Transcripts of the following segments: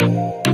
you.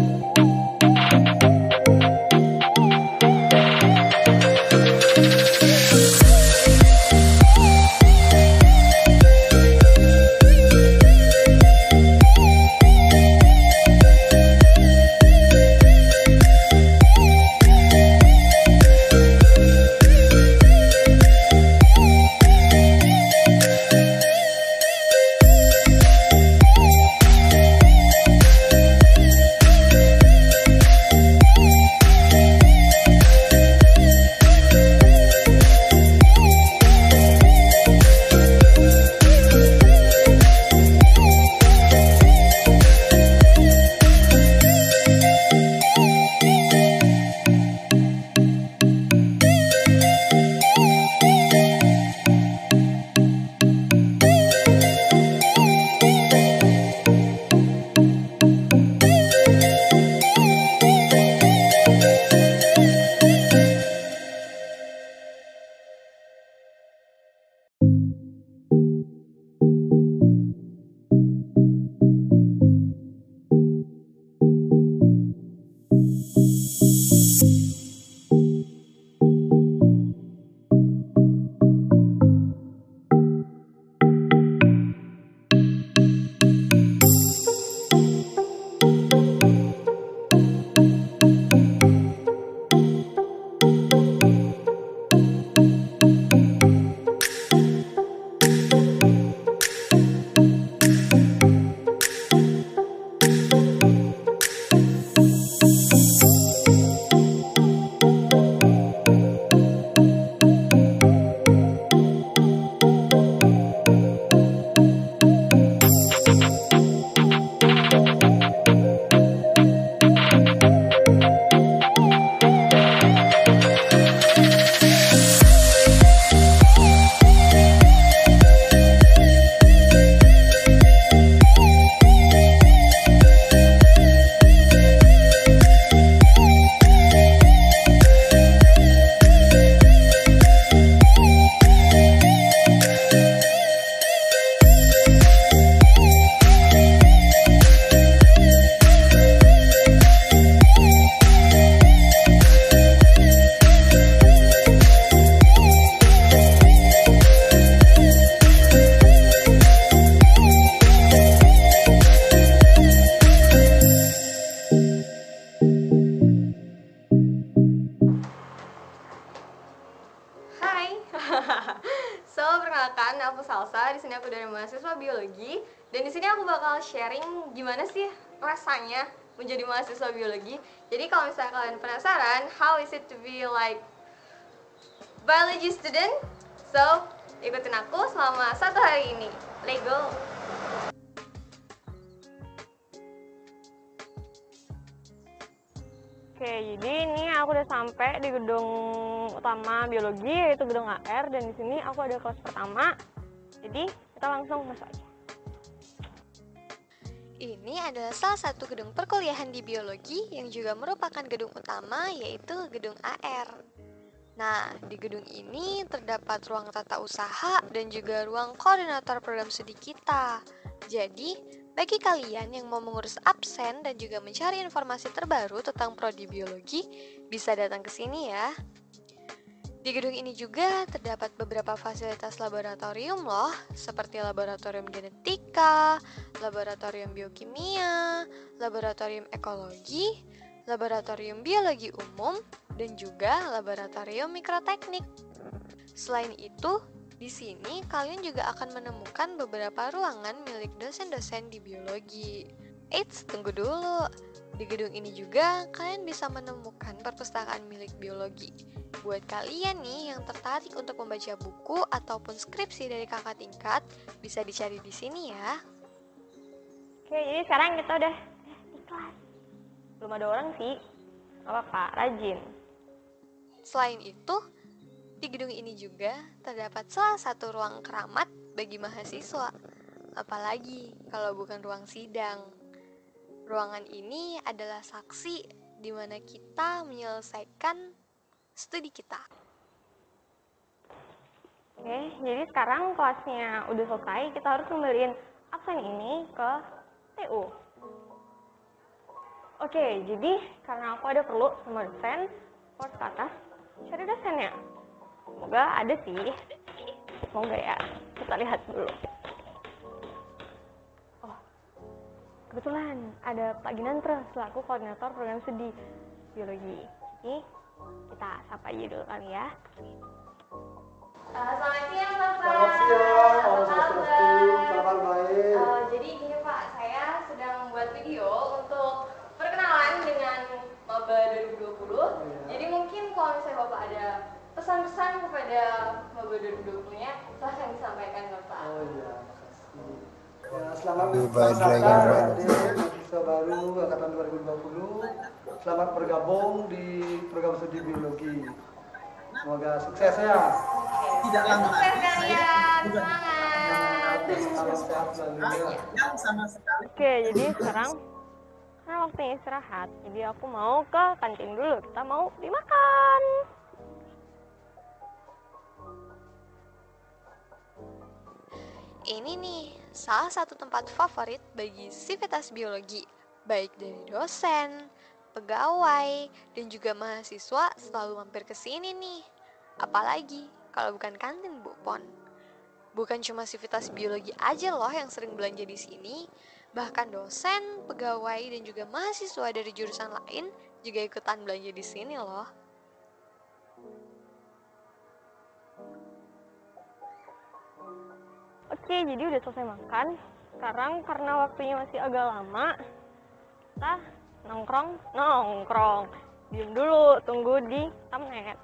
it to be like biology student. So, ikutin aku selama satu hari ini. Let's go! Oke, jadi ini aku udah sampai di gedung utama biologi, yaitu gedung AR, dan di sini aku ada kelas pertama. Jadi, kita langsung masuk aja. Ini adalah salah satu gedung perkuliahan di biologi yang juga merupakan gedung utama yaitu gedung AR. Nah, di gedung ini terdapat ruang tata usaha dan juga ruang koordinator program studi kita. Jadi, bagi kalian yang mau mengurus absen dan juga mencari informasi terbaru tentang prodi biologi, bisa datang ke sini ya. Di gedung ini juga terdapat beberapa fasilitas laboratorium loh, seperti laboratorium genetika, laboratorium biokimia, laboratorium ekologi, laboratorium biologi umum, dan juga laboratorium mikroteknik. Selain itu, di sini kalian juga akan menemukan beberapa ruangan milik dosen-dosen di biologi. Eits, tunggu dulu. Di gedung ini juga kalian bisa menemukan perpustakaan milik biologi. Buat kalian nih yang tertarik untuk membaca buku ataupun skripsi dari kakak tingkat, bisa dicari di sini ya. Oke, jadi sekarang kita udah di kelas. Belum ada orang sih. apa Pak? rajin. Selain itu, di gedung ini juga terdapat salah satu ruang keramat bagi mahasiswa. Apalagi kalau bukan ruang sidang. Ruangan ini adalah saksi di mana kita menyelesaikan studi kita. Oke, jadi sekarang kelasnya udah selesai, kita harus ngembalikan absen ini ke TU. Oke, jadi karena aku ada perlu sama dosen, aku harus ke atas cari dosennya. Semoga ada sih. Semoga ya. Kita lihat dulu. kebetulan ada Pak Ginantra selaku koordinator program studi biologi. Ini kita sapa aja dulu kali ya. Eh, selamat siang, Pak. Selamat siang, Selamat siang. baik. Uh, jadi ini Pak, saya sedang membuat video untuk perkenalan dengan Maba 2020. Oh, iya. Jadi mungkin kalau misalnya Bapak ada pesan-pesan kepada Maba 2020-nya, silahkan disampaikan Bapak. Oh iya. Ya, selamat berpasangan adik mahasiswa baru angkatan 2020. Selamat bergabung di program studi biologi. Semoga sukses ya. Tidak lama. Sukses kalian. Semangat. Ya. Iya, Oke, jadi sekarang karena waktunya istirahat, jadi aku mau ke kantin dulu. Kita mau dimakan. Ini nih, salah satu tempat favorit bagi sivitas biologi, baik dari dosen, pegawai, dan juga mahasiswa selalu mampir ke sini nih. Apalagi kalau bukan kantin Bu Pon. Bukan cuma sivitas biologi aja loh yang sering belanja di sini, bahkan dosen, pegawai, dan juga mahasiswa dari jurusan lain juga ikutan belanja di sini loh. Oke, jadi udah selesai makan. Sekarang karena waktunya masih agak lama, kita nongkrong, nongkrong. Diam dulu, tunggu di thumbnail.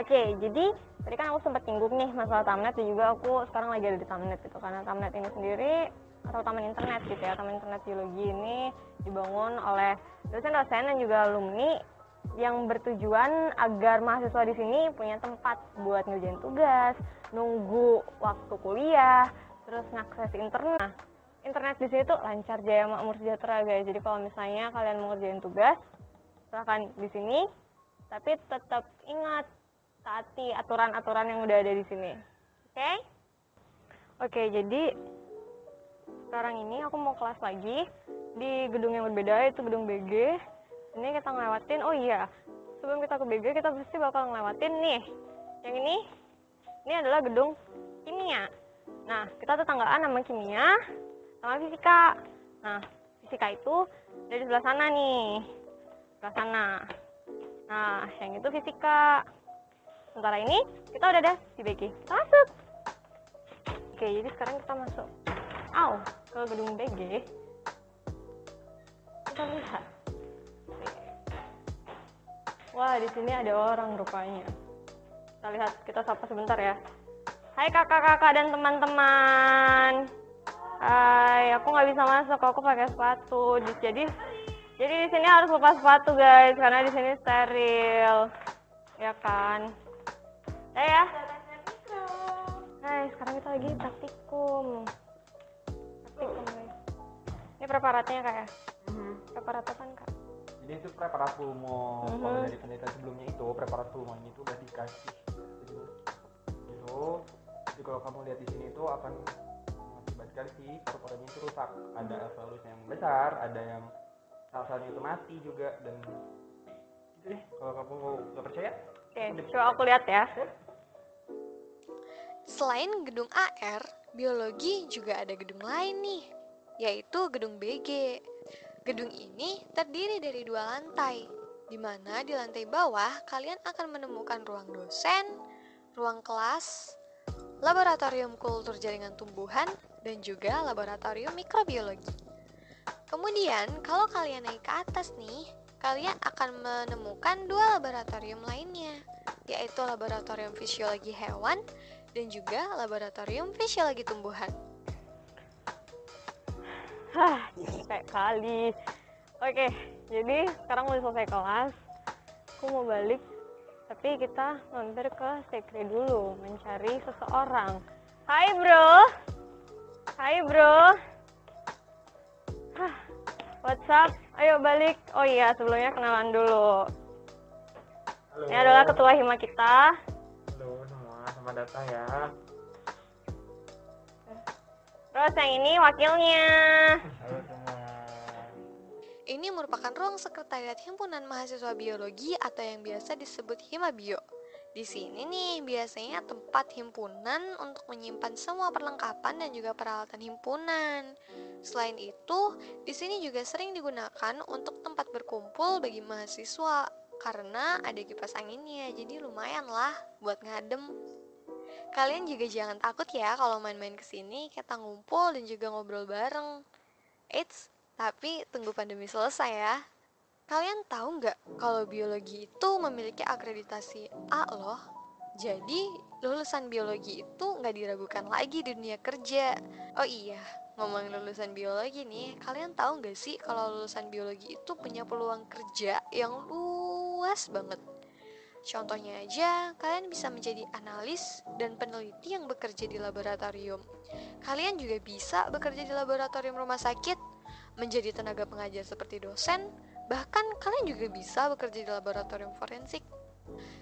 Oke, jadi tadi kan aku sempat nyinggung nih masalah tamnet. dan juga aku sekarang lagi ada di tamnet gitu karena tamnet ini sendiri atau taman internet gitu ya taman internet geologi ini dibangun oleh dosen-dosen dan juga alumni yang bertujuan agar mahasiswa di sini punya tempat buat ngerjain tugas, nunggu waktu kuliah, terus ngakses internet. Nah, internet di sini tuh lancar jaya makmur sejahtera guys. Jadi kalau misalnya kalian mau ngerjain tugas, silahkan di sini, tapi tetap ingat taati aturan-aturan yang udah ada di sini. Oke? Okay? Oke, okay, jadi sekarang ini aku mau kelas lagi di gedung yang berbeda, itu gedung BG ini kita ngelewatin oh iya sebelum kita ke BG kita pasti bakal ngelewatin nih yang ini ini adalah gedung kimia nah kita tetanggaan sama kimia sama fisika nah fisika itu dari sebelah sana nih sebelah sana nah yang itu fisika sementara ini kita udah ada di BG kita masuk oke jadi sekarang kita masuk aw ke gedung BG kita lihat Wah, di sini ada orang rupanya. Kita lihat, kita sapa sebentar ya. Hai kakak-kakak dan teman-teman. Hai, aku nggak bisa masuk, aku pakai sepatu. Jadi, jadi di sini harus lepas sepatu guys, karena di sini steril, ya kan? Eh ya. Hai, sekarang kita lagi praktikum. Praktikum guys. Ini preparatnya kak ya? Mm-hmm. Preparat apa kak? dia itu preparat pulmo mm-hmm. kalau mhm. dari penelitian sebelumnya itu preparat pulmo ini tuh udah dikasih gitu gitu jadi kalau kamu lihat di sini itu akan mengakibatkan si paru itu rusak ada alveolus mhm. yang besar ada yang sel-selnya itu mati juga dan gitu deh kalau kamu nggak percaya oke okay, coba aku lihat ya Selain gedung AR, biologi juga ada gedung lain nih, yaitu gedung BG. Gedung ini terdiri dari dua lantai, di mana di lantai bawah kalian akan menemukan ruang dosen, ruang kelas, laboratorium kultur jaringan tumbuhan, dan juga laboratorium mikrobiologi. Kemudian, kalau kalian naik ke atas nih, kalian akan menemukan dua laboratorium lainnya, yaitu laboratorium fisiologi hewan dan juga laboratorium fisiologi tumbuhan. Hah, capek kali. Oke, jadi sekarang udah selesai kelas. Aku mau balik, tapi kita mampir ke sekre dulu, mencari seseorang. Hai bro, hai bro. Hah, what's up? Ayo balik. Oh iya, sebelumnya kenalan dulu. Halo. Ini adalah ketua hima kita. Halo semua, selamat datang ya. Terus yang ini wakilnya. Halo semua. Ini merupakan ruang sekretariat Himpunan Mahasiswa Biologi atau yang biasa disebut Himabio. Di sini nih biasanya tempat himpunan untuk menyimpan semua perlengkapan dan juga peralatan himpunan. Selain itu, di sini juga sering digunakan untuk tempat berkumpul bagi mahasiswa karena ada kipas anginnya, jadi lumayan lah buat ngadem. Kalian juga jangan takut ya kalau main-main kesini, kita ngumpul dan juga ngobrol bareng. Eits, tapi tunggu pandemi selesai ya. Kalian tahu nggak kalau biologi itu memiliki akreditasi A loh? Jadi lulusan biologi itu nggak diragukan lagi di dunia kerja. Oh iya, ngomong lulusan biologi nih, kalian tahu nggak sih kalau lulusan biologi itu punya peluang kerja yang luas banget? Contohnya aja, kalian bisa menjadi analis dan peneliti yang bekerja di laboratorium. Kalian juga bisa bekerja di laboratorium rumah sakit, menjadi tenaga pengajar seperti dosen, bahkan kalian juga bisa bekerja di laboratorium forensik.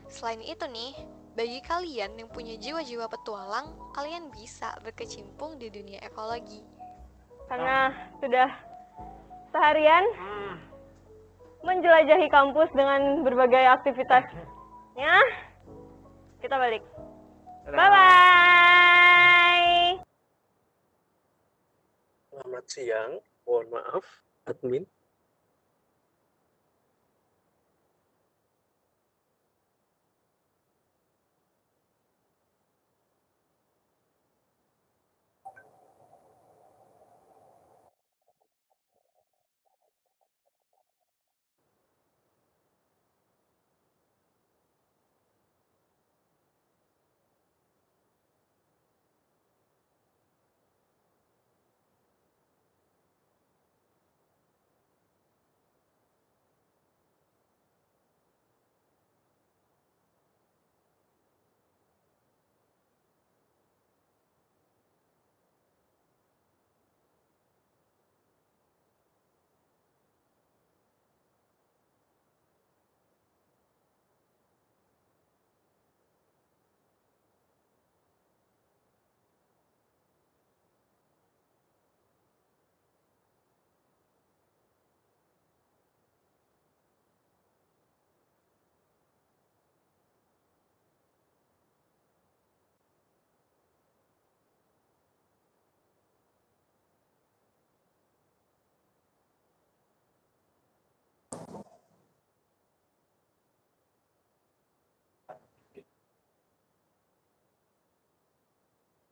Selain itu nih, bagi kalian yang punya jiwa-jiwa petualang, kalian bisa berkecimpung di dunia ekologi. Karena sudah seharian hmm. menjelajahi kampus dengan berbagai aktivitas selanjutnya kita balik. Bye bye. Selamat siang. Mohon maaf admin.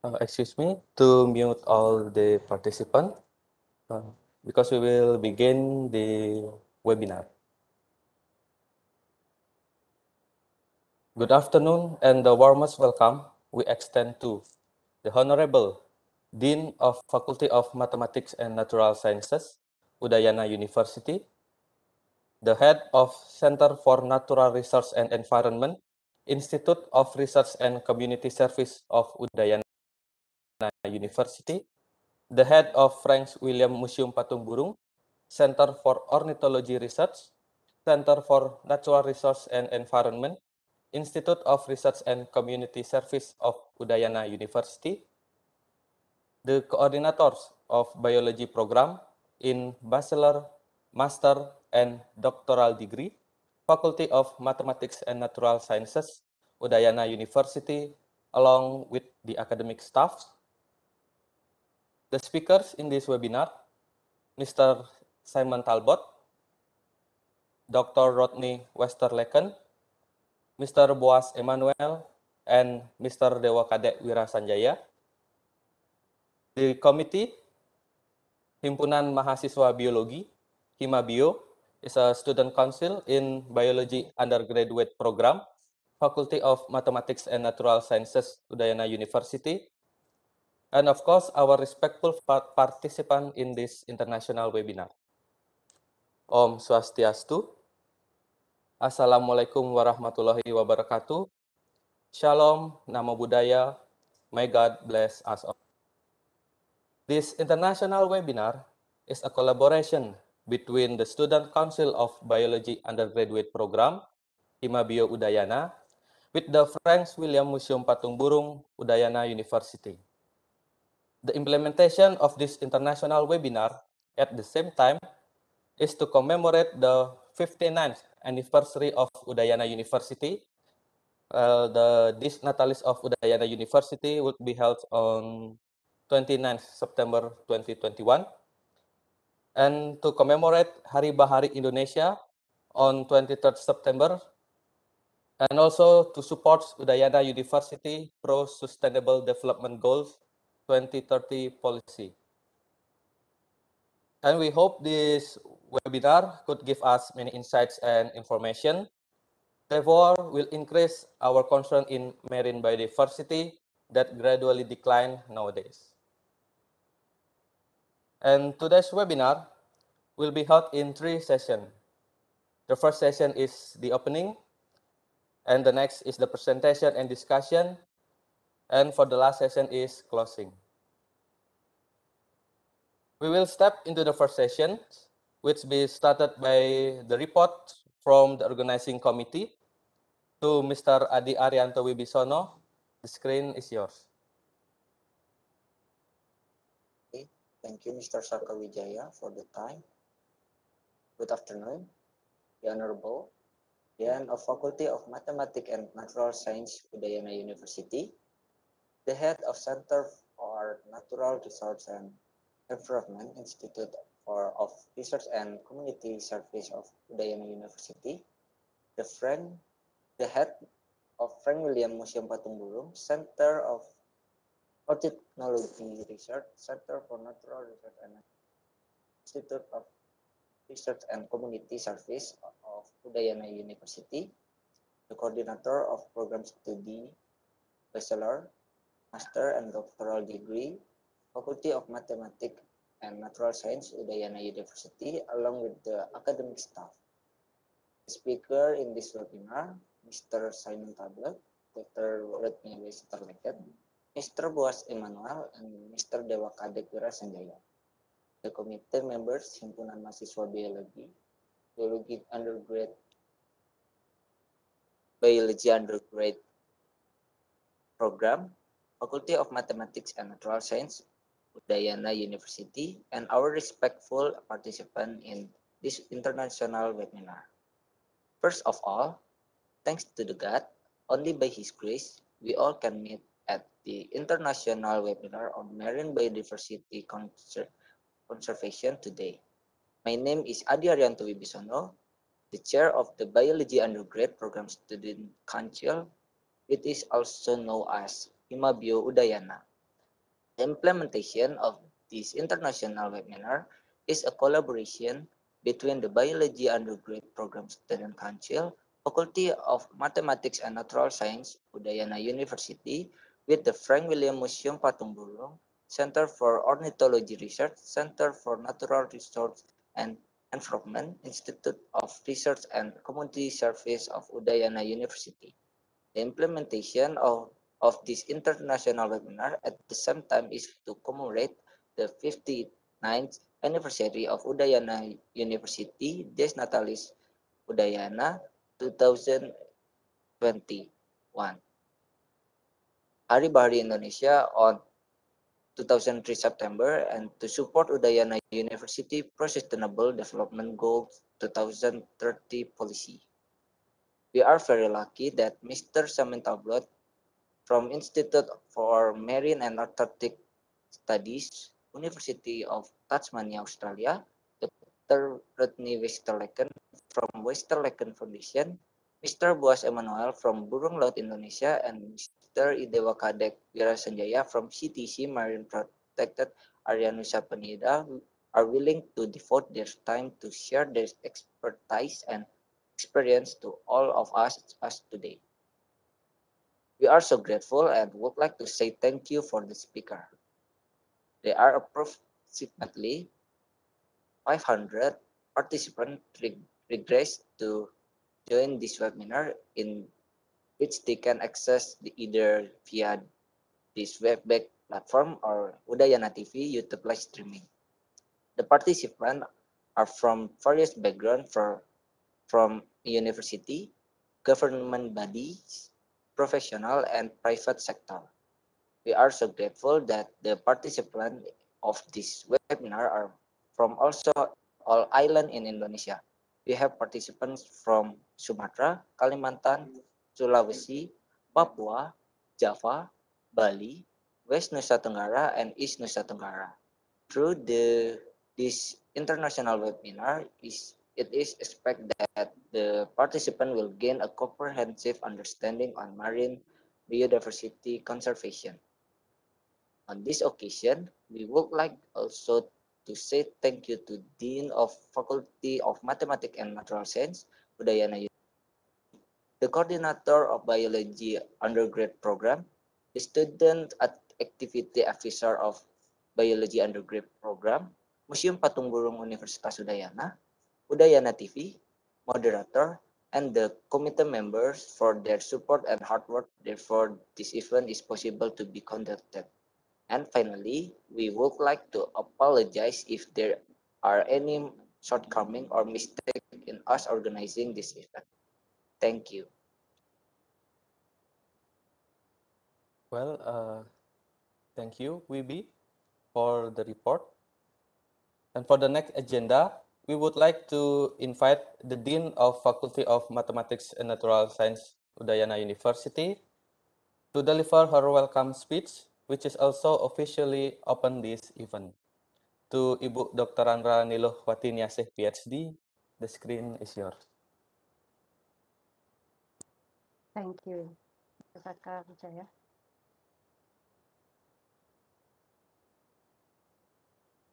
Uh, excuse me to mute all the participants uh, because we will begin the webinar. Good afternoon and the warmest welcome we extend to the Honorable Dean of Faculty of Mathematics and Natural Sciences, Udayana University, the Head of Center for Natural Research and Environment, Institute of Research and Community Service of Udayana University, the head of Frank William Museum Patung Burung, Center for Ornithology Research, Center for Natural Resource and Environment, Institute of Research and Community Service of Udayana University, the coordinators of biology program in bachelor, master, and doctoral degree, Faculty of Mathematics and Natural Sciences, Udayana University, along with the academic staffs, The speakers in this webinar, Mr. Simon Talbot, Dr. Rodney Westerleken, Mr. Boas Emmanuel, and Mr. Dewa Kadek Wirasanjaya. The committee, Himpunan Mahasiswa Biologi, Himabio, is a student council in Biology undergraduate program, Faculty of Mathematics and Natural Sciences, Udayana University, and of course our respectful participant in this international webinar. Om Swastiastu. Assalamualaikum warahmatullahi wabarakatuh. Shalom, Namo Buddhaya. May God bless us all. This international webinar is a collaboration between the Student Council of Biology Undergraduate Program, Himabio Udayana, with the Franz William Museum Patung Burung, Udayana University. The implementation of this international webinar at the same time is to commemorate the 59th anniversary of Udayana University. Uh, the this Natalis of Udayana University would be held on 29th September 2021 and to commemorate Hari Bahari Indonesia on 23rd September and also to support Udayana University pro sustainable development goals 2030 policy. And we hope this webinar could give us many insights and information. Therefore, will increase our concern in marine biodiversity that gradually decline nowadays. And today's webinar will be held in three sessions. The first session is the opening, and the next is the presentation and discussion and for the last session is closing. We will step into the first session, which be started by the report from the organizing committee to Mr. Adi Arianto Wibisono. The screen is yours. Okay. Thank you, Mr. Saka Wijaya, for the time. Good afternoon, the Honorable, and of Faculty of Mathematics and Natural Science, Udayana University, the head of Center for Natural Resource and Environment Institute for of Research and Community Service of Udayana University, the friend, the head of Frank William Museum Patung Burung, Center of Technology Research, Center for Natural Research and Institute of Research and Community Service of Udayana University, the coordinator of programs to the bachelor Master and Doctoral degree, Faculty of Mathematics and Natural Science, Udayana University, along with the academic staff. The speaker in this webinar, Mr. Simon Tablet, Dr. Retmi Sterleket, Mr. Boas Emanuel, and Mr. Dewa Kura Sanjaya. The committee members, Himpunan Mahasiswa Biologi, Biologi Undergrad, Biologi Undergrad Program, Faculty of Mathematics and Natural Science, Udayana University, and our respectful participant in this international webinar. First of all, thanks to the God, only by His grace, we all can meet at the international webinar on marine biodiversity Conser conservation today. My name is Adi Arianto Wibisono, the chair of the Biology Undergrad Program Student Council. It is also known as Imabio Udayana. The implementation of this international webinar is a collaboration between the Biology Undergraduate Program Student Council, Faculty of Mathematics and Natural Science, Udayana University, with the Frank William Museum Patung Center for Ornithology Research, Center for Natural Resource and Environment, Institute of Research and Community Service of Udayana University. The implementation of of this international webinar at the same time is to commemorate the 59th anniversary of Udayana University Des Natalis Udayana 2021. Hari Bahari Indonesia on 2003 September and to support Udayana University for Sustainable Development Goals 2030 policy. We are very lucky that Mr. Samin Tablot from Institute for Marine and Antarctic Studies, University of Tasmania, Australia, Dr. Rodney Westerlecken from Westerlecken Foundation, Mr. Buas Emmanuel from Burung Laut Indonesia, and Mr. Idewa Kadek Wirasanjaya from CTC Marine Protected Area Nusa Penida are willing to devote their time to share their expertise and experience to all of us as today. We are so grateful and would like to say thank you for the speaker. They are approximately 500 participants regressed to join this webinar in which they can access the either via this web-based platform or Udayana TV YouTube live streaming. The participants are from various backgrounds for, from university, government bodies, professional and private sector. We are so grateful that the participants of this webinar are from also all islands in Indonesia. We have participants from Sumatra, Kalimantan, Sulawesi, Papua, Java, Bali, West Nusa Tenggara, and East Nusa Tenggara. Through the this international webinar is it is expected that the participant will gain a comprehensive understanding on marine biodiversity conservation. On this occasion, we would like also to say thank you to Dean of Faculty of Mathematics and Natural Science, Udayana the coordinator of biology undergrad program, the student activity officer of biology undergrad program, Museum Patung Burung Universitas Udayana, Udayana TV, moderator, and the committee members for their support and hard work. Therefore, this event is possible to be conducted. And finally, we would like to apologize if there are any shortcoming or mistake in us organizing this event. Thank you. Well, uh, thank you, Wibi, for the report. And for the next agenda, we would like to invite the Dean of Faculty of Mathematics and Natural Science, Udayana University, to deliver her welcome speech, which is also officially open this event. To Ibu Dr. Andra Niluh Watiniasih, PhD, the screen is yours. Thank you,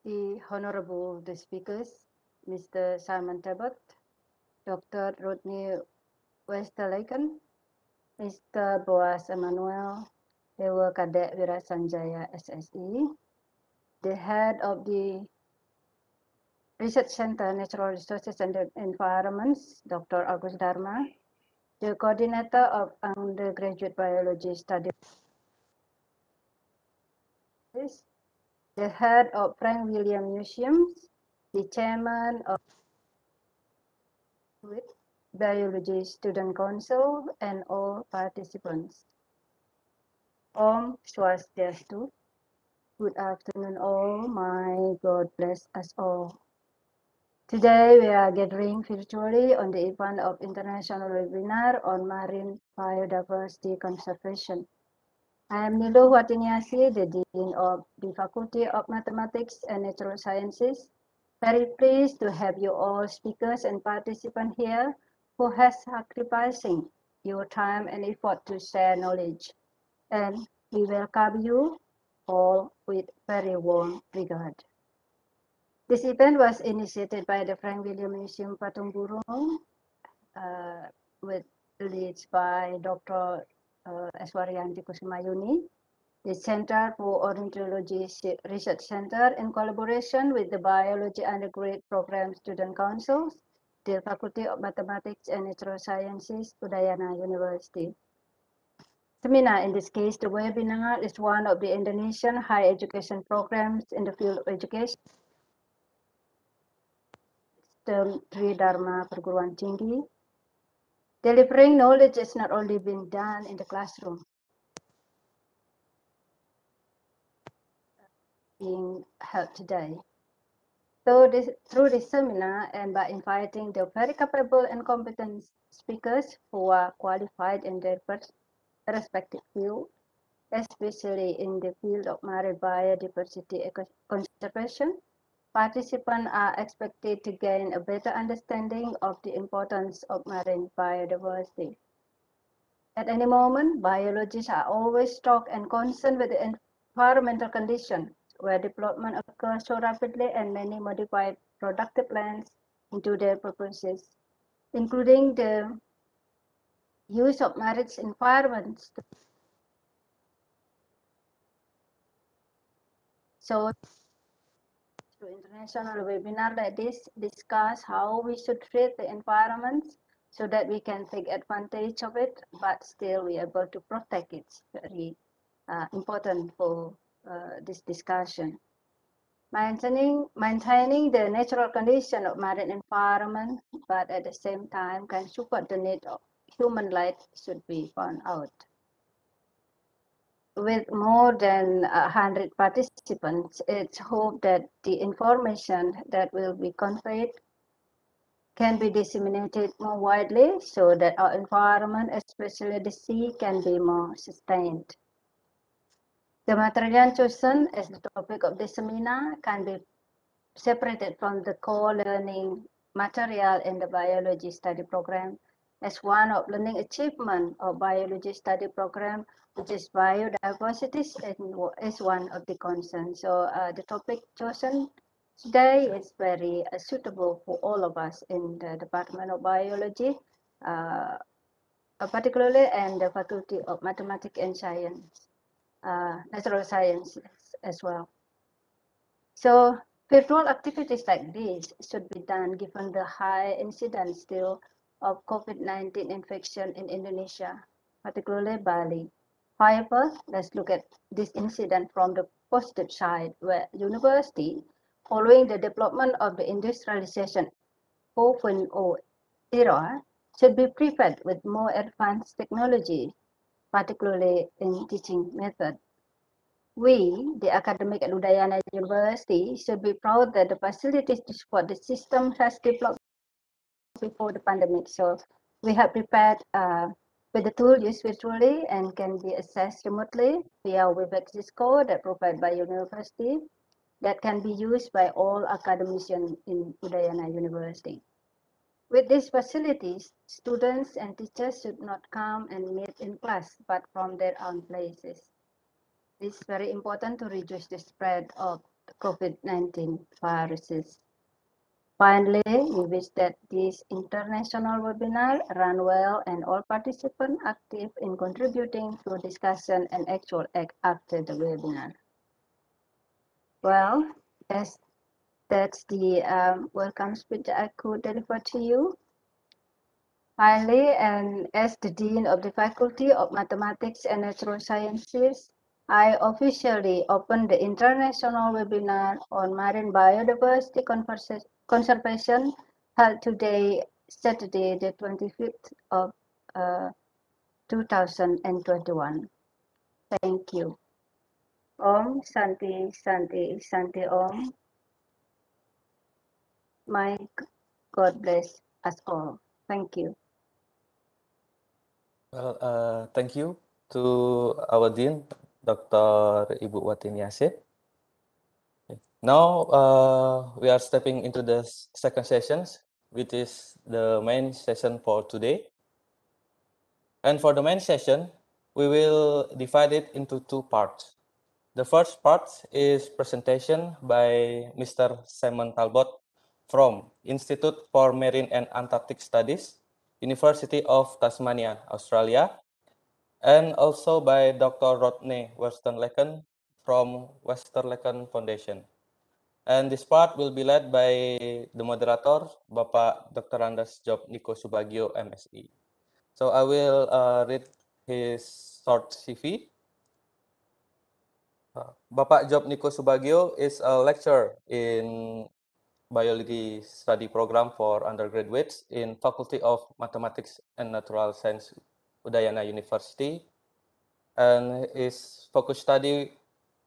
The Honorable the speakers, Mr. Simon Tabot, Dr. Rodney Westerleken, Mr. Boas Emmanuel, Dewa Kadek Wirasanjaya SSI, the head of the Research Center Natural Resources and Environments, Dr. Agus Dharma, the coordinator of undergraduate biology studies, the head of Frank William Museums, the chairman of Biology Student Council and all participants. Om Swastiastu. Good afternoon all. My God bless us all. Today we are gathering virtually on the event of international webinar on marine biodiversity conservation. I am Nilu Watiniasi, the Dean of the Faculty of Mathematics and Natural Sciences very pleased to have you all speakers and participants here who has sacrificing your time and effort to share knowledge. And we welcome you all with very warm regard. This event was initiated by the Frank William Museum Patung Burung uh, with leads by Dr. Uh, Eswarianti Kusumayuni the Center for Ornithology Research Center, in collaboration with the Biology Undergraduate Program Student Councils, the Faculty of Mathematics and Natural Sciences, Udayana University. Seminar, in this case, the webinar is one of the Indonesian higher education programs in the field of education. The Tri Dharma Perguruan Tinggi. Delivering knowledge is not only being done in the classroom, being held today. So this, through this seminar and um, by inviting the very capable and competent speakers who are qualified in their respective field, especially in the field of marine biodiversity conservation, participants are expected to gain a better understanding of the importance of marine biodiversity. At any moment, biologists are always struck and concerned with the environmental condition where development occurs so rapidly and many modified productive plans into their purposes, including the use of marriage environments. So through international webinar like this, discuss how we should treat the environments so that we can take advantage of it, but still we are able to protect it. Very uh, important for uh, this discussion. Maintaining, maintaining the natural condition of marine environment, but at the same time can support the need of human life should be found out. With more than 100 participants, it's hoped that the information that will be conveyed can be disseminated more widely so that our environment, especially the sea, can be more sustained. The material chosen as the topic of this seminar can be separated from the core learning material in the biology study program as one of learning achievement of biology study program, which is biodiversity is one of the concerns. So uh, the topic chosen today is very uh, suitable for all of us in the Department of Biology, uh, particularly and the Faculty of Mathematics and Science uh, natural sciences as well. So virtual activities like this should be done given the high incidence still of COVID-19 infection in Indonesia, particularly Bali. However, let's look at this incident from the positive side where university, following the development of the industrialization 4.0 era, should be prepared with more advanced technology particularly in teaching method. We, the academic at Udayana University, should be proud that the facilities to support the system has developed before the pandemic. So we have prepared uh, with the tool used virtually and can be accessed remotely via Webex Cisco that provided by university that can be used by all academicians in Udayana University. With these facilities, students and teachers should not come and meet in class, but from their own places. This is very important to reduce the spread of COVID-19 viruses. Finally, we wish that this international webinar run well and all participants active in contributing to discussion and actual act after the webinar. Well, as that's the um, welcome speech I could deliver to you. Finally, and as the Dean of the Faculty of Mathematics and Natural Sciences, I officially opened the international webinar on marine biodiversity conservation held today, Saturday, the 25th of uh, 2021. Thank you. Om Santi Santi Santi Om my God bless us all. Thank you. Well, uh, thank you to our Dean, Dr. Ibu Watin Yasin. Now uh, we are stepping into the second session, which is the main session for today. And for the main session, we will divide it into two parts. The first part is presentation by Mr. Simon Talbot from Institute for Marine and Antarctic Studies, University of Tasmania, Australia, and also by Dr. Rodney Westerlecken from Westerlecken Foundation. And this part will be led by the moderator, Bapak Dr. Andas Job Nico Subagio, MSE. So I will uh, read his short CV. Uh, Bapak Job Nico Subagio is a lecturer in biology study program for undergraduates in Faculty of Mathematics and Natural Science, Udayana University. And his focus study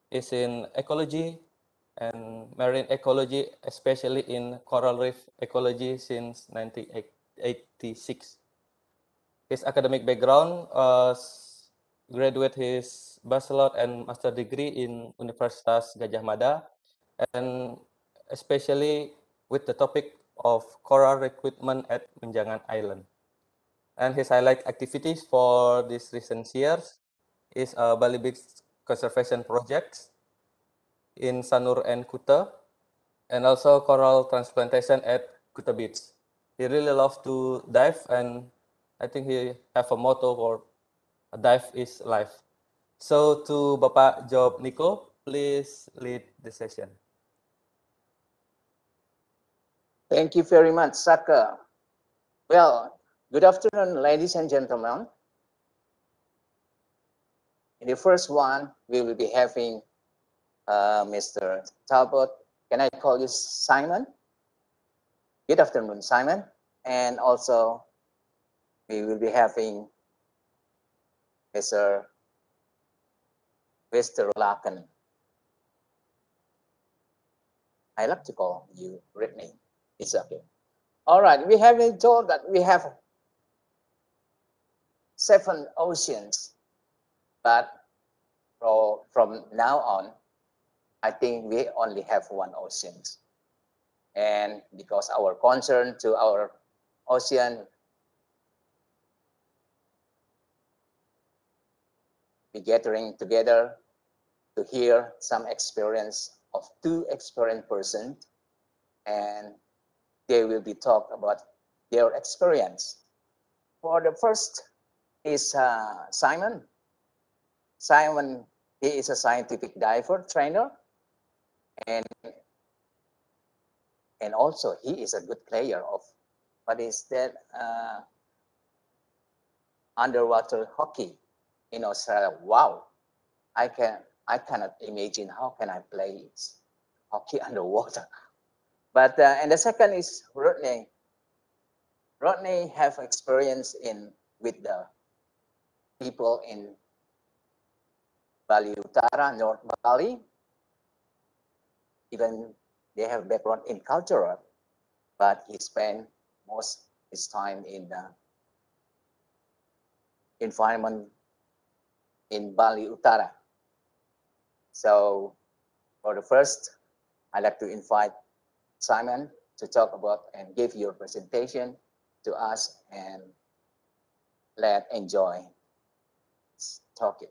is in ecology and marine ecology, especially in coral reef ecology since 1986. His academic background uh, graduate his bachelor and master degree in Universitas Gajah Mada and especially with the topic of coral recruitment at Menjangan Island. And his highlight activities for these recent years is a uh, Bali Beach conservation projects in Sanur and Kuta, and also coral transplantation at Kuta Beach. He really loves to dive, and I think he have a motto for dive is life. So to Bapak Job Nico, please lead the session. Thank you very much, Saka. Well, good afternoon, ladies and gentlemen. In the first one, we will be having uh, Mr. Talbot. Can I call you Simon? Good afternoon, Simon. And also, we will be having Mr. Mr. Larkin. I like to call you Brittany. It's okay. All right, we have been told that we have seven oceans, but from now on, I think we only have one ocean. And because our concern to our ocean, we gathering together to hear some experience of two experienced persons, and they will be talked about their experience. For the first is uh, Simon. Simon, he is a scientific diver trainer and and also he is a good player of what is that uh, underwater hockey in Australia. Wow, I can I cannot imagine how can I play hockey underwater. But uh, and the second is Rodney. Rodney have experience in with the people in Bali Utara, North Bali. Even they have background in cultural, but he spent most his time in the environment in Bali Utara. So for the first, I'd like to invite Simon to talk about and give your presentation to us and let enjoy talking.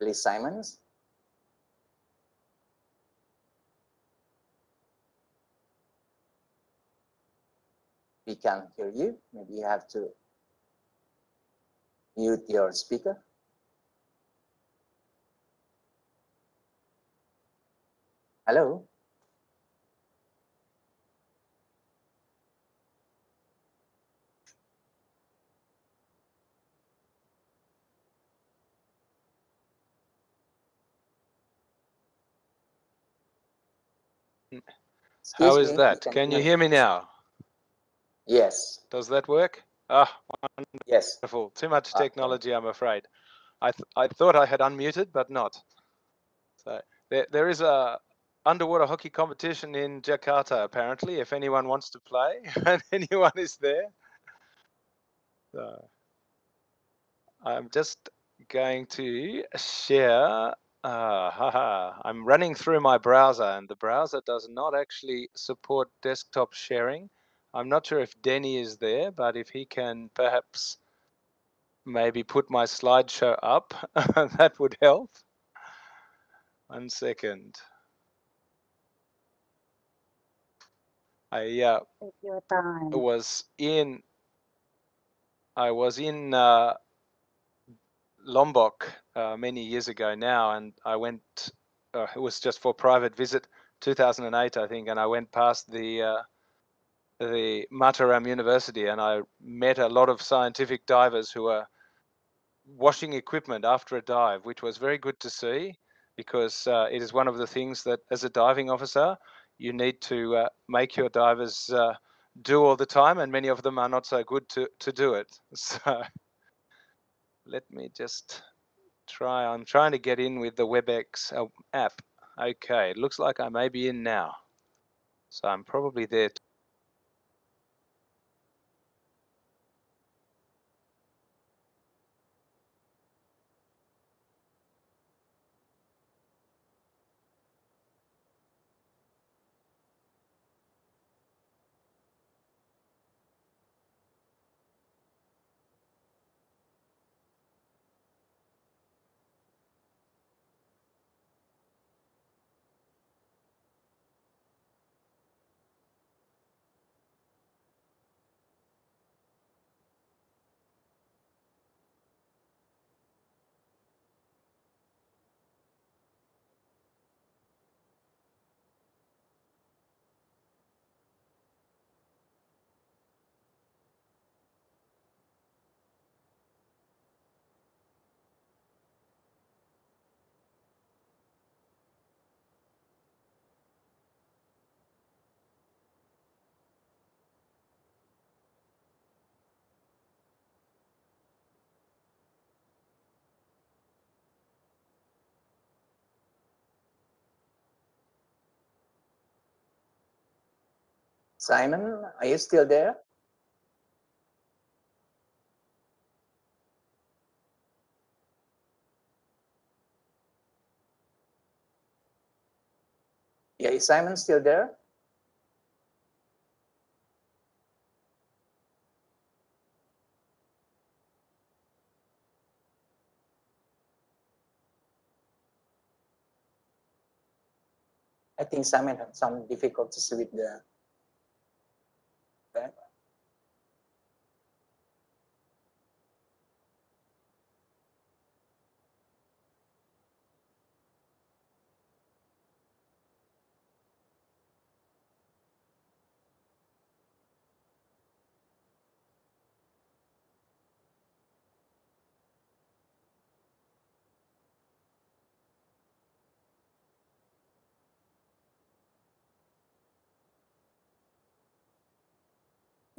Please, Simons. We can't hear you. Maybe you have to mute your speaker. Hello? How is that? Can you hear me now? Yes. Does that work? Ah, yes. wonderful. Too much ah, technology, I'm afraid. I, th I thought I had unmuted, but not. So there, there is a, underwater hockey competition in Jakarta, apparently, if anyone wants to play and anyone is there. So I'm just going to share. Uh, haha, I'm running through my browser, and the browser does not actually support desktop sharing. I'm not sure if Denny is there, but if he can perhaps maybe put my slideshow up, that would help. One second. I uh, was in I was in uh, Lombok uh, many years ago now, and I went. Uh, it was just for private visit, 2008, I think, and I went past the uh, the Mataram University, and I met a lot of scientific divers who were washing equipment after a dive, which was very good to see because uh, it is one of the things that, as a diving officer, you need to uh, make your divers uh, do all the time, and many of them are not so good to, to do it. So let me just try. I'm trying to get in with the WebEx uh, app. Okay, it looks like I may be in now. So I'm probably there. Simon, are you still there? Yeah, is Simon still there? I think Simon had some difficulties with the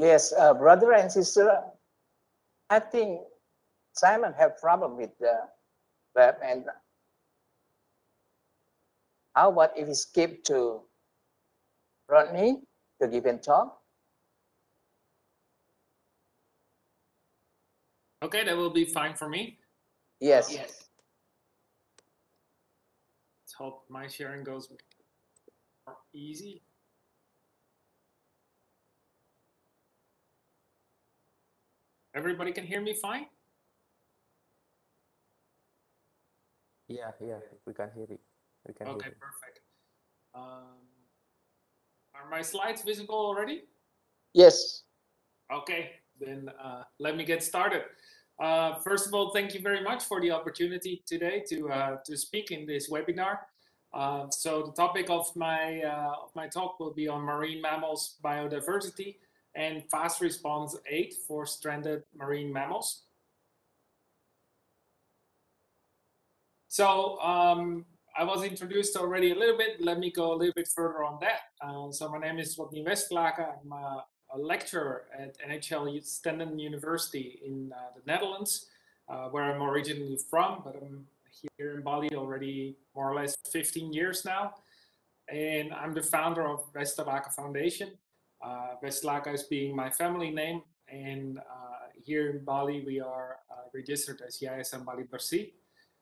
Yes, uh, brother and sister, I think Simon have problem with the web. and how about if we skip to Rodney to give him talk? Okay, that will be fine for me. Yes. yes. Let's hope my sharing goes easy. Everybody can hear me fine? Yeah, yeah, we can hear you. We can okay, perfect. Um, are my slides visible already? Yes. Okay, then uh, let me get started. Uh, first of all, thank you very much for the opportunity today to uh, to speak in this webinar. Um, so the topic of my uh, of my talk will be on marine mammals biodiversity and fast response 8 for stranded marine mammals. So um, I was introduced already a little bit. Let me go a little bit further on that. Uh, so my name is Rodney Westlaker. I'm a, a, lecturer at NHL Stenden University in uh, the Netherlands, uh, where I'm originally from, but I'm here in Bali already more or less 15 years now. And I'm the founder of Westerlaker Foundation, uh, is being my family name. And uh, here in Bali, we are uh, registered as Yayasan Bali Barsi.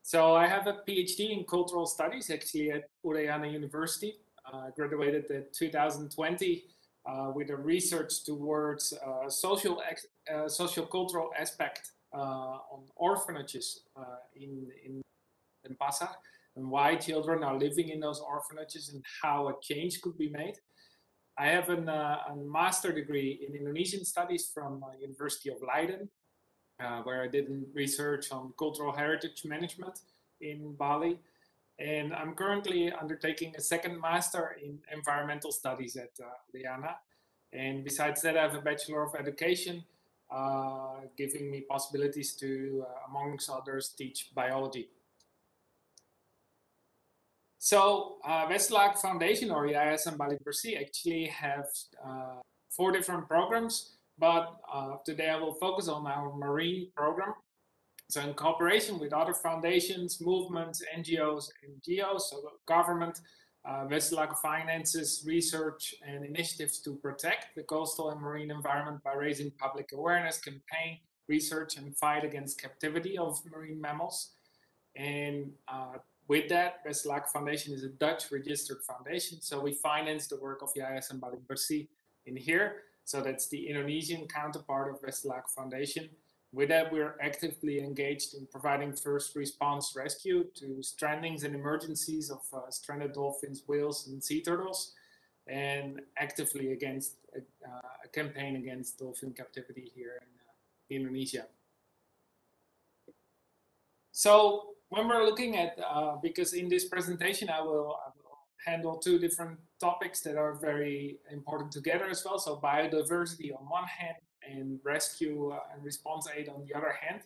So I have a PhD in cultural studies actually at Udayana University. Uh, graduated in 2020 uh, with a research towards uh, social ex- uh, social cultural aspect on orphanages in in in and why children are living in those orphanages and how a change could be made. I have an, uh, a master degree in Indonesian studies from uh, University of Leiden, uh, where I did research on cultural heritage management in Bali. And I'm currently undertaking a second master in environmental studies at uh, Liana. And besides that, I have a Bachelor of Education, uh, giving me possibilities to, uh, amongst others, teach biology so uh, Foundation or and Bali Percy actually have uh, four different programs, but uh, today I will focus on our marine program. So in cooperation with other foundations, movements, NGOs, NGOs, government, uh, finances research and initiatives to protect the coastal and marine environment by raising public awareness, campaign, research, and fight against captivity of marine mammals. And uh, with that, Beslak Foundation is a Dutch registered foundation. So we finance the work of and Balik Bersih in here. So that's the Indonesian counterpart of Beslak Foundation. With that, we're actively engaged in providing first response rescue to strandings and emergencies of uh, stranded dolphins, whales, and sea turtles, and actively against a, uh, uh, a campaign against dolphin captivity here in uh, Indonesia. So when we're looking at, uh, because in this presentation I will, I will, handle two different topics that are very important together as well. So biodiversity on one hand and rescue uh, and response aid on the other hand.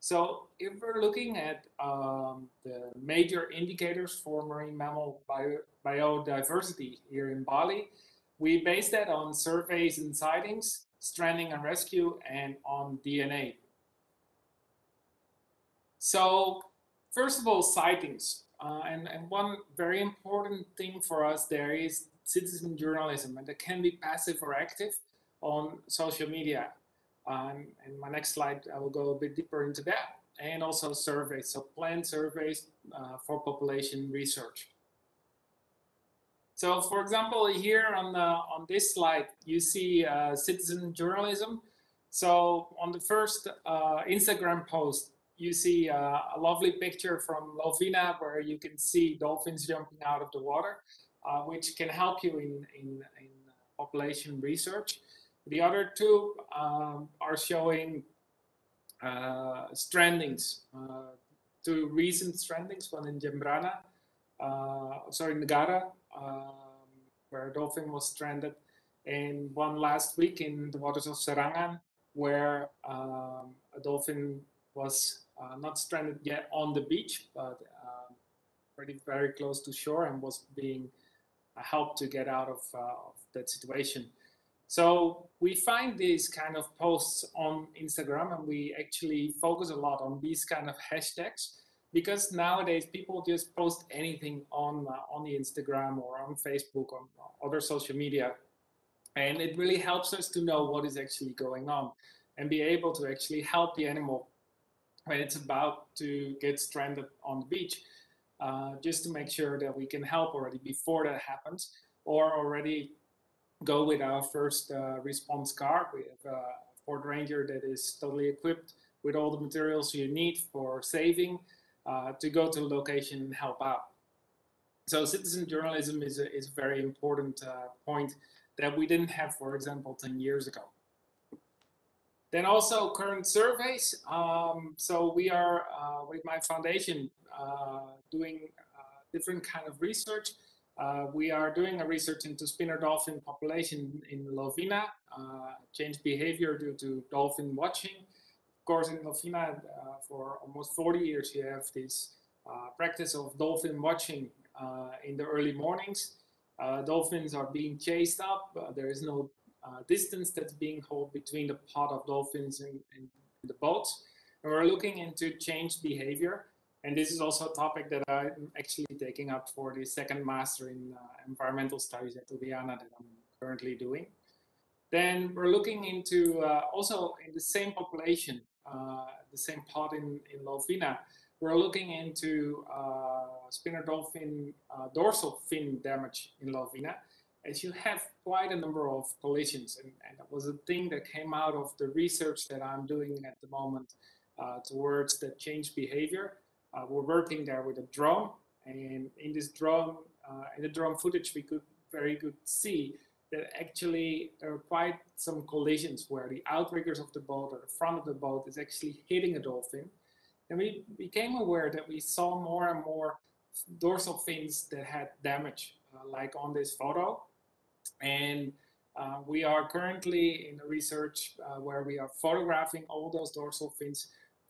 So if we're looking at um, the major indicators for marine mammal bio biodiversity here in Bali, we base that on surveys and sightings, stranding and rescue, and on DNA. So first of all, sightings. Uh, and, and one very important thing for us there is citizen journalism, and that can be passive or active on social media. Um, uh, in my next slide, I will go a bit deeper into that. And also surveys, so planned surveys uh, for population research. So, for example, here on the, on this slide, you see uh, citizen journalism. So, on the first uh, Instagram post, you see uh, a lovely picture from Lovina where you can see dolphins jumping out of the water, uh, which can help you in, in, in, population research. The other two um, are showing uh, strandings, uh, two recent strandings, one in Jembrana, uh, sorry, Ngara, um, where a dolphin was stranded, and one last week in the waters of Sarangan, where um, a dolphin was uh, not stranded yet on the beach, but um, pretty very close to shore and was being uh, helped to get out of, uh, of that situation. So we find these kind of posts on Instagram and we actually focus a lot on these kind of hashtags because nowadays people just post anything on uh, on the Instagram or on Facebook or other social media and it really helps us to know what is actually going on and be able to actually help the animal when it's about to get stranded on the beach, uh, just to make sure that we can help already before that happens, or already go with our first uh, response car. We have uh, a Ford Ranger that is totally equipped with all the materials you need for saving uh, to go to the location and help out. So citizen journalism is a, is a very important uh, point that we didn't have, for example, 10 years ago. Then also current surveys. Um, so we are uh, with my foundation uh, doing uh, different kind of research. Uh, we are doing a research into spinner dolphin population in Lovina, uh, change behavior due to dolphin watching. Of course, in Lovina, for almost 40 years, you have this practice of dolphin watching in the early mornings. Uh, dolphins are being chased up. Uh, there is no uh, distance that's being held between the pod of dolphins and, and the boat. And we're looking into change behavior. And this is also a topic that I'm actually taking up for the second master in uh, environmental studies at Ljubljana that I'm currently doing. Then we're looking into uh, also in the same population, uh, the same pod in, in Lovina, we're looking into uh, spinner dolphin uh, dorsal fin damage in Lovina is you have quite a number of collisions. And, and, that was a thing that came out of the research that I'm doing at the moment uh, towards the change behavior. Uh, we're working there with a drone. And in this drone, uh, in the drone footage, we could very good see that actually there are quite some collisions where the outriggers of the boat or the front of the boat is actually hitting a dolphin. And we became aware that we saw more and more dorsal fins that had damage, uh, like on this photo. And uh, we are currently in research uh, where we are photographing all those dorsal fins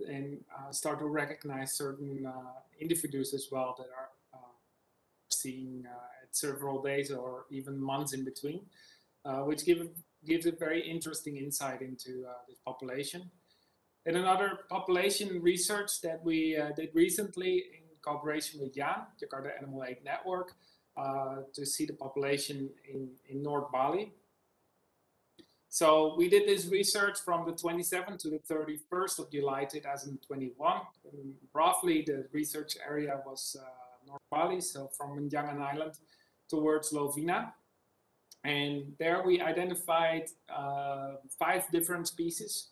and uh, start to recognize certain uh, individuals as well that are uh, seen uh, at several days or even months in between, which give, gives a very interesting insight into this population. And another population research that we did recently in cooperation with Jan, Jakarta Animal Aid Network, uh, to see the population in, in North Bali. So we did this research from the 27th to the 31st of July 2021. And roughly, the research area was uh, North Bali, so from Manjangan Island towards Lovina. And there we identified uh, five different species,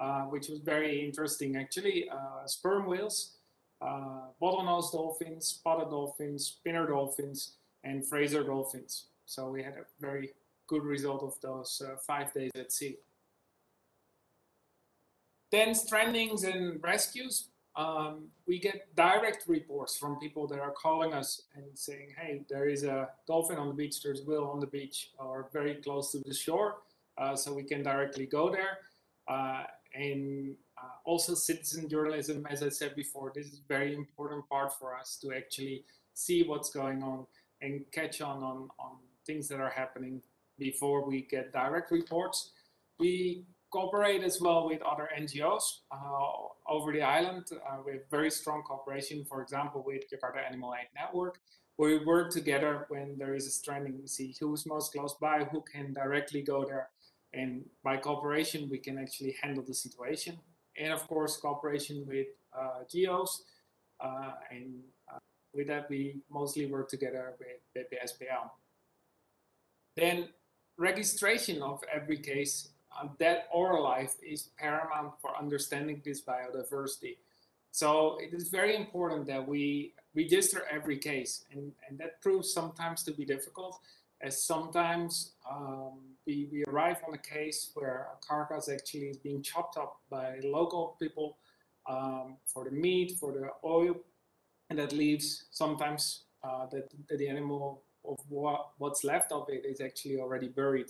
uh, which was very interesting actually. Uh, sperm whales, uh, bottlenose dolphins, spotted dolphins, spinner dolphins, and Fraser dolphins. So we had a very good result of those uh, five days at sea. Then strandings and rescues. Um, we get direct reports from people that are calling us and saying, hey, there is a dolphin on the beach, there's Will on the beach, or very close to the shore, uh, so we can directly go there. Uh, and uh, also citizen journalism, as I said before, this is very important part for us to actually see what's going on and catch on on, on things that are happening before we get direct reports. We cooperate as well with other NGOs uh, over the island. Uh, we have very strong cooperation, for example, with Jakarta Animal Aid Network, we work together when there is a stranding. We see who's most close by, who can directly go there. And by cooperation, we can actually handle the situation and of course cooperation with uh, geos. Uh, and uh, with that, we mostly work together with BPSPL. Then registration of every case, uh, dead or alive, is paramount for understanding this biodiversity. So it is very important that we register every case, and, and that proves sometimes to be difficult as sometimes um, we, we arrive on a case where a carcass actually is being chopped up by local people um, for the meat, for the oil, and that leaves sometimes uh, that, that, the animal of what, what's left of it is actually already buried,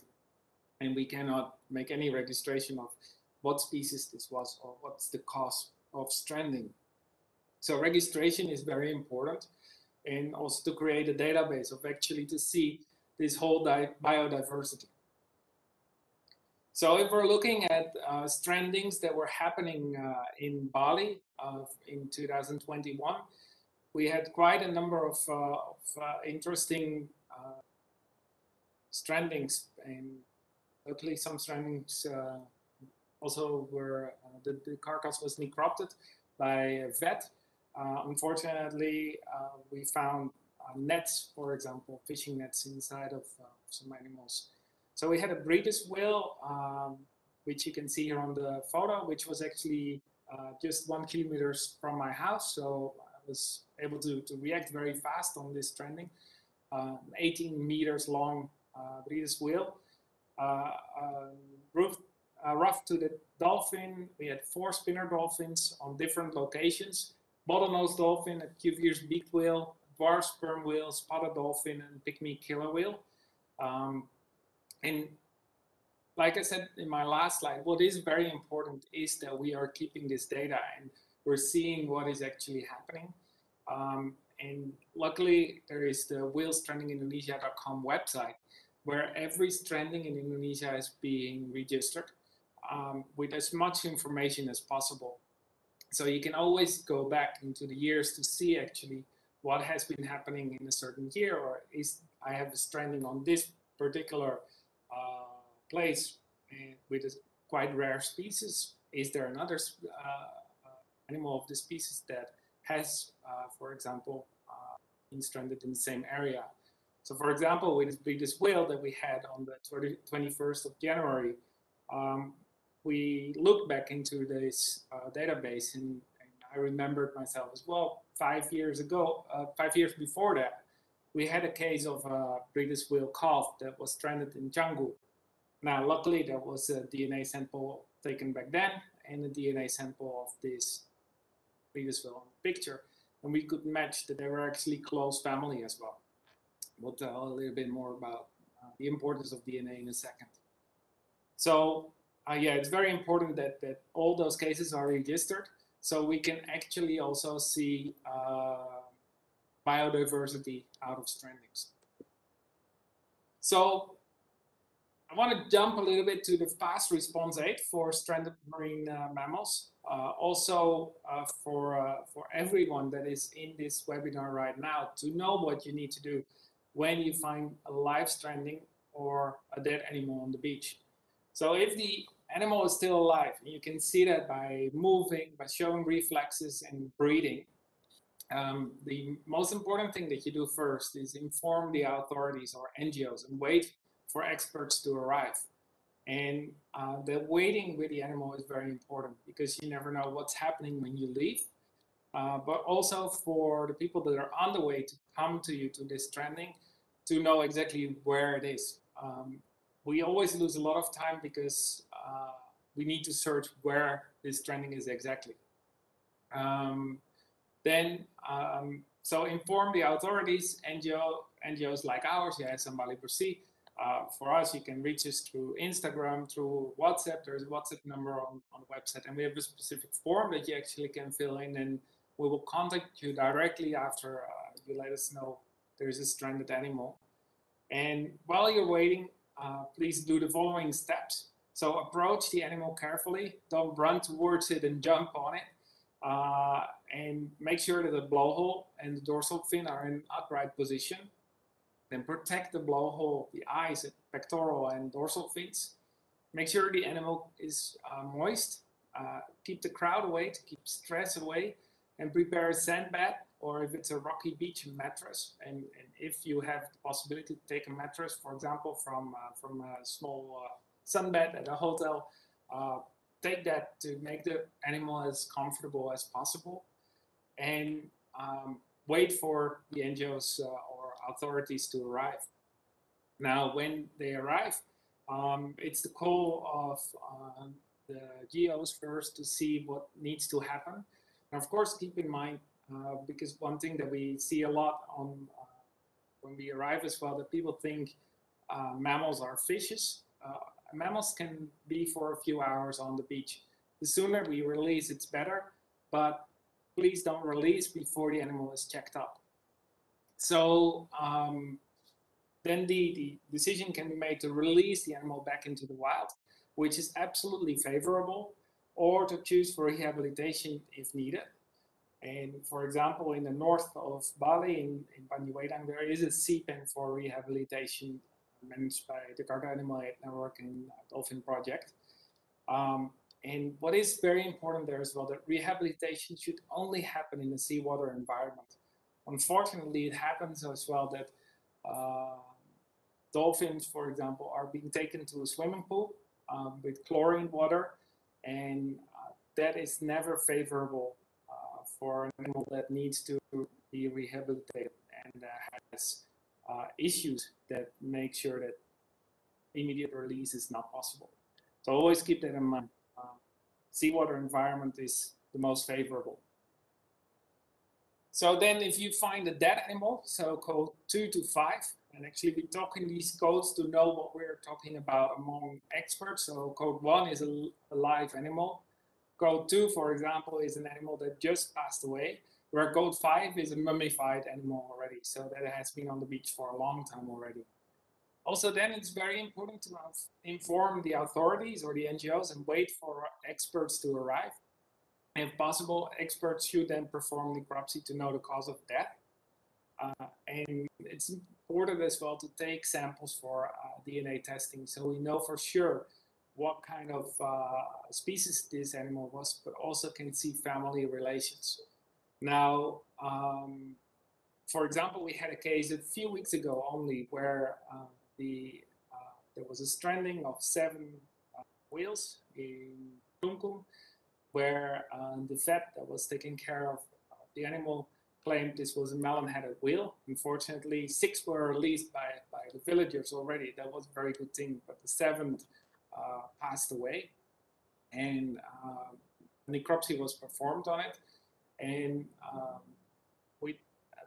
and we cannot make any registration of what species this was or what's the cause of stranding. So registration is very important, and also to create a database of actually to see this whole biodiversity. So if we're looking at uh, strandings that were happening uh, in Bali in 2021, we had quite a number of, uh, of uh, interesting uh, strandings, and luckily some strandings also were the, the, carcass was necropted by a vet. unfortunately, we found uh, nets, for example, fishing nets inside of uh, some animals. So we had a British whale, um, which you can see here on the photo, which was actually uh, just one kilometers from my house. So I was able to, to react very fast on this trending. 18 meters long British whale. roof uh, rough to the dolphin. We had four spinner dolphins on different locations. Bottlenose dolphin at Cuvier's beaked whale Bar sperm whale, spotted dolphin, and pygmy killer whale. Um, and like I said in my last slide, what is very important is that we are keeping this data and we're seeing what is actually happening. Um, and luckily, there is the whalestrandingindonesia.com website where every stranding in Indonesia is being registered um, with as much information as possible. So you can always go back into the years to see actually what has been happening in a certain year, or is I have a stranding on this particular uh, place eh, with a quite rare species? Is there another uh, uh, animal of the species that has, uh, for example, uh, been stranded in the same area? So, for example, with this whale that we had on the 20, 21st of January, um, we looked back into this uh, database and, and, I remembered myself as well five years ago, uh, five years before that, we had a case of a uh, British whale calf that was stranded in jungle. Now, luckily, there was a DNA sample taken back then and a DNA sample of this British whale picture. And we could match that they were actually close family as well. We'll tell a little bit more about uh, the importance of DNA in a second. So, uh, yeah, it's very important that, that all those cases are registered so we can actually also see uh, biodiversity out of strandings. So I want to jump a little bit to the fast response aid for stranded marine uh, mammals. Uh, also uh, for, uh, for everyone that is in this webinar right now to know what you need to do when you find a live stranding or a dead animal on the beach. So if the animal is still alive. you can see that by moving, by showing reflexes and breathing. Um, the most important thing that you do first is inform the authorities or NGOs and wait for experts to arrive. And uh, the waiting with the animal is very important because you never know what's happening when you leave. Uh, but also for the people that are on the way to come to you to this training, to know exactly where it is. Um, we always lose a lot of time because we need to search where this trending is exactly. Um, then, um, so inform the authorities, NGO, NGOs like ours, yeah, Somebody Percy. Uh, for us, you can reach us through Instagram, through WhatsApp. There's a WhatsApp number on, on the website, and we have a specific form that you actually can fill in, and we will contact you directly after uh, you let us know there's a stranded animal. And while you're waiting, uh, please do the following steps. So approach the animal carefully. Don't run towards it and jump on it. Uh, and make sure that the blowhole and the dorsal fin are in upright position. Then protect the blowhole, the eyes, the pectoral and dorsal fins. Make sure the animal is uh, moist. Uh, keep the crowd away to keep stress away and prepare a sand bed or if it's a rocky beach, mattress. And, and if you have the possibility to take a mattress, for example, from, uh, from a small uh, sunbed at a hotel. Uh, take that to make the animal as comfortable as possible and um, wait for the NGOs uh, or authorities to arrive. Now, when they arrive, um, it's the call of um, the GOs first to see what needs to happen. And of course, keep in mind, uh, because one thing that we see a lot on uh, when we arrive as well, that people think uh, mammals are fishes. Uh, mammals can be for a few hours on the beach. The sooner we release, it's better, but please don't release before the animal is checked up. So um, then the, the decision can be made to release the animal back into the wild, which is absolutely favorable, or to choose for rehabilitation if needed. And for example, in the north of Bali, in, in Banyuwedang, there is a sea pen for rehabilitation managed by the Cargo Animal Network and uh, Dolphin Project. Um, and what is very important there as well, that rehabilitation should only happen in a seawater environment. Unfortunately, it happens as well that uh, dolphins, for example, are being taken to a swimming pool um, with chlorine water, and uh, that is never favorable uh, for an animal that needs to be rehabilitated and uh, has uh, issues that make sure that immediate release is not possible. So always keep that in mind. Uh, seawater environment is the most favorable. So then if you find a dead animal, so code two to five, and actually we talk in these codes to know what we're talking about among experts. So code one is a, a live animal. Code two, for example, is an animal that just passed away where gold 5 is a mummified animal already, so that has been on the beach for a long time already. Also, then it's very important to inform the authorities or the NGOs and wait for experts to arrive. If possible, experts should then perform necropsy to know the cause of death. Uh, and it's important as well to take samples for uh, DNA testing so we know for sure what kind of uh, species this animal was, but also can see family relations. Now, um, for example, we had a case a few weeks ago only where um, the uh, there was a stranding of seven uh, whales in Tunku, where uh, the vet that was taking care of the animal claimed this was a melon-headed whale. Unfortunately, six were released by, by the villagers already. That was a very good thing, but the seventh uh, passed away, and uh, necropsy was performed on it. And um, we,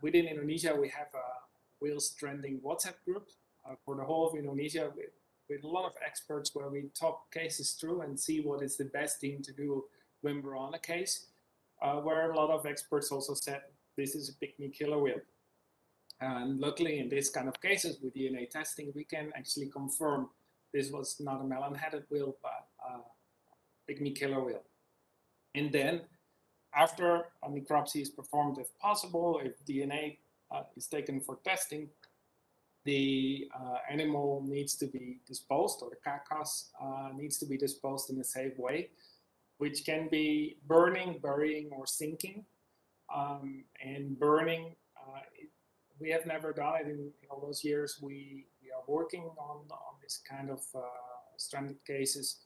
within Indonesia, we have a Wheels Trending WhatsApp group uh, for the whole of Indonesia with, with a lot of experts where we talk cases through and see what is the best thing to do when we're on a case. Uh, where a lot of experts also said this is a pygmy killer whale. And luckily, in this kind of cases with DNA testing, we can actually confirm this was not a melon-headed whale, but a pygmy killer whale. And then after a necropsy is performed, if possible, if DNA uh, is taken for testing, the uh, animal needs to be disposed, or the carcass uh, needs to be disposed in a safe way, which can be burning, burying, or sinking. Um, and burning, uh, we have never done it in, in all those years. We, we, are working on, on this kind of uh, stranded cases.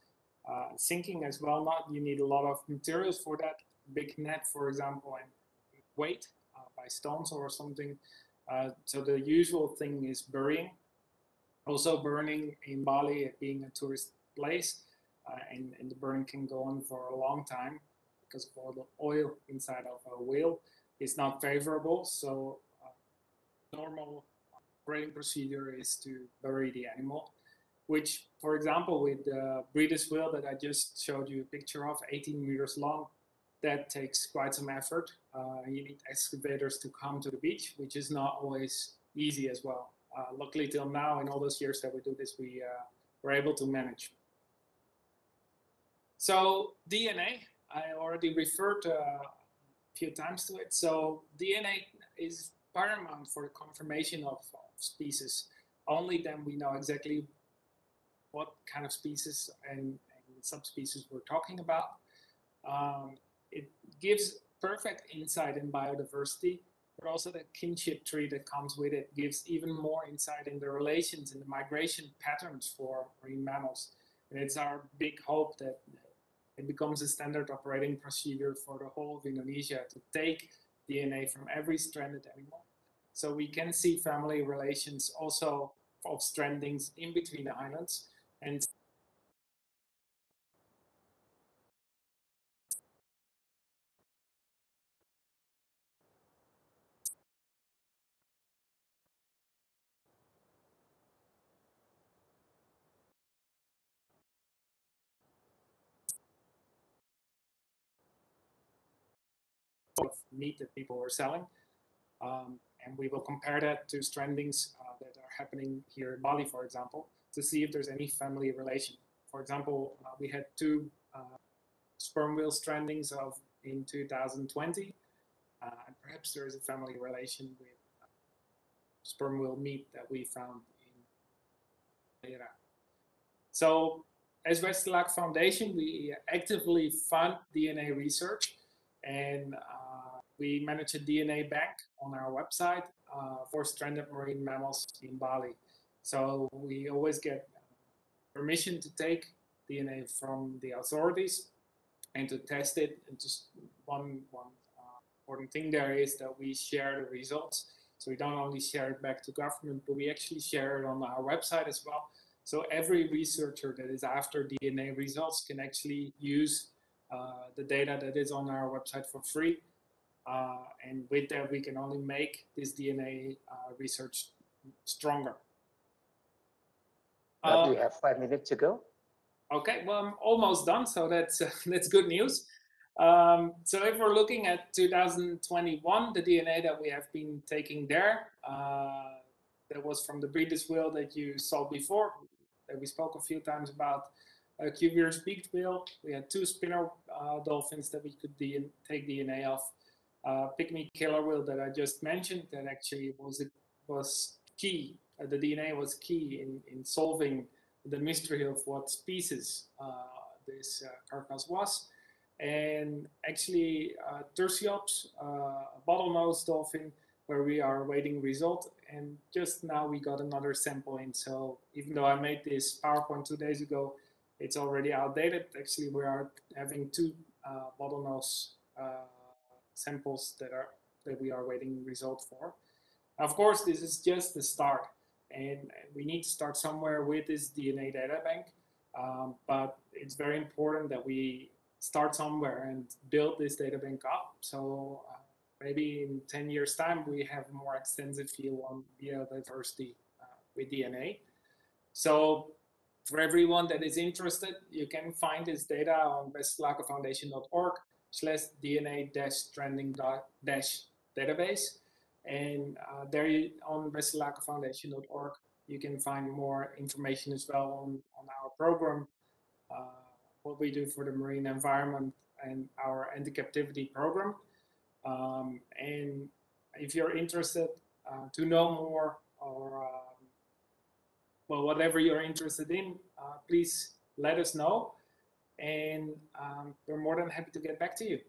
Uh, sinking as well, not you need a lot of materials for that big net, for example, and weight uh, by stones or something. Uh, so the usual thing is burying. Also, burning in Bali, being a tourist place, uh, and, and, the burning can go on for a long time because of all the oil inside of a wheel is not favorable. So, uh, normal breeding procedure is to bury the animal, which, for example, with the breeder's wheel that I just showed you a picture of, 18 meters long, that takes quite some effort. Uh, you need excavators to come to the beach, which is not always easy as well. Uh, luckily, till now, in all those years that we do this, we uh, were able to manage. So DNA, I already referred uh, a few times to it. So DNA is paramount for the confirmation of, of species. Only then we know exactly what kind of species and, and subspecies we're talking about. Um, it gives perfect insight in biodiversity, but also the kinship tree that comes with it gives even more insight in the relations and the migration patterns for marine mammals. And it's our big hope that it becomes a standard operating procedure for the whole of Indonesia to take DNA from every stranded animal. So we can see family relations also of strandings in between the islands and of meat that people were selling. Um, and we will compare that to strandings uh, that are happening here in Bali, for example, to see if there's any family relation. For example, uh, we had two uh, sperm whale strandings of in 2020, uh, and perhaps there is a family relation with uh, sperm whale meat that we found in Lera. So as Westerlaak Foundation, we actively fund DNA research and uh, we manage a DNA bank on our website uh, for stranded marine mammals in Bali. So we always get permission to take DNA from the authorities and to test it. And just one, one uh, important thing there is that we share the results. So we don't only share it back to government, but we actually share it on our website as well. So every researcher that is after DNA results can actually use uh, the data that is on our website for free uh, and with that, we can only make this DNA uh, research stronger. Do we uh, have five minutes to go. Okay, well, I'm almost done, so that's that's good news. Um, so if we're looking at 2021, the DNA that we have been taking there, uh, that was from the breeder's wheel that you saw before, that we spoke a few times about, a Cuvier's beaked wheel. We had two spinner uh, dolphins that we could take DNA off uh, Pygmy killer whale that I just mentioned that actually was was key. Uh, the DNA was key in, in solving the mystery of what species uh, this uh, carcass was. And actually, uh, uh a bottlenose dolphin, where we are waiting result. And just now we got another sample in. So even though I made this PowerPoint two days ago, it's already outdated. Actually, we are having two uh, bottlenose samples that are that we are waiting result for. Of course, this is just the start, and we need to start somewhere with this DNA data bank. Um, but it's very important that we start somewhere and build this data bank up. So uh, maybe in 10 years' time, we have more extensive view on biodiversity uh, with DNA. So for everyone that is interested, you can find this data on bestlagofoundation.org slash DNA dash trending dash database. And uh, there you, on westlakenfoundation.org, you can find more information as well on, on our program, uh, what we do for the marine environment and our anti-captivity program. Um, and if you're interested uh, to know more or um, well, whatever you're interested in, uh, please let us know and um, we're more than happy to get back to you.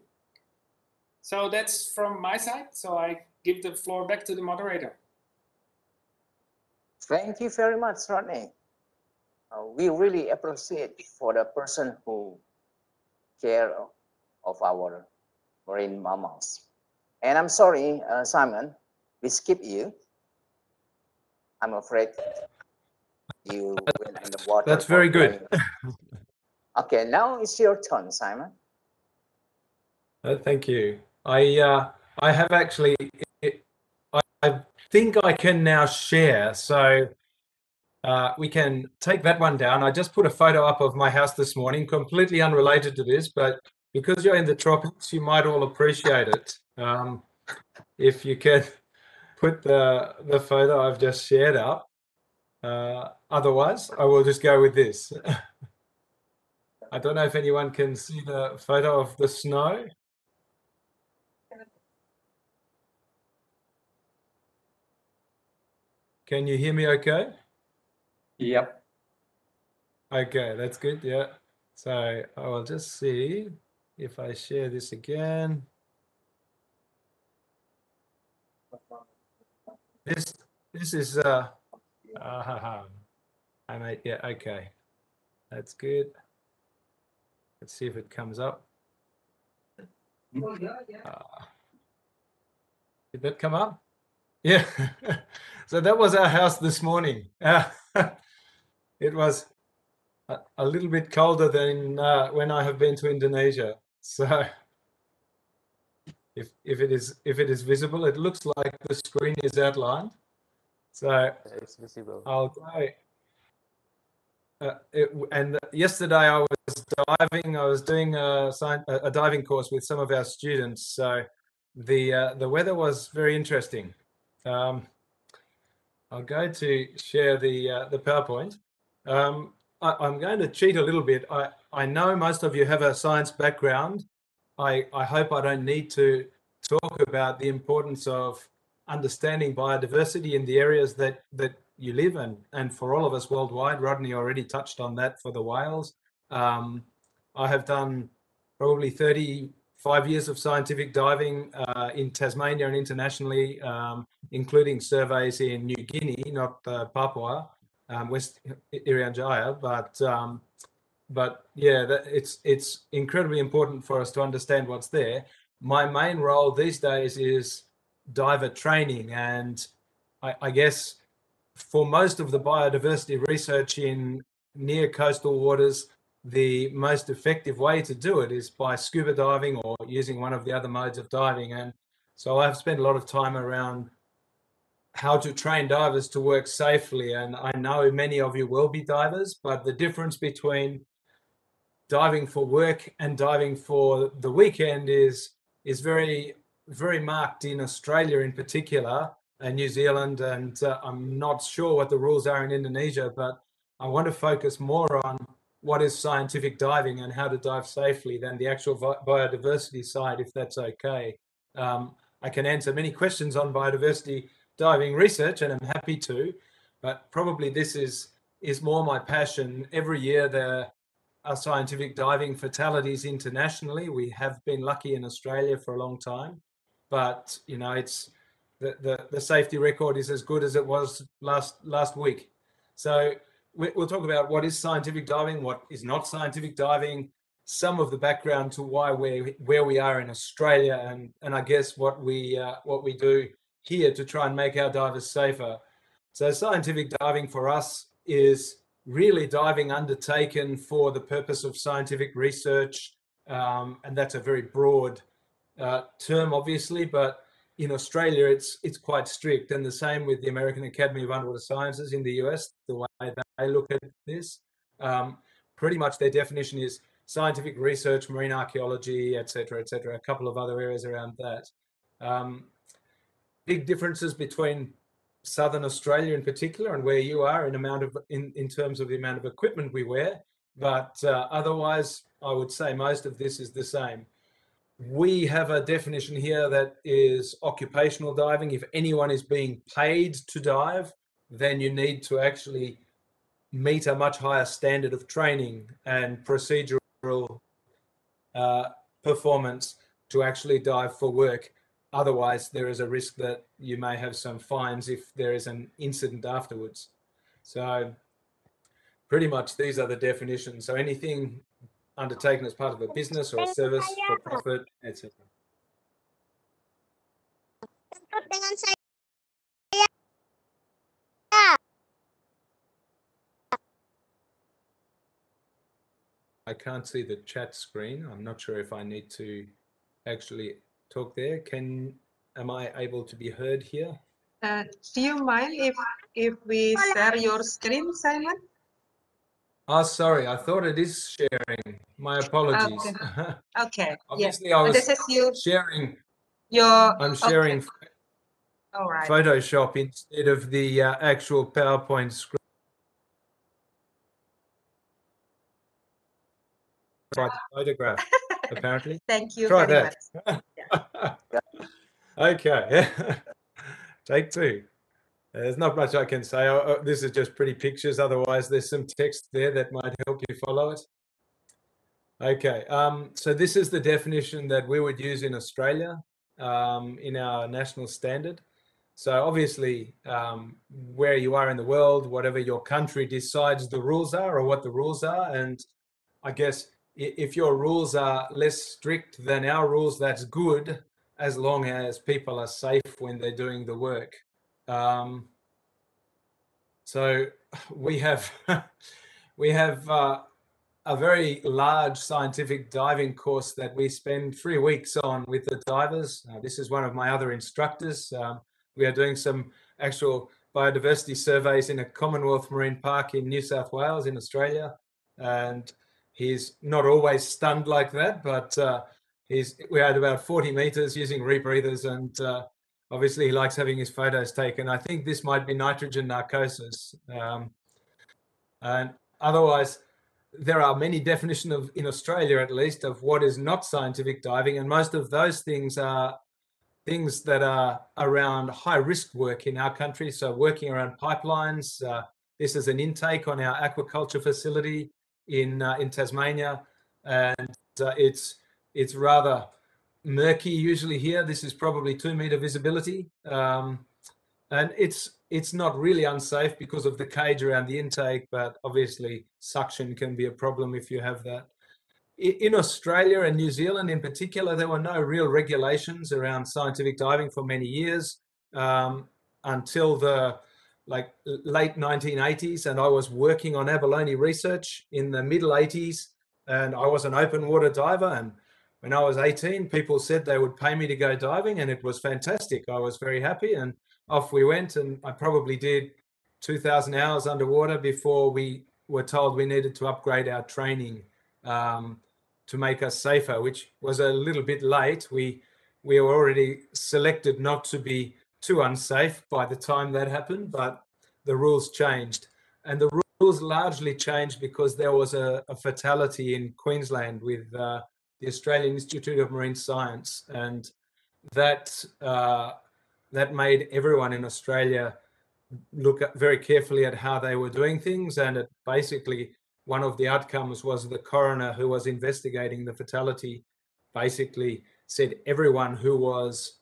So that's from my side. So I give the floor back to the moderator. Thank you very much, Rodney. Uh, we really appreciate for the person who care of our marine mammals. And I'm sorry, uh, Simon, we skip you. I'm afraid you went in the water. That's very good. Okay, now it's your turn, Simon. Uh, thank you. I uh, I have actually. It, I, I, think I can now share. So uh, we can take that one down. I just put a photo up of my house this morning, completely unrelated to this, but because you're in the tropics, you might all appreciate it. Um, if you can put the the photo I've just shared up. Uh, otherwise, I will just go with this. I don't know if anyone can see the photo of the snow. Can you hear me okay? Yep. Okay, that's good. Yeah. So I will just see if I share this again. This this is uh, uh I made yeah okay. That's good. Let's see if it comes up. Uh, did that come up? Yeah. so that was our house this morning. Uh, it was a, a, little bit colder than uh, when I have been to Indonesia. So if if it is if it is visible, it looks like the screen is outlined. So it's visible. I'll go uh, it, and yesterday I was diving. I was doing a, a, diving course with some of our students, so the uh, the weather was very interesting. Um, I'll go to share the uh, the PowerPoint. Um, I, am going to cheat a little bit. I I know most of you have a science background. I I hope I don't need to talk about the importance of understanding biodiversity in the areas that that you live and and for all of us worldwide rodney already touched on that for the whales um, i have done probably 35 years of scientific diving uh, in tasmania and internationally um, including surveys in new guinea not uh, papua um, west irianjaya but um, but yeah that, it's it's incredibly important for us to understand what's there my main role these days is diver training and I, I guess for most of the biodiversity research in near coastal waters, the most effective way to do it is by scuba diving or using one of the other modes of diving. And so I've spent a lot of time around how to train divers to work safely. And I know many of you will be divers, but the difference between diving for work and diving for the weekend is is very very marked in Australia in particular in uh, New Zealand, and uh, I'm not sure what the rules are in Indonesia, but I want to focus more on what is scientific diving and how to dive safely than the actual biodiversity side, if that's okay. Um, I can answer many questions on biodiversity diving research, and I'm happy to, but probably this is is more my passion. Every year there are scientific diving fatalities internationally. We have been lucky in Australia for a long time, but you know it's the, the, the safety record is as good as it was last last week. So we, we'll talk about what is scientific diving, what is not scientific diving, some of the background to why we're where we are in Australia, and and I guess what we uh, what we do here to try and make our divers safer. So scientific diving for us is really diving undertaken for the purpose of scientific research, um, and that's a very broad uh, term, obviously, but in Australia, it's it's quite strict, and the same with the American Academy of Underwater Sciences in the US. The way they look at this, um, pretty much their definition is scientific research, marine archaeology, etc., etc. A couple of other areas around that. Um, big differences between southern Australia in particular and where you are in amount of in, in terms of the amount of equipment we wear, but uh, otherwise, I would say most of this is the same we have a definition here that is occupational diving. If anyone is being paid to dive, then you need to actually meet a much higher standard of training and procedural uh, performance to actually dive for work. Otherwise, there is a risk that you may have some fines if there is an incident afterwards. So, pretty much these are the definitions. So, anything undertaken as part of a business or a service for profit, etc. I can't see the chat screen. I'm not sure if I need to actually talk there. Can am I able to be heard here? Uh, do you mind if if we share your screen, Simon? Oh, sorry. I thought it is sharing. My apologies. Okay. okay. Obviously, yeah. I was you, sharing. Your. I'm sharing. Okay. All right. Photoshop instead of the uh, actual PowerPoint screen. the photograph, apparently. Thank you. Try that. okay. Take two. There's not much I can say. Oh, this is just pretty pictures. Otherwise, there's some text there that might help you follow it. Okay, um, so this is the definition that we would use in Australia um, in our national standard. So obviously, um, where you are in the world, whatever your country decides the rules are or what the rules are, and I guess if your rules are less strict than our rules, that's good as long as people are safe when they're doing the work. Um, so we have we have uh, a very large scientific diving course that we spend three weeks on with the divers. Uh, this is one of my other instructors. Um, we are doing some actual biodiversity surveys in a Commonwealth Marine Park in New South Wales in Australia, and he's not always stunned like that, but uh, he's we had about 40 meters using rebreathers and uh, obviously he likes having his photos taken. I think this might be nitrogen narcosis. Um, and otherwise, there are many definitions of in Australia at least of what is not scientific diving, and most of those things are things that are around high risk work in our country. So working around pipelines. Uh, this is an intake on our aquaculture facility in uh, in Tasmania, and uh, it's it's rather murky usually here. This is probably two meter visibility. Um, and it's it's not really unsafe because of the cage around the intake, but obviously suction can be a problem if you have that. In Australia and New Zealand in particular, there were no real regulations around scientific diving for many years um, until the like late 1980s. And I was working on abalone research in the middle 80s, and I was an open water diver and when I was 18, people said they would pay me to go diving, and it was fantastic. I was very happy, and off we went. And I probably did 2,000 hours underwater before we were told we needed to upgrade our training um, to make us safer, which was a little bit late. We we were already selected not to be too unsafe by the time that happened, but the rules changed, and the rules largely changed because there was a, a fatality in Queensland with. Uh, the Australian Institute of Marine Science, and that uh, that made everyone in Australia look very carefully at how they were doing things, and it basically one of the outcomes was the coroner who was investigating the fatality basically said everyone who was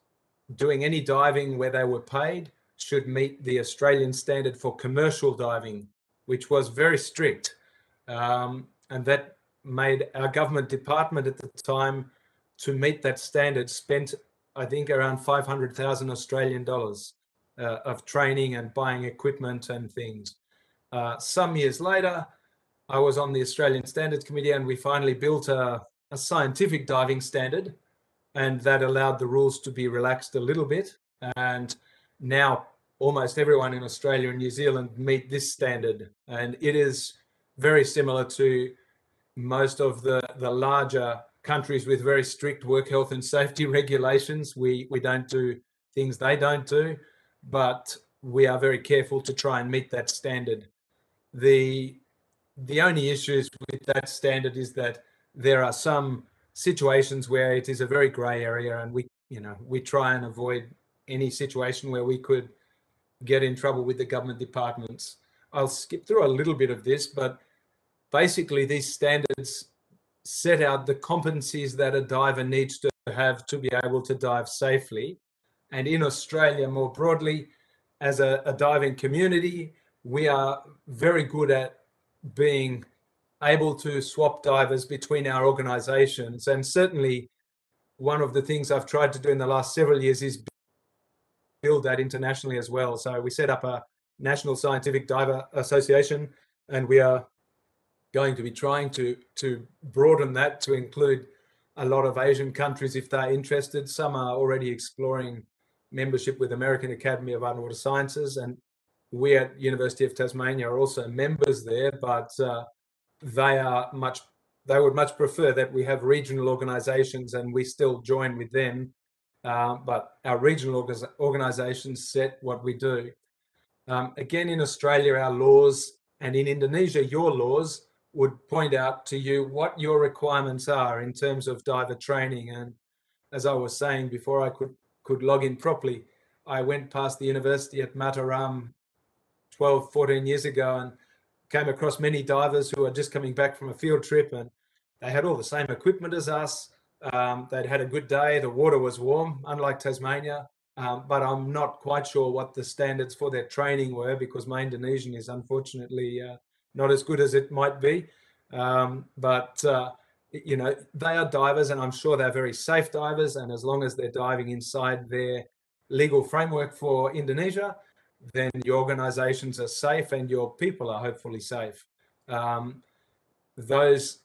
doing any diving where they were paid should meet the Australian standard for commercial diving, which was very strict. Um, and that made our government department at the time to meet that standard spent i think around 500000 australian dollars uh, of training and buying equipment and things uh, some years later i was on the australian standards committee and we finally built a, a scientific diving standard and that allowed the rules to be relaxed a little bit and now almost everyone in australia and new zealand meet this standard and it is very similar to most of the, the larger countries with very strict work health and safety regulations. We, we don't do things they don't do, but we are very careful to try and meet that standard. The, the only issues with that standard is that there are some situations where it is a very grey area and we you know we try and avoid any situation where we could get in trouble with the government departments i'll skip through a little bit of this but basically these standards set out the competencies that a diver needs to have to be able to dive safely. And in Australia, more broadly, as a, a diving community, we are very good at being able to swap divers between our organizations. And certainly, one of the things I've tried to do in the last several years is build that internationally as well. So we set up a National Scientific Diver Association, and we are going to be trying to to broaden that to include a lot of Asian countries if they're interested. Some are already exploring membership with American Academy of Underwater Sciences, and we at University of Tasmania are also members there, but uh, they are much they would much prefer that we have regional organizations and we still join with them. Uh, but our regional organizations set what we do. Um, again, in Australia, our laws and in Indonesia, your laws would point out to you what your requirements are in terms of diver training. And as I was saying before, I could could log in properly. I went past the university at Mataram 12, 14 years ago and came across many divers who are just coming back from a field trip and they had all the same equipment as us. Um, they'd had a good day. The water was warm, unlike Tasmania. Um, but I'm not quite sure what the standards for their training were because my Indonesian is unfortunately uh, not as good as it might be. Um, but uh, you know they are divers, and I'm sure they're very safe divers. And as long as they're diving inside their legal framework for Indonesia, then your organisations are safe, and your people are hopefully safe. Um, those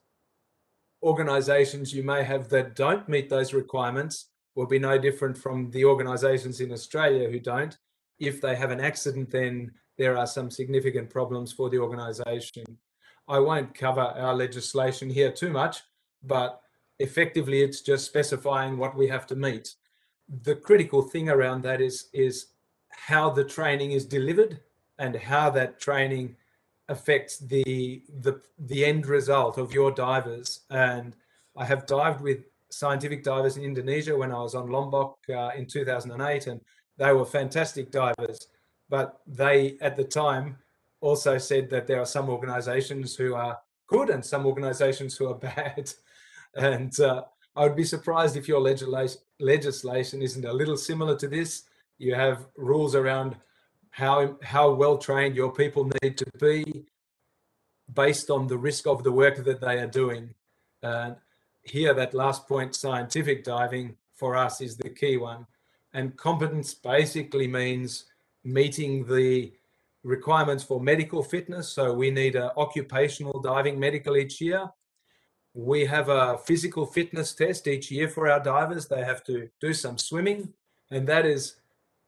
organisations you may have that don't meet those requirements will be no different from the organisations in Australia who don't. If they have an accident, then there are some significant problems for the organisation. I won't cover our legislation here too much, but effectively it's just specifying what we have to meet. The critical thing around that is, is how the training is delivered and how that training affects the, the, the end result of your divers. And I have dived with scientific divers in Indonesia when I was on Lombok uh, in 2008, and they were fantastic divers but they, at the time, also said that there are some organizations who are good and some organizations who are bad. And uh, I would be surprised if your legislation, legislation isn't a little similar to this. You have rules around how, how well trained your people need to be based on the risk of the work that they are doing. Uh, here, that last point, scientific diving, for us is the key one. And competence basically means meeting the requirements for medical fitness. So we need an occupational diving medical each year. We have a physical fitness test each year for our divers. They have to do some swimming, and that is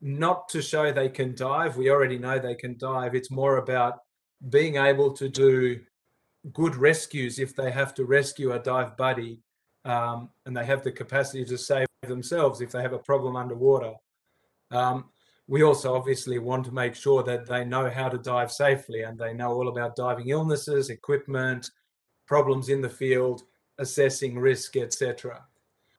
not to show they can dive. We already know they can dive. It's more about being able to do good rescues if they have to rescue a dive buddy um, and they have the capacity to save themselves if they have a problem underwater. Um, we also obviously want to make sure that they know how to dive safely and they know all about diving illnesses, equipment, problems in the field, assessing risk, etc.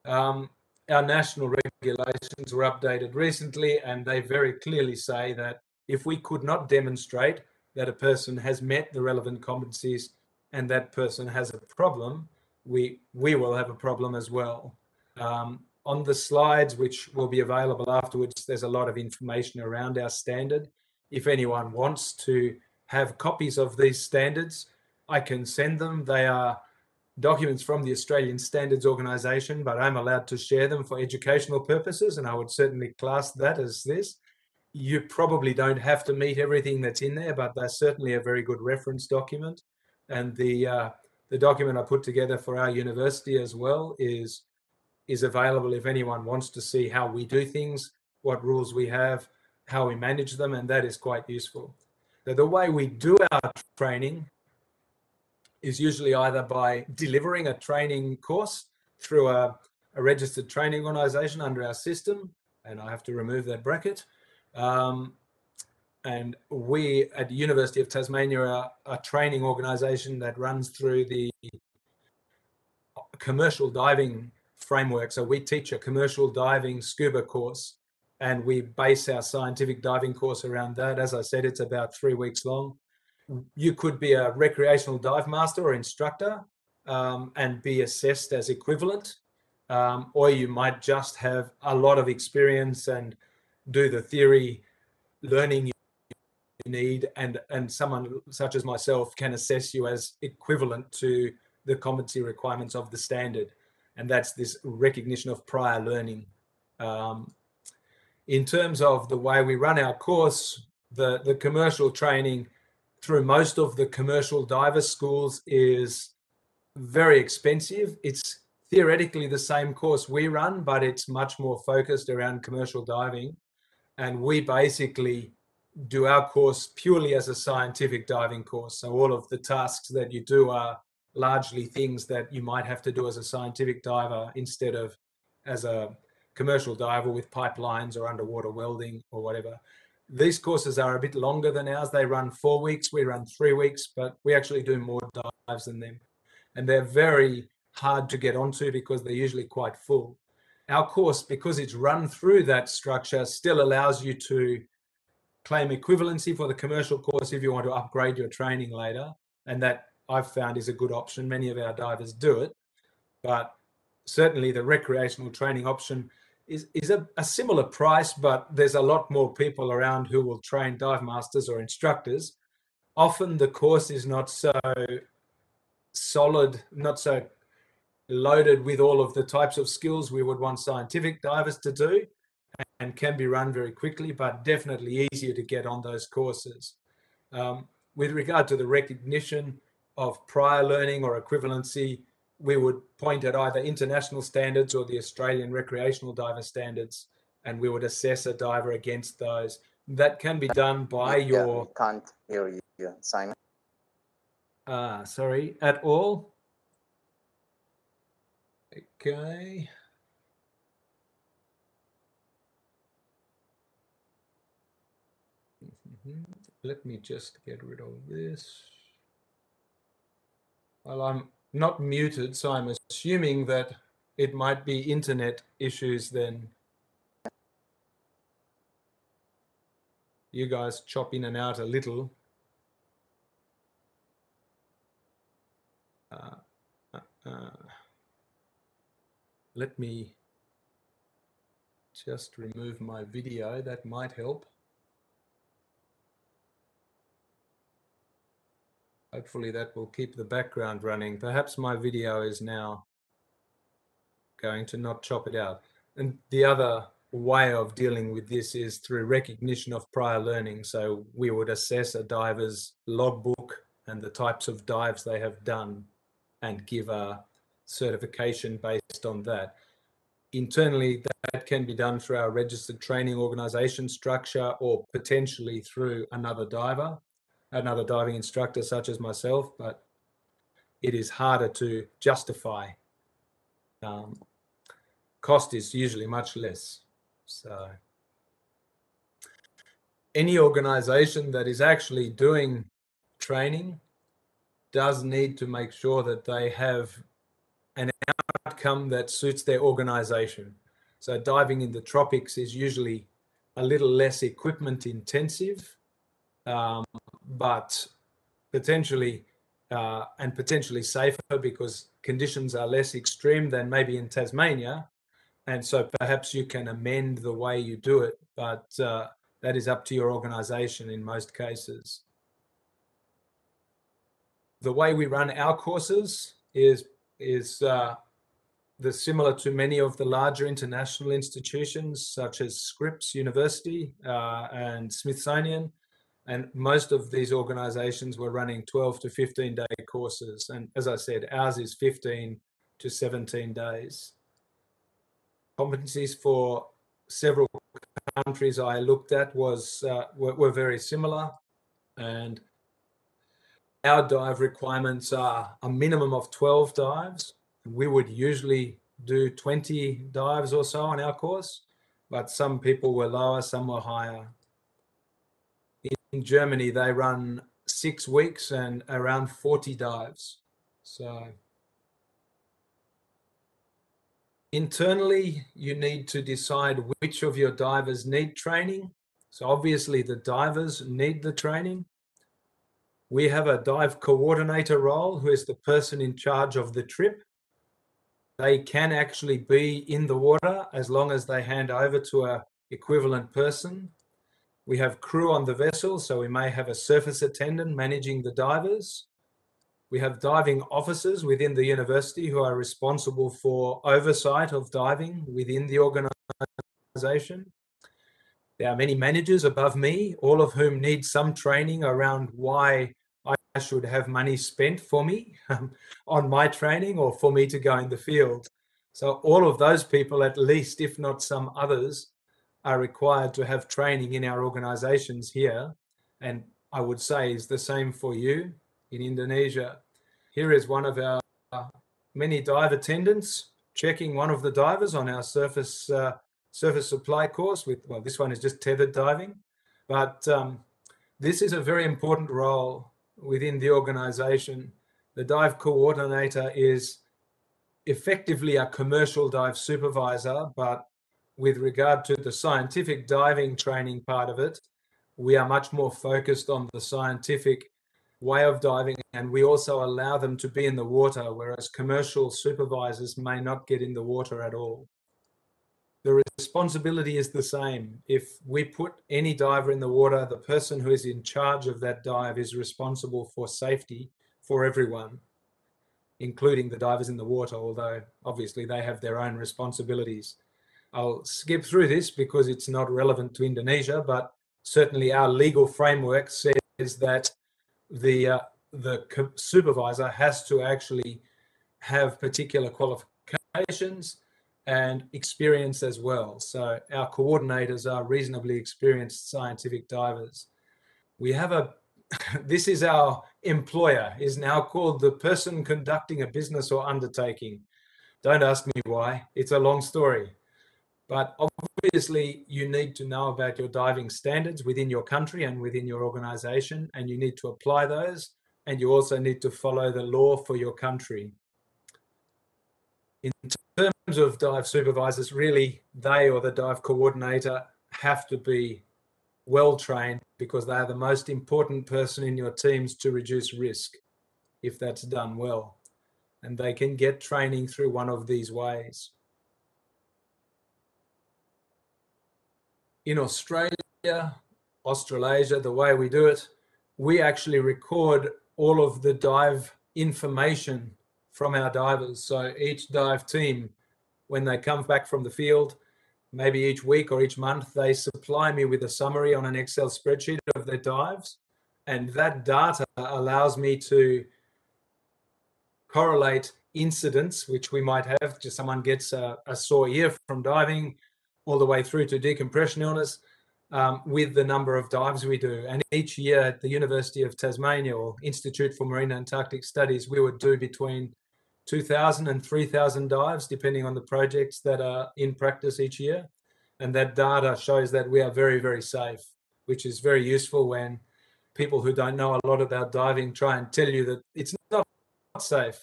Um, our national regulations were updated recently, and they very clearly say that if we could not demonstrate that a person has met the relevant competencies and that person has a problem, we we will have a problem as well. Um, on the slides, which will be available afterwards, there's a lot of information around our standard. If anyone wants to have copies of these standards, I can send them. They are documents from the Australian Standards Organisation, but I'm allowed to share them for educational purposes, and I would certainly class that as this. You probably don't have to meet everything that's in there, but they're certainly a very good reference document. And the uh, the document I put together for our university as well is is available if anyone wants to see how we do things, what rules we have, how we manage them, and that is quite useful. the way we do our training is usually either by delivering a training course through a, a registered training organization under our system, and I have to remove that bracket. Um, and we at the University of Tasmania are a training organization that runs through the commercial diving framework. So we teach a commercial diving scuba course and we base our scientific diving course around that. As I said, it's about three weeks long. You could be a recreational dive master or instructor um, and be assessed as equivalent, um, or you might just have a lot of experience and do the theory learning you need, and and someone such as myself can assess you as equivalent to the competency requirements of the standard and that's this recognition of prior learning. Um, in terms of the way we run our course, the, the commercial training through most of the commercial diver schools is very expensive. It's theoretically the same course we run, but it's much more focused around commercial diving. And we basically do our course purely as a scientific diving course. So all of the tasks that you do are largely things that you might have to do as a scientific diver instead of as a commercial diver with pipelines or underwater welding or whatever. These courses are a bit longer than ours. They run four weeks, we run three weeks, but we actually do more dives than them. And they're very hard to get onto because they're usually quite full. Our course, because it's run through that structure, still allows you to claim equivalency for the commercial course if you want to upgrade your training later. And that I've found is a good option. Many of our divers do it, but certainly the recreational training option is, is a, a similar price, but there's a lot more people around who will train dive masters or instructors. Often the course is not so solid, not so loaded with all of the types of skills we would want scientific divers to do and can be run very quickly, but definitely easier to get on those courses. Um, with regard to the recognition, of prior learning or equivalency, we would point at either international standards or the Australian recreational diver standards, and we would assess a diver against those. That can be done by yeah, your. Can't hear you, Simon. Ah, sorry, at all. Okay. Mm-hmm. Let me just get rid of this. Well, I'm not muted, so I'm assuming that it might be internet issues then. You guys chop in and out a little. Uh, uh, uh. let me just remove my video, that might help. Hopefully that will keep the background running. Perhaps my video is now going to not chop it out. And the other way of dealing with this is through recognition of prior learning. So we would assess a diver's logbook and the types of dives they have done and give a certification based on that. Internally, that can be done through our registered training organization structure or potentially through another diver another diving instructor such as myself, but it is harder to justify. Um, cost is usually much less. So, any organization that is actually doing training does need to make sure that they have an outcome that suits their organization. So, diving in the tropics is usually a little less equipment intensive. Um, but potentially uh, and potentially safer because conditions are less extreme than maybe in Tasmania. And so perhaps you can amend the way you do it, but uh, that is up to your organization in most cases. The way we run our courses is is uh, the similar to many of the larger international institutions such as Scripps University uh, and Smithsonian and most of these organizations were running 12 to 15 day courses. And as I said, ours is 15 to 17 days. Competencies for several countries I looked at was uh, were, were, very similar, and our dive requirements are a minimum of 12 dives. We would usually do 20 dives or so on our course, but some people were lower, some were higher in Germany, they run six weeks and around 40 dives. So internally, you need to decide which of your divers need training. So obviously, the divers need the training. We have a dive coordinator role who is the person in charge of the trip. They can actually be in the water as long as they hand over to a equivalent person we have crew on the vessel, so we may have a surface attendant managing the divers. We have diving officers within the university who are responsible for oversight of diving within the organization. There are many managers above me, all of whom need some training around why I should have money spent for me on my training or for me to go in the field. So, all of those people, at least, if not some others, are required to have training in our organizations here. And I would say is the same for you in Indonesia. Here is one of our many dive attendants checking one of the divers on our surface uh, surface supply course with well this one is just tethered diving but um, this is a very important role within the organization the dive coordinator is effectively a commercial dive supervisor but with regard to the scientific diving training part of it, we are much more focused on the scientific way of diving, and we also allow them to be in the water, whereas commercial supervisors may not get in the water at all. The responsibility is the same. If we put any diver in the water, the person who is in charge of that dive is responsible for safety for everyone, including the divers in the water, although obviously they have their own responsibilities. I'll skip through this because it's not relevant to Indonesia, but certainly our legal framework says that the uh, the supervisor has to actually have particular qualifications and experience as well. So our coordinators are reasonably experienced scientific divers. We have a this is our employer is now called the person conducting a business or undertaking. Don't ask me why. It's a long story. But obviously, you need to know about your diving standards within your country and within your organization, and you need to apply those. And you also need to follow the law for your country. In terms of dive supervisors, really, they or the dive coordinator have to be well trained because they are the most important person in your teams to reduce risk if that's done well. And they can get training through one of these ways. in Australia, Australasia, the way we do it, we actually record all of the dive information from our divers. So each dive team, when they come back from the field, maybe each week or each month, they supply me with a summary on an Excel spreadsheet of their dives. And that data allows me to correlate incidents, which we might have. Just someone gets a, a sore ear from diving, all the way through to decompression illness um, with the number of dives we do. And each year at the University of Tasmania or Institute for Marine Antarctic Studies, we would do between 2,000 and 3,000 dives, depending on the projects that are in practice each year. And that data shows that we are very, very safe, which is very useful when people who don't know a lot about diving try and tell you that it's not safe.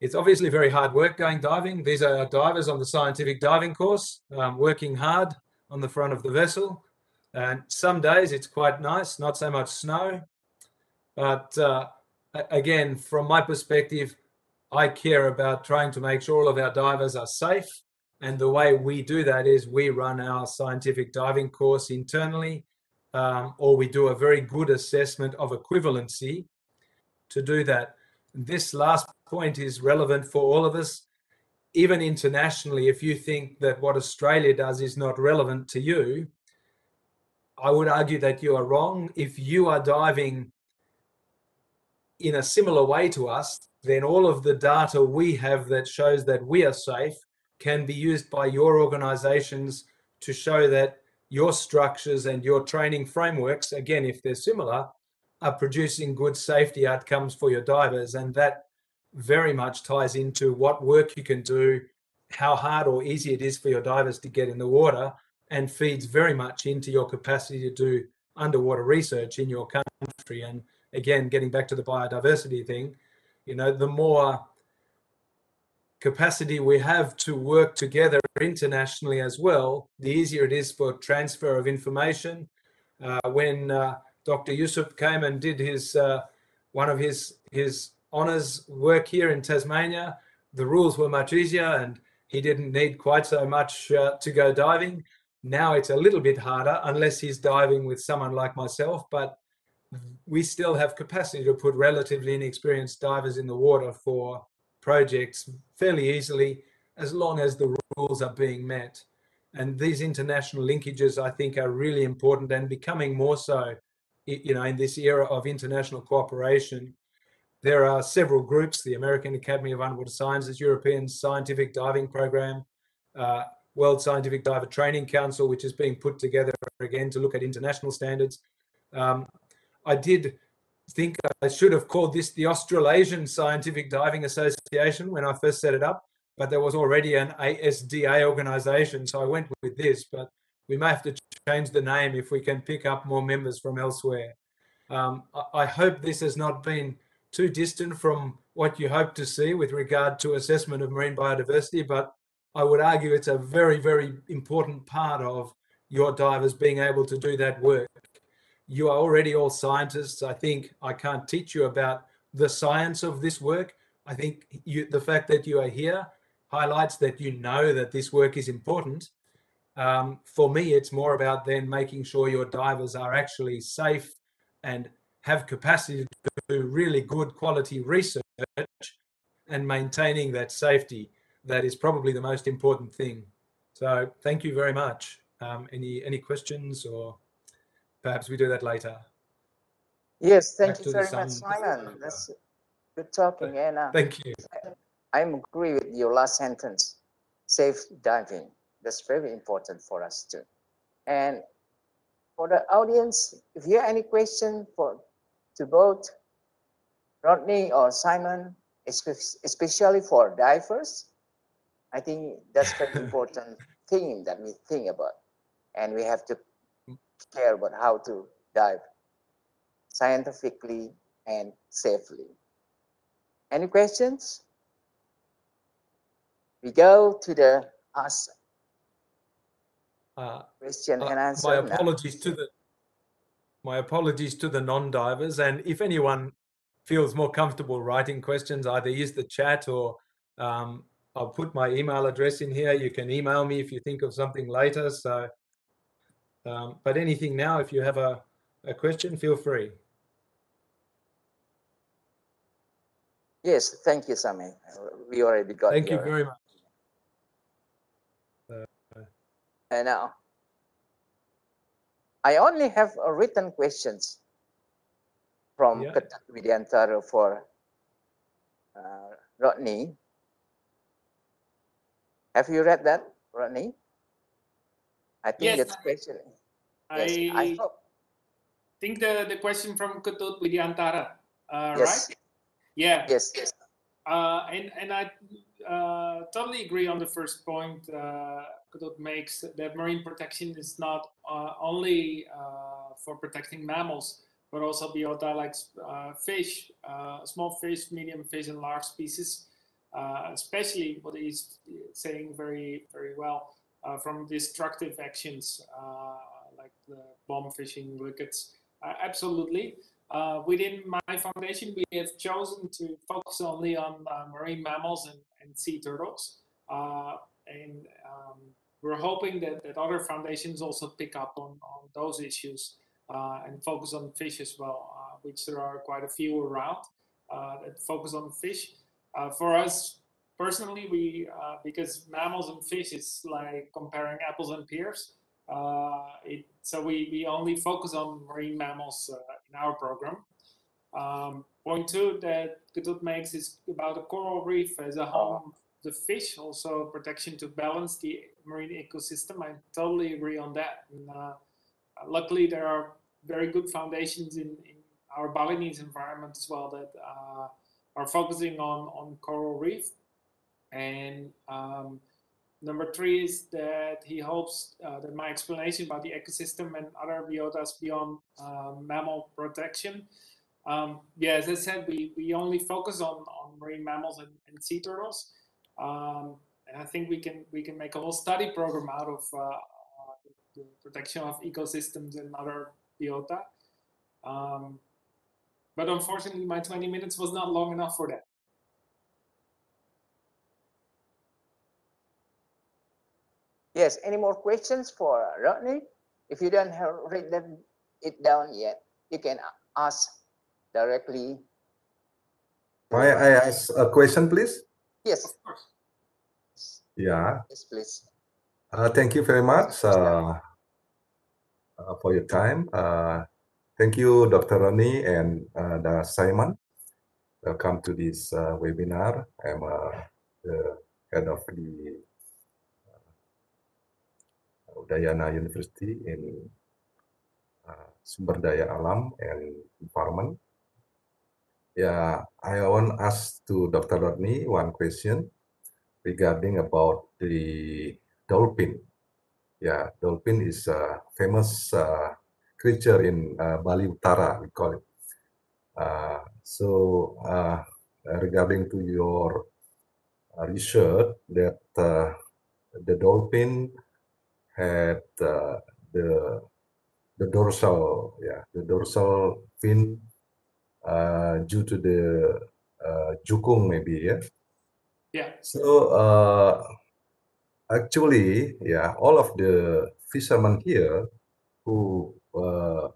It's obviously very hard work going diving. These are divers on the scientific diving course, um, working hard on the front of the vessel. And some days it's quite nice, not so much snow. But uh, again, from my perspective, I care about trying to make sure all of our divers are safe. And the way we do that is we run our scientific diving course internally, um, or we do a very good assessment of equivalency to do that this last point is relevant for all of us. Even internationally, if you think that what Australia does is not relevant to you, I would argue that you are wrong. If you are diving in a similar way to us, then all of the data we have that shows that we are safe can be used by your organizations to show that your structures and your training frameworks, again, if they're similar, are producing good safety outcomes for your divers. And that very much ties into what work you can do, how hard or easy it is for your divers to get in the water, and feeds very much into your capacity to do underwater research in your country. And again, getting back to the biodiversity thing, you know, the more capacity we have to work together internationally as well, the easier it is for transfer of information. Uh, when uh, Dr. Yusuf came and did his uh, one of his his honors work here in Tasmania. The rules were much easier, and he didn't need quite so much uh, to go diving. Now it's a little bit harder unless he's diving with someone like myself, but we still have capacity to put relatively inexperienced divers in the water for projects fairly easily as long as the rules are being met. And these international linkages, I think, are really important and becoming more so you know, in this era of international cooperation, there are several groups: the American Academy of Underwater Sciences, European Scientific Diving Program, uh, World Scientific Diver Training Council, which is being put together again to look at international standards. Um, I did think I should have called this the Australasian Scientific Diving Association when I first set it up, but there was already an ASDA organization, so I went with this. But we may have to change the name if we can pick up more members from elsewhere. Um, I, I hope this has not been too distant from what you hope to see with regard to assessment of marine biodiversity, but I would argue it's a very, very important part of your divers being able to do that work. You are already all scientists. I think I can't teach you about the science of this work. I think you, the fact that you are here highlights that you know that this work is important um, for me, it's more about then making sure your divers are actually safe and have capacity to do really good quality research and maintaining that safety. That is probably the most important thing. So thank you very much. Um, any any questions or perhaps we do that later. Yes, thank Back you very much, Simon. That's good talking, Anna. Thank you. I, I agree with your last sentence. Safe diving. That's very important for us too. And for the audience, if you have any question for to both Rodney or Simon, especially for divers, I think that's very important thing that we think about, and we have to hmm. care about how to dive scientifically and safely. Any questions? We go to the ask Question uh, and answer. My apologies now. to the my apologies to the non-divers, and if anyone feels more comfortable writing questions, either use the chat or um, I'll put my email address in here. You can email me if you think of something later. So, um, but anything now, if you have a, a question, feel free. Yes, thank you, Sami. We already got. Thank your... you very much. I now, I only have uh, written questions from yeah. Ketat for uh, Rodney. Have you read that, Rodney? I think yes, that's I, question. I, yes, I hope. think the, the question from Ketut Widiantara, uh, yes. right? Yeah. Yes. yes. Uh, and and I uh, totally agree on the first point uh, that makes that marine protection is not uh, only uh, for protecting mammals but also biota like uh, fish, uh, small fish, medium fish, and large species. especially what he's saying very very well from destructive actions like the bomb fishing, rickets. absolutely. Uh, within my foundation, we have chosen to focus only on uh, marine mammals and, and sea turtles. Uh, and um, we're hoping that, that other foundations also pick up on, on those issues uh, and focus on fish as well, uh, which there are quite a few around uh, that focus on fish. for us personally, we because mammals and fish is like comparing apples and pears. It, so we, we only focus on marine mammals in our program. Um, point two that Geduld makes is about the coral reef as a home the fish, also protection to balance the marine ecosystem. I totally agree on that. And, uh, luckily, there are very good foundations in, in, our Balinese environment as well that uh, are focusing on, on coral reef. And um, Number three is that he hopes uh, that my explanation about the ecosystem and other biotas beyond uh, mammal protection. Um, yeah, as I said, we, we only focus on, on marine mammals and, and sea turtles. Um, and I think we can we can make a whole study program out of uh, the protection of ecosystems and other biota. Um, but unfortunately, my 20 minutes was not long enough for that. Yes, any more questions for uh, Rodney? If you don't have read it down yet, you can ask directly. May I ask a question, please? Yes. Yeah. Yes, please. Uh, thank you very much uh, uh, for your time. Uh, thank you, Dr. Ronnie and uh, Simon. Welcome to this webinar. I'm the head of the Udayana University in uh, Sumber Daya Alam and Environment. Yeah, I want ask to Dr. Rodney one question regarding about the dolphin. Yeah, dolphin is a famous uh, creature in uh, Bali Utara, we call it. Uh, so uh, regarding to your uh, research that uh, the dolphin had uh, the the dorsal, yeah, the dorsal fin uh, due to the uh, jukung maybe, yeah. Yeah. So uh, actually, yeah, all of the fishermen here who uh,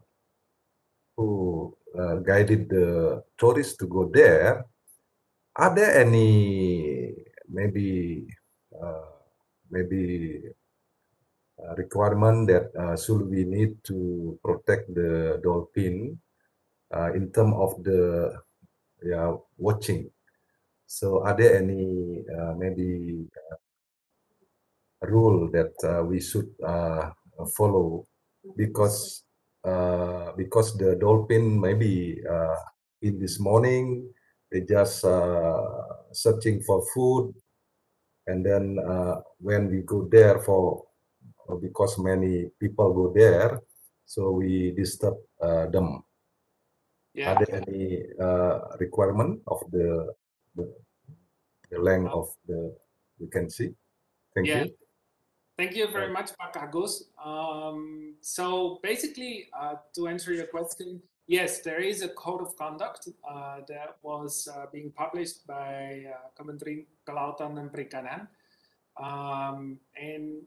who uh, guided the tourists to go there, are there any maybe uh, maybe Uh, requirement that uh, should we need to protect the dolphin uh, in terms of the yeah, watching. So are there any maybe rule that we should follow because uh, because the dolphin maybe uh, in this morning they just uh, searching for food and then when we go there for because many people go there, so we disturb uh, them. Yeah. Are there any uh, requirement of the, the, the length of the you can see? Thank yeah. you. Thank you very much, Pak Agus. Um, so basically, uh, to answer your question, yes, there is a code of conduct uh, that was uh, being published by uh, Kementerian Kelautan dan Perikanan. Um, and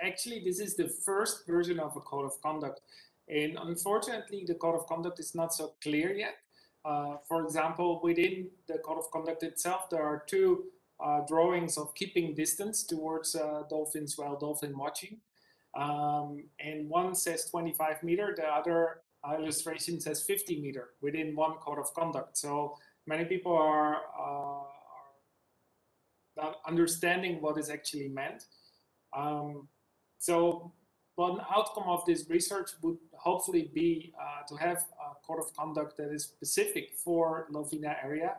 actually, this is the first version of a code of conduct. And unfortunately, the code of conduct is not so clear yet. Uh, for example, within the code of conduct itself, there are two uh, drawings of keeping distance towards uh, dolphins while dolphin watching. Um, and one says 25 meter, the other illustration says 50 meter within one code of conduct. So many people are, uh, not understanding what is actually meant. Um, so one outcome of this research would hopefully be uh, to have a code of conduct that is specific for Lovina area,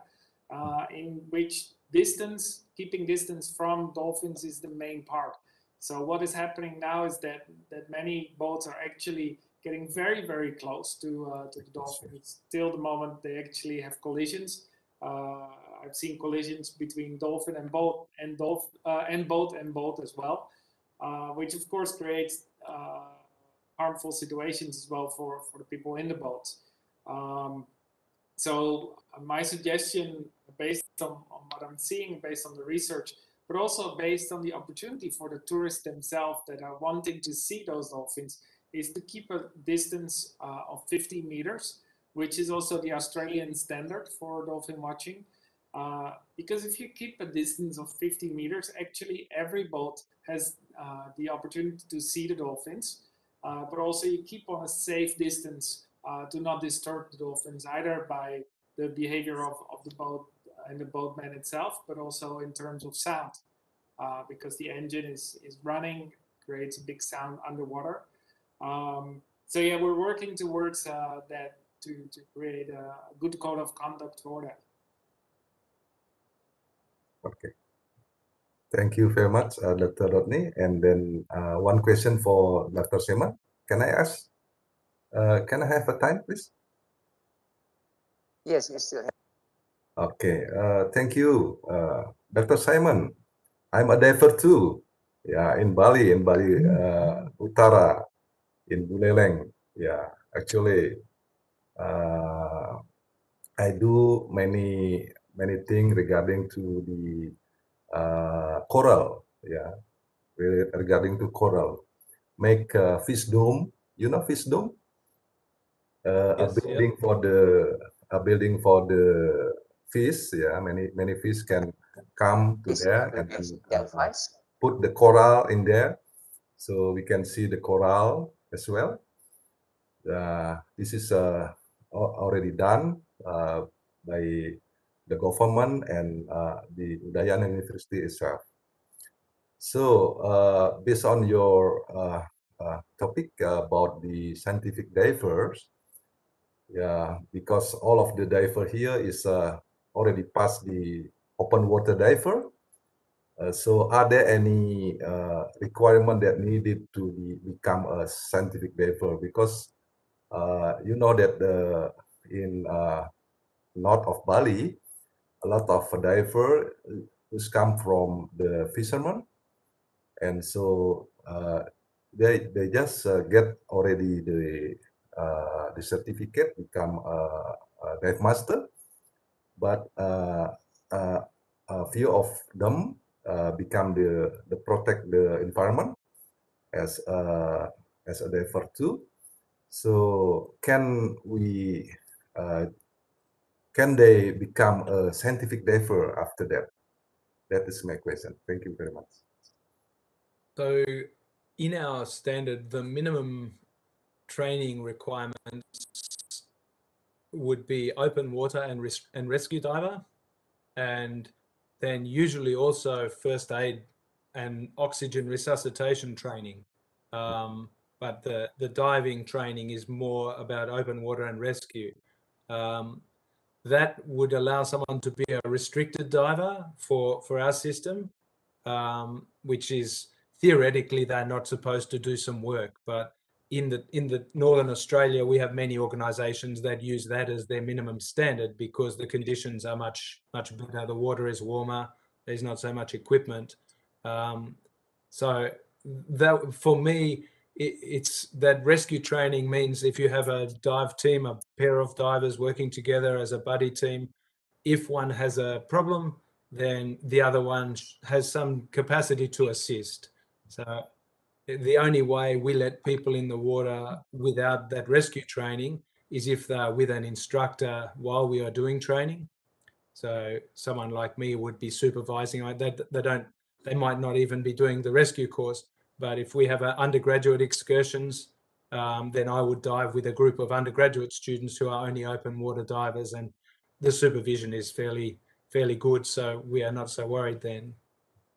uh, in which distance, keeping distance from dolphins is the main part. So what is happening now is that, that many boats are actually getting very, very close to, uh, to the dolphins till the moment they actually have collisions. Uh, I've seen collisions between dolphin and boat and, uh, and boat and boat as well. Uh, which of course creates uh, harmful situations as well for, for the people in the boats. Um, so uh, my suggestion, based on, on, what I'm seeing, based on the research, but also based on the opportunity for the tourists themselves that are wanting to see those dolphins, is to keep a distance uh, of 50 meters, which is also the Australian standard for dolphin watching. Uh, because if you keep a distance of 50 meters, actually every boat has uh, the opportunity to see the dolphins, uh, but also you keep on a safe distance uh, to not disturb the dolphins either by the behavior of, of the boat and the boatman itself, but also in terms of sound, uh, because the engine is, is running, creates a big sound underwater. Um, so yeah, we're working towards uh, that to, to create a good code of conduct for that. Okay. Thank you very much, uh, Dr. Rodney. And then uh, one question for Dr. Seema. Can I ask? Uh, can I have a time, please? Yes, you still have. Okay. Uh, thank you, uh, Dr. Simon. I'm a diver too. Yeah, in Bali, in Bali uh, Utara, in Buleleng. Yeah, actually, I do many many things regarding to the uh, coral, yeah, regarding to coral. Make a fish dome. You know fish dome? Uh, yes, a building yeah. for the a building for the fish. Yeah, many many fish can come to there and uh, put the coral in there, so we can see the coral as well. Uh, this is uh, already done uh, by the government and uh, the Udayana University itself. So uh, based on your uh, uh topic about the scientific divers, yeah, because all of the diver here is uh, already past the open water diver. Uh, so are there any requirement that needed to be, become a scientific diver? Because you know that the, in north of Bali, a lot of diver who's come from the fishermen, and so uh, they they just uh, get already the uh, the certificate become a, a dive master, but uh, uh, a few of them uh, become the the protect the environment as a as a diver too. So can we can they become a scientific diver after that? That is my question. Thank you very much. So, in our standard, the minimum training requirements would be open water and, res and rescue diver, and then usually also first aid and oxygen resuscitation training. Um, but the, the diving training is more about open water and rescue. Um, that would allow someone to be a restricted diver for for our system, um, which is theoretically they're not supposed to do some work, but in the in the northern Australia we have many organisations that use that as their minimum standard because the conditions are much much better. The water is warmer. There's not so much equipment. Um, so that for me, it's that rescue training means if you have a dive team, a pair of divers working together as a buddy team, if one has a problem, then the other one has some capacity to assist. So the only way we let people in the water without that rescue training is if they're with an instructor while we are doing training. So someone like me would be supervising. They, they don't. They might not even be doing the rescue course, but if we have uh, undergraduate excursions, um, then I would dive with a group of undergraduate students who are only open water divers, and the supervision is fairly fairly good, so we are not so worried then.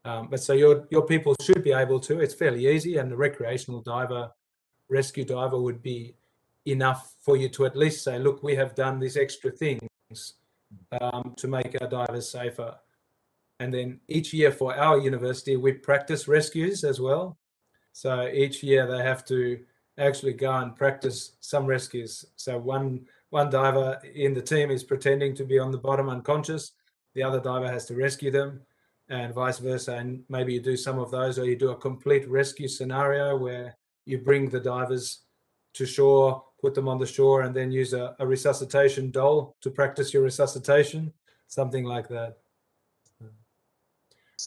Um, but so your your people should be able to. It's fairly easy, and the recreational diver, rescue diver would be enough for you to at least say, look, we have done these extra things um, to make our divers safer. And then each year for our university, we practice rescues as well. So each year they have to actually go and practice some rescues. So one one diver in the team is pretending to be on the bottom unconscious. The other diver has to rescue them, and vice versa. And maybe you do some of those, or you do a complete rescue scenario where you bring the divers to shore, put them on the shore, and then use a, a resuscitation doll to practice your resuscitation, something like that.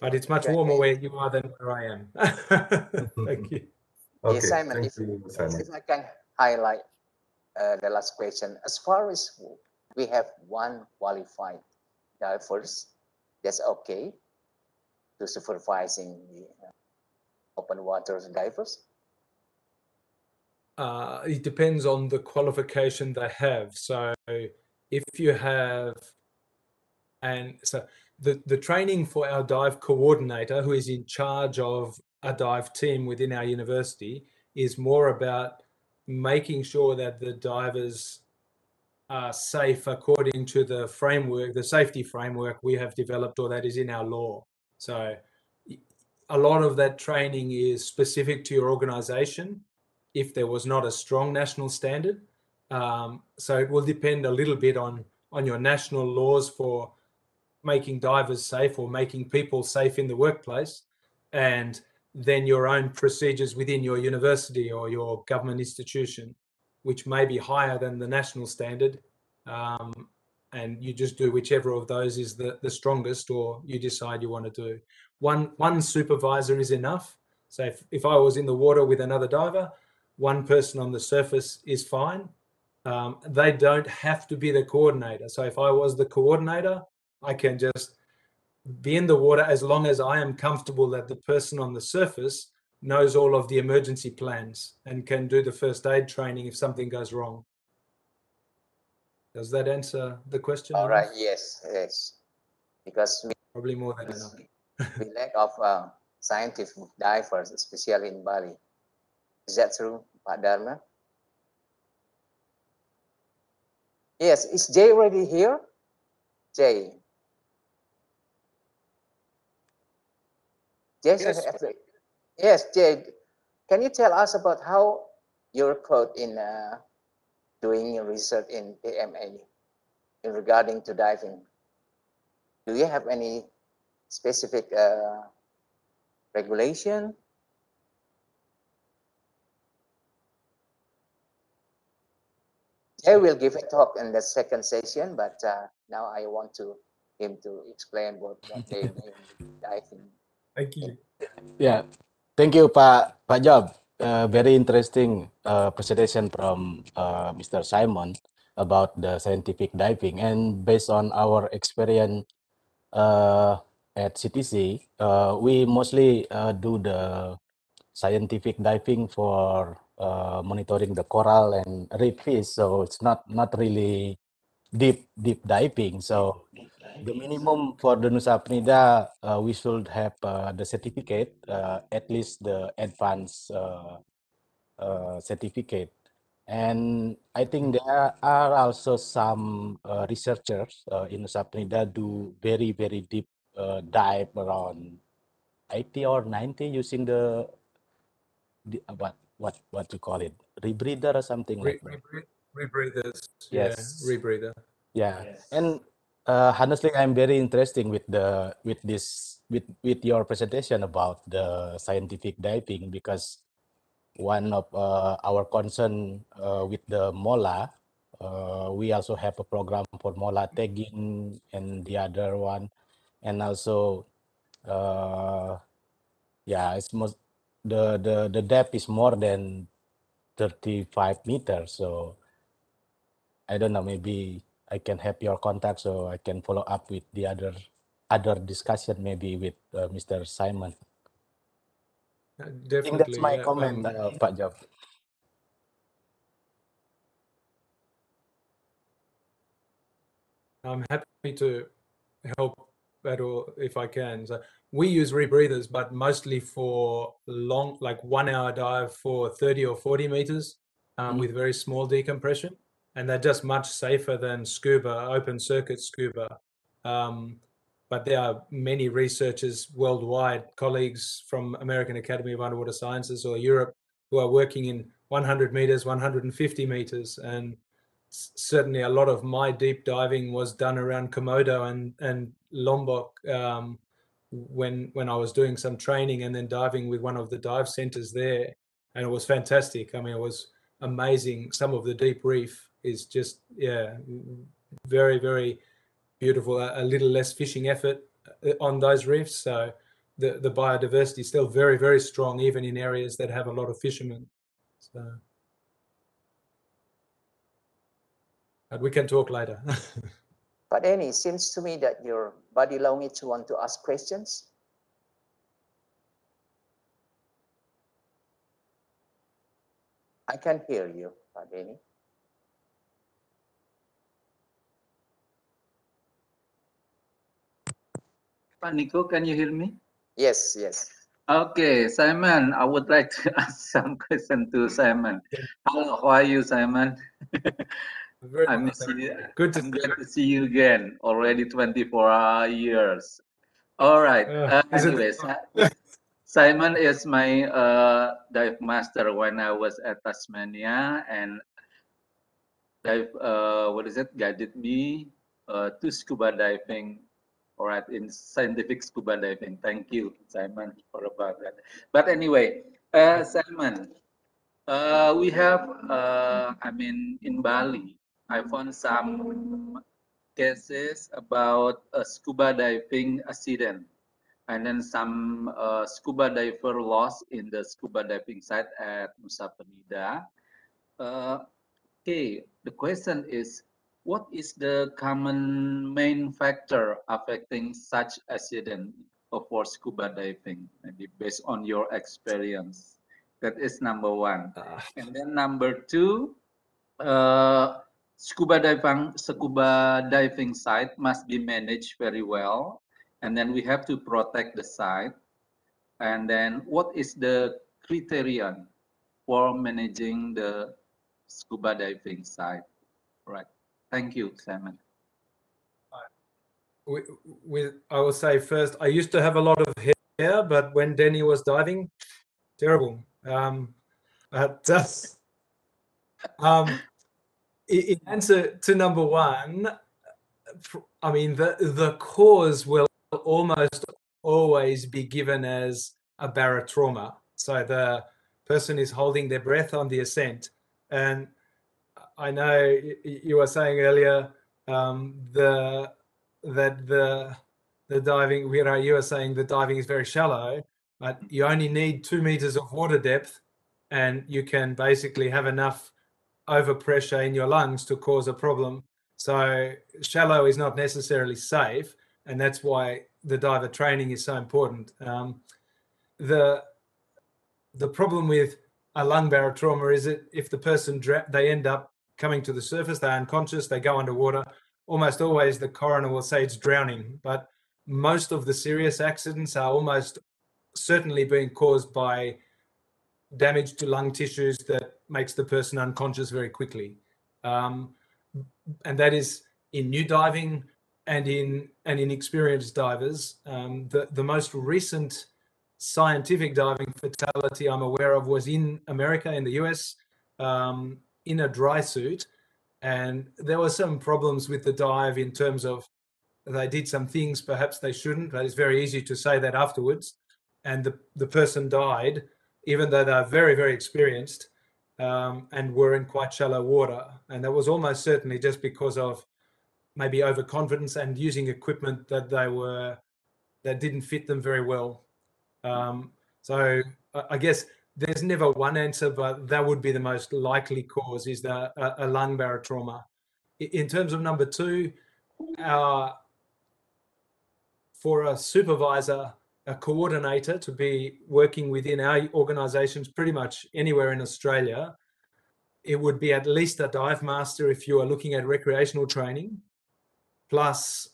But it's much warmer where you are than where I am. thank you. Okay, yes, Simon, thank if, you, Simon. If I can highlight uh, the last question. As far as we have one qualified divers, that's okay to supervising the uh, open water divers. Uh, it depends on the qualification they have. So if you have, and so the, the training for our dive coordinator, who is in charge of a dive team within our university, is more about making sure that the divers are safe according to the framework, the safety framework we have developed or that is in our law. So a lot of that training is specific to your organization if there was not a strong national standard. Um, so it will depend a little bit on on your national laws for making divers safe or making people safe in the workplace, and then your own procedures within your university or your government institution, which may be higher than the national standard. Um, and you just do whichever of those is the, the strongest or you decide you want to do. One, one supervisor is enough. So if, if I was in the water with another diver, one person on the surface is fine. Um, they don't have to be the coordinator. So if I was the coordinator, I can just be in the water as long as I am comfortable that the person on the surface knows all of the emergency plans and can do the first aid training if something goes wrong. Does that answer the question? All right. Yes. Yes. Because we, probably more than enough. we lack of uh, scientific divers, especially in Bali. Is that true, Pak Dharma? Yes. Is Jay already here? Jay. Jason, yes, yes Jay, can you tell us about how you're caught in uh, doing research in PMA in regarding to diving? Do you have any specific uh, regulation? Jay will give a talk in the second session, but uh, now I want to him to explain what, what they mean diving. Thank you. Yeah, thank you, Pak Pak Job. Uh, very interesting uh, presentation from uh, Mr. Simon about the scientific diving, and based on our experience uh, at CTC, uh, we mostly uh, do the scientific diving for monitoring the coral and reef fish. So it's not not really deep deep diving. So the minimum for the Nusa Penida, uh, we should have uh, the certificate, uh, at least the advanced uh, uh, certificate. And I think there are also some uh, researchers in Nusa Penida do very, very deep dive around 80 or 90 using the, the what, what, what you call it, rebreather or something Re- like that. Rebreathers. Yes. Yeah, rebreather. Yeah. Yes. And uh, honestly, I'm very interested with the with this with with your presentation about the scientific diving because one of uh, our concern uh, with the MOLA, uh, we also have a program for MOLA tagging and the other one, and also, uh, yeah, it's most the the the depth is more than 35 meters, so I don't know maybe I can have your contact so I can follow up with the other other discussion maybe with uh, Mr. Simon. definitely. Uh, I think that's my yeah, comment, um, uh, Pak I'm happy to help at all if I can. So we use rebreathers, but mostly for long, like one hour dive for 30 or 40 meters um, mm -hmm. with very small decompression and they're just much safer than scuba, open circuit scuba. Um, but there are many researchers worldwide, colleagues from American Academy of Underwater Sciences or Europe, who are working in 100 meters, 150 meters, and certainly a lot of my deep diving was done around Komodo and and Lombok um, when when I was doing some training and then diving with one of the dive centers there, and it was fantastic. I mean, it was amazing. Some of the deep reef is just yeah, very very beautiful. A, a little less fishing effort uh, on those reefs, so the the biodiversity is still very very strong, even in areas that have a lot of fishermen. So. But we can talk later. but Annie, it seems to me that your body language want to ask questions. I can hear you, Annie. Nico, can you hear me? Yes, yes. Okay, Simon, I would like to ask some question to Simon. Hello, how are you, Simon? Very I'm Good to, I'm glad to see you again. Already 24 years. All right. Uh, uh, anyways, Simon is my uh, dive master when I was at Tasmania and dive. Uh, what is it? Guided me uh, to scuba diving all right, in scientific scuba diving. Thank you, Simon, for about that. But anyway, uh, Simon, uh, we have, uh, I mean, in Bali, I found some cases about a scuba diving accident and then some uh, scuba diver lost in the scuba diving site at Nusa Penida. Uh, okay, the question is what is the common main factor affecting such accident for scuba diving? Maybe based on your experience. That is number one. Uh. And then number two, uh, scuba diving scuba diving site must be managed very well, and then we have to protect the site. And then, what is the criterion for managing the scuba diving site? Right. Thank you, Simon. With, I will say first, I used to have a lot of hair, but when Danny was diving, terrible. Um, but uh, um, in answer to number one, I mean the the cause will almost always be given as a barotrauma. So the person is holding their breath on the ascent, and I know you were saying earlier um, the that the the diving you were saying the diving is very shallow, but you only need two meters of water depth, and you can basically have enough overpressure in your lungs to cause a problem. So shallow is not necessarily safe, and that's why the diver training is so important. Um, the the problem with a lung barotrauma is that if the person dra- they end up coming to the surface. They're unconscious, they go underwater. Almost always the coroner will say it's drowning, but most of the serious accidents are almost certainly being caused by damage to lung tissues that makes the person unconscious very quickly. Um, and that is in new diving and in and in experienced divers. Um, the, the most recent scientific diving fatality I'm aware of was in America, in the US. Um, in a dry suit. And there were some problems with the dive in terms of they did some things perhaps they shouldn't. But it's very easy to say that afterwards. And the, the person died, even though they're very, very experienced um, and were in quite shallow water. And that was almost certainly just because of maybe overconfidence and using equipment that they were that didn't fit them very well. Um, so I, I guess there's never one answer, but that would be the most likely cause is the, a, a lung barotrauma. In terms of number two, uh, for a supervisor, a coordinator to be working within our organizations pretty much anywhere in Australia, it would be at least a dive master if you are looking at recreational training, plus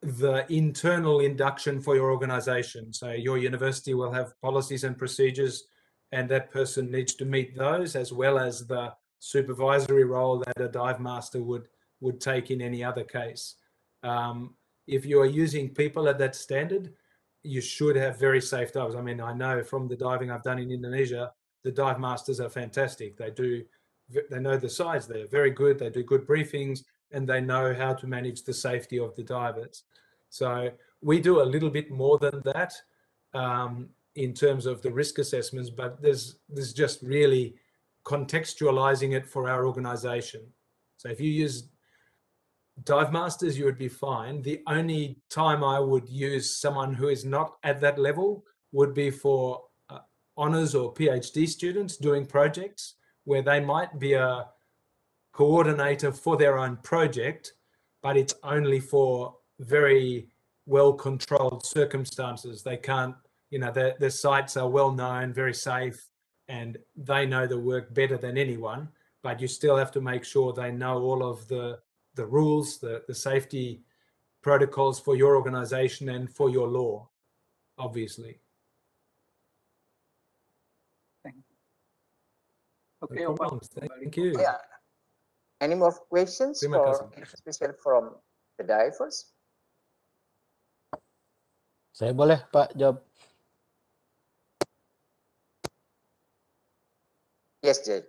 the internal induction for your organization. So your university will have policies and procedures and that person needs to meet those as well as the supervisory role that a dive master would would take in any other case. Um, if you are using people at that standard, you should have very safe dives. I mean, I know from the diving I've done in Indonesia, the dive masters are fantastic. They do, they know the sides. They're very good. They do good briefings, and they know how to manage the safety of the divers. So we do a little bit more than that. Um, in terms of the risk assessments, but there's there's just really contextualizing it for our organization. So if you use dive masters, you would be fine. The only time I would use someone who is not at that level would be for uh, honors or PhD students doing projects where they might be a coordinator for their own project, but it's only for very well controlled circumstances. They can't you know the, the sites are well known very safe and they know the work better than anyone but you still have to make sure they know all of the the rules the, the safety protocols for your organization and for your law obviously okay no thank, you yeah any more questions or especially from the divers saya boleh pak jawab Yes, Jay.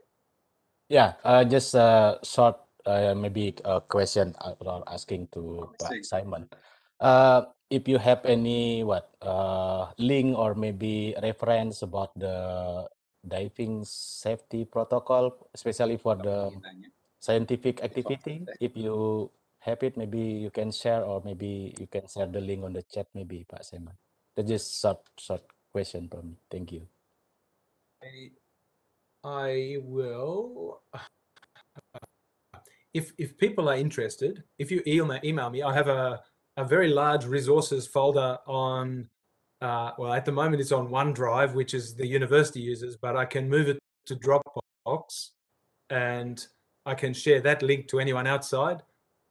Yeah, uh, just a short, uh, maybe a question uh, or asking to oh, Simon. Uh, if you have any what uh, link or maybe reference about the diving safety protocol, especially for the scientific activity, if you have it, maybe you can share or maybe you can share the link on the chat, maybe Pak Simon. That's just short, short question from me. Thank you. I will. If if people are interested, if you email, email me, I have a a very large resources folder on. Uh, well, at the moment it's on OneDrive, which is the university uses, but I can move it to Dropbox, and I can share that link to anyone outside.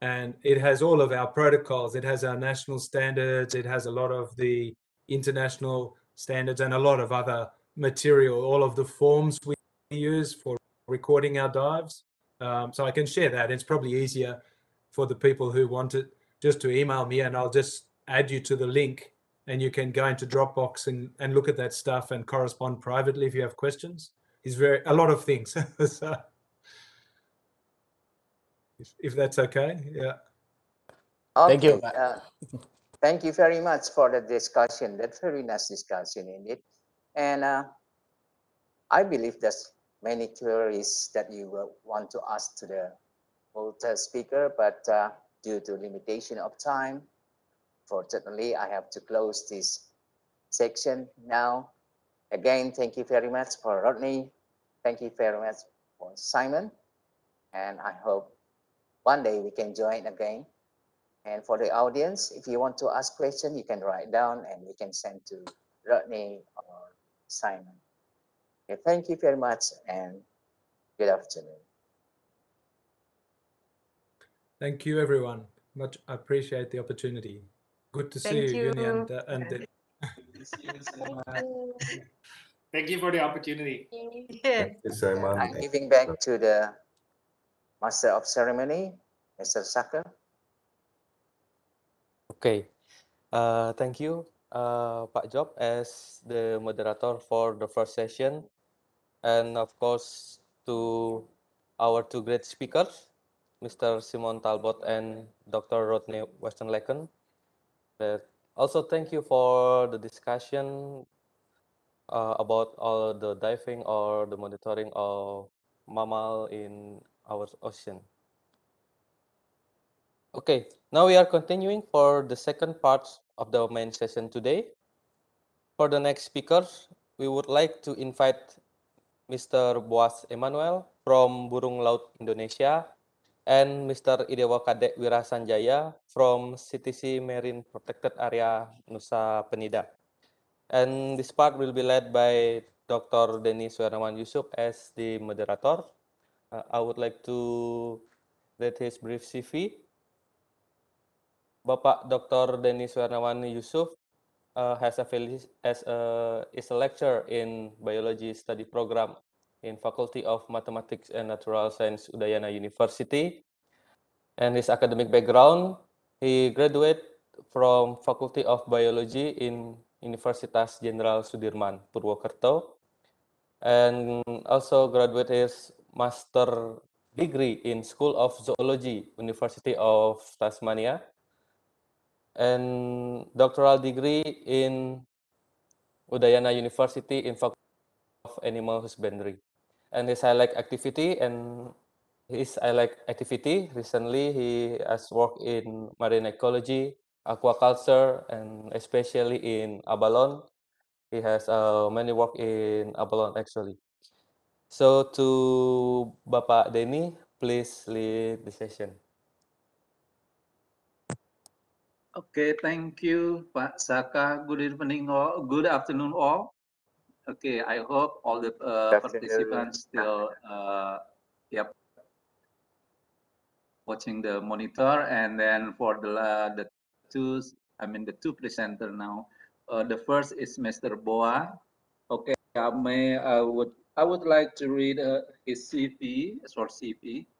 And it has all of our protocols. It has our national standards. It has a lot of the international standards and a lot of other material, all of the forms we use for recording our dives. Um, so I can share that. It's probably easier for the people who want it just to email me and I'll just add you to the link and you can go into Dropbox and, and look at that stuff and correspond privately if you have questions. It's very a lot of things. so if, if, that's okay, yeah. Okay. Thank you. Uh, thank you very much for the discussion. That's very nice discussion indeed. And uh, I believe that's many queries that you uh, want to ask to the Walter speaker, but uh, due to limitation of time, fortunately, I have to close this section now. Again, thank you very much for Rodney. Thank you very much for Simon. And I hope one day we can join again. And for the audience, if you want to ask question, you can write down and we can send to Rodney or Simon. Okay, thank you very much and good afternoon. Thank you, everyone. Much appreciate the opportunity. Good to thank see you, Yuni, and, uh, and thank, you. thank you for the opportunity. Thank you so much. I'm giving back to the Master of Ceremony, Mr. Saka. Okay, uh, thank you, uh, Pak Job, as the moderator for the first session and of course to our two great speakers, Mr. Simon Talbot and Dr. Rodney Westenlecken. But also thank you for the discussion uh, about all the diving or the monitoring of mammal in our ocean. Okay, now we are continuing for the second part of the main session today. For the next speakers, we would like to invite Mr. Boas Emmanuel from Burung Laut Indonesia, and Mr. Idewa Kadek Wirasanjaya from CTC Marine Protected Area Nusa Penida. And this part will be led by Dr. Denis Suarnawan Yusuf as the moderator. Uh, I would like to read his brief CV. Bapak Dr. Denis Suarnawan Yusuf uh, has a as a is a lecturer in biology study program in Faculty of Mathematics and Natural Science Udayana University. And his academic background, he graduated from Faculty of Biology in Universitas Jenderal Sudirman Purwokerto and also graduated his master degree in School of Zoology University of Tasmania and doctoral degree in Udayana University in Faculty of Animal Husbandry. And his I like activity and his I like activity recently he has worked in marine ecology, aquaculture, and especially in abalone. He has uh, many work in abalone actually. So to Bapak Denny, please lead the session. Okay, thank you, Pak Saka. Good evening all. Good afternoon all. Okay, I hope all the uh, participants still, uh, yep, watching the monitor. And then for the uh, the two, I mean the two presenter now. Uh, the first is Mr. Boa. Okay, I uh, may I would I would like to read uh, his CV, short CV.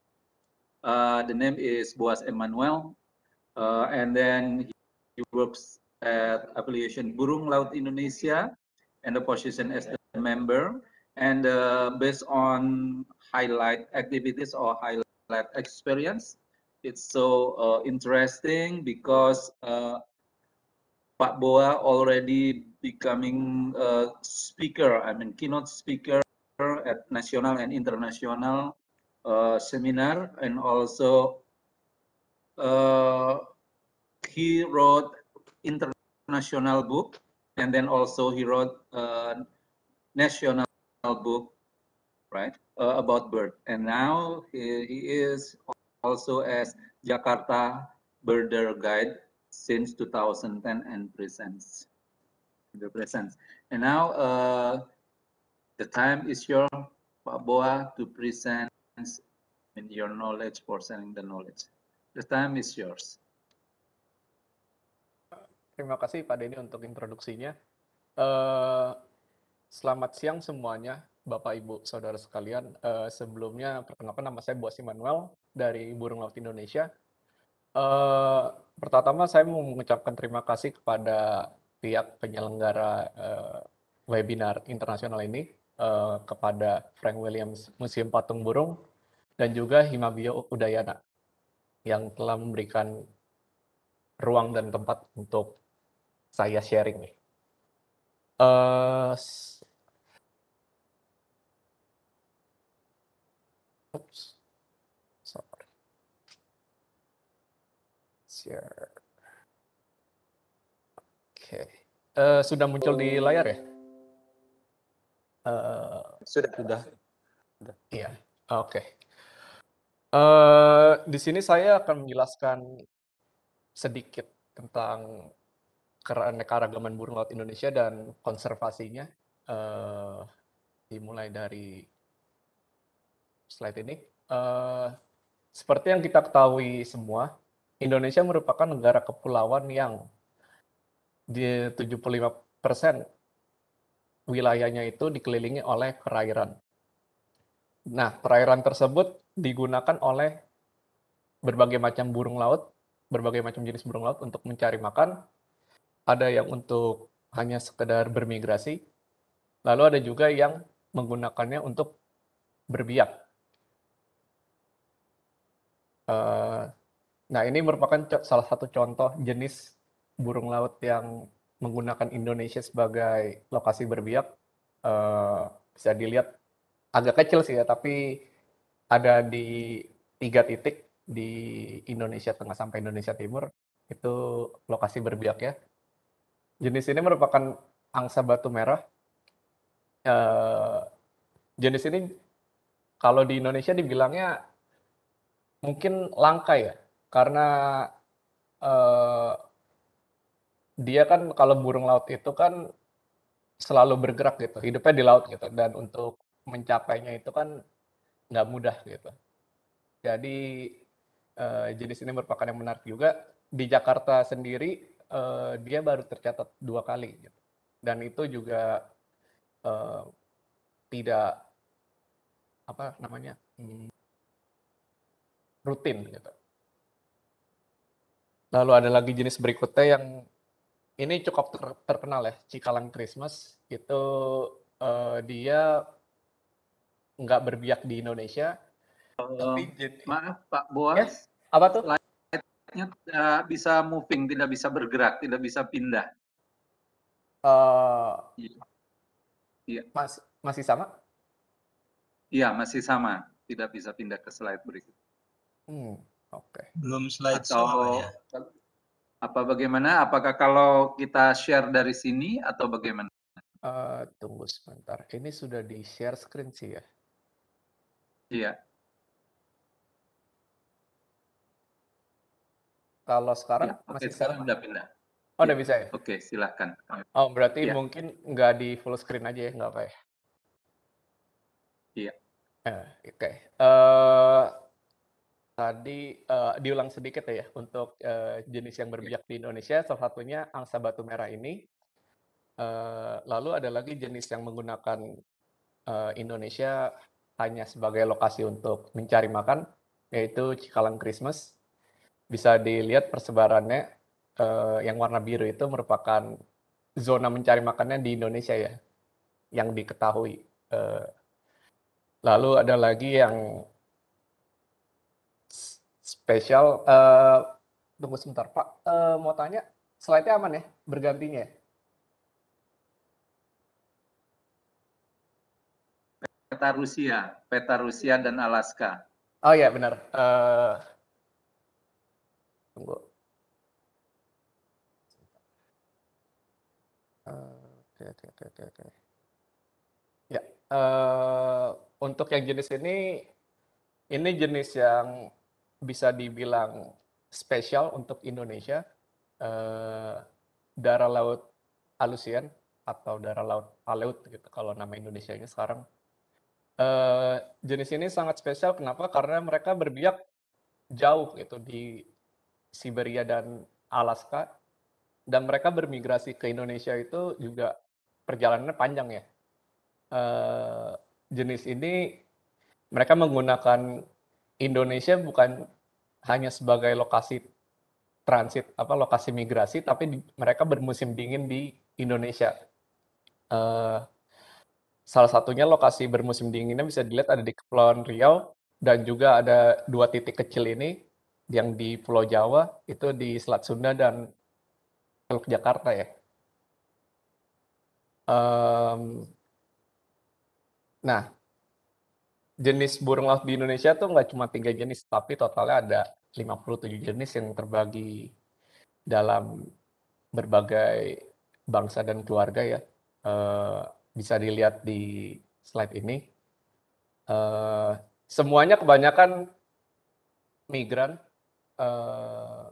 the name is Boas Emmanuel. Uh, and then he works at affiliation Burung Laut Indonesia and the position as the member. And uh, based on highlight activities or highlight experience, it's so uh, interesting because uh, Pak Boa already becoming a uh, speaker, I mean keynote speaker at national and international uh, seminar and also uh, he wrote international book, and then also he wrote uh, national book, right, uh, about bird. And now he, he is also as Jakarta Birder Guide since 2010 and presents the presence. And now uh, the time is your Boa to present your knowledge for selling the knowledge. The time is yours. Terima kasih Pak Denny untuk introduksinya. Uh, selamat siang semuanya, Bapak Ibu Saudara sekalian. Uh, sebelumnya perkenalkan nama saya Buasi Manuel dari Burung Laut Indonesia. Uh, pertama saya mau mengucapkan terima kasih kepada pihak penyelenggara uh, webinar internasional ini uh, kepada Frank Williams Museum Patung Burung dan juga Himabio Udayana yang telah memberikan ruang dan tempat untuk saya sharing nih. Uh, eh, oops, sorry. Share. Oke, okay. uh, eh, sudah muncul di layar ya? Uh, sudah. Sudah. Iya. Oke. Okay. Eh, di sini saya akan menjelaskan sedikit tentang keanekaragaman burung laut Indonesia dan konservasinya. Uh, dimulai dari slide ini. Uh, seperti yang kita ketahui semua, Indonesia merupakan negara kepulauan yang di 75 persen wilayahnya itu dikelilingi oleh perairan. Nah, perairan tersebut digunakan oleh berbagai macam burung laut, berbagai macam jenis burung laut untuk mencari makan. Ada yang untuk hanya sekedar bermigrasi. Lalu ada juga yang menggunakannya untuk berbiak. Eh, nah, ini merupakan salah satu contoh jenis burung laut yang menggunakan Indonesia sebagai lokasi berbiak. Eh, bisa dilihat agak kecil sih ya, tapi ada di tiga titik di Indonesia Tengah sampai Indonesia Timur itu lokasi berbiak ya. Jenis ini merupakan angsa batu merah. Eh, jenis ini kalau di Indonesia dibilangnya mungkin langka ya, karena eh, dia kan kalau burung laut itu kan selalu bergerak gitu, hidupnya di laut gitu, dan untuk mencapainya itu kan nggak mudah gitu. Jadi uh, jenis ini merupakan yang menarik juga. Di Jakarta sendiri uh, dia baru tercatat dua kali, gitu. dan itu juga uh, tidak apa namanya hmm, rutin gitu. Lalu ada lagi jenis berikutnya yang ini cukup terkenal ya, Cikalang Christmas itu uh, dia nggak berbiak di Indonesia. Uh, tapi, maaf Pak Boas. Yes? Apa tuh? Lightnya tidak bisa moving, tidak bisa bergerak, tidak bisa pindah. Uh, iya. Mas, masih sama? Iya, masih sama. Tidak bisa pindah ke slide berikut. Hmm, oke. Okay. Belum slide Atau, ya. Apa bagaimana? Apakah kalau kita share dari sini atau bagaimana? Uh, tunggu sebentar. Ini sudah di share screen sih ya. Iya. Kalau sekarang Ya, masih sekarang udah pindah. Oh, udah Ya, bisa ya? oke, silahkan. Oh, berarti ya. mungkin nggak di full screen aja ya, nggak apa ya? iya. Nah, eh, Oke. Uh, tadi uh, diulang sedikit ya untuk uh, jenis yang iya. berbiak ya. di Indonesia, salah satunya angsa batu merah ini. Uh, lalu ada lagi jenis yang menggunakan uh, Indonesia hanya sebagai lokasi untuk mencari makan, yaitu Cikalang Christmas. Bisa dilihat persebarannya eh, yang warna biru itu merupakan zona mencari makannya di Indonesia ya, yang diketahui. Eh, lalu ada lagi yang spesial. Eh, tunggu sebentar Pak, eh, mau tanya slide-nya aman ya, bergantinya ya? peta Rusia, peta Rusia dan Alaska. Oh ya benar. Uh, tunggu. Oke oke oke oke. Ya uh, untuk yang jenis ini, ini jenis yang bisa dibilang spesial untuk Indonesia. Uh, darah laut Alusian atau darah laut Paleut gitu kalau nama indonesia ini sekarang Eh, jenis ini sangat spesial kenapa? Karena mereka berbiak jauh gitu di Siberia dan Alaska dan mereka bermigrasi ke Indonesia itu juga perjalanannya panjang ya. Uh, jenis ini mereka menggunakan Indonesia bukan hanya sebagai lokasi transit apa lokasi migrasi tapi di, mereka bermusim dingin di Indonesia. Uh, Salah satunya lokasi bermusim dinginnya bisa dilihat ada di Kepulauan Riau dan juga ada dua titik kecil ini yang di Pulau Jawa itu di Selat Sunda dan Teluk Jakarta ya. Um, nah, jenis burung laut di Indonesia tuh nggak cuma tiga jenis, tapi totalnya ada 57 jenis yang terbagi dalam berbagai bangsa dan keluarga ya. Uh, bisa dilihat di slide ini. Uh, semuanya kebanyakan migran, uh,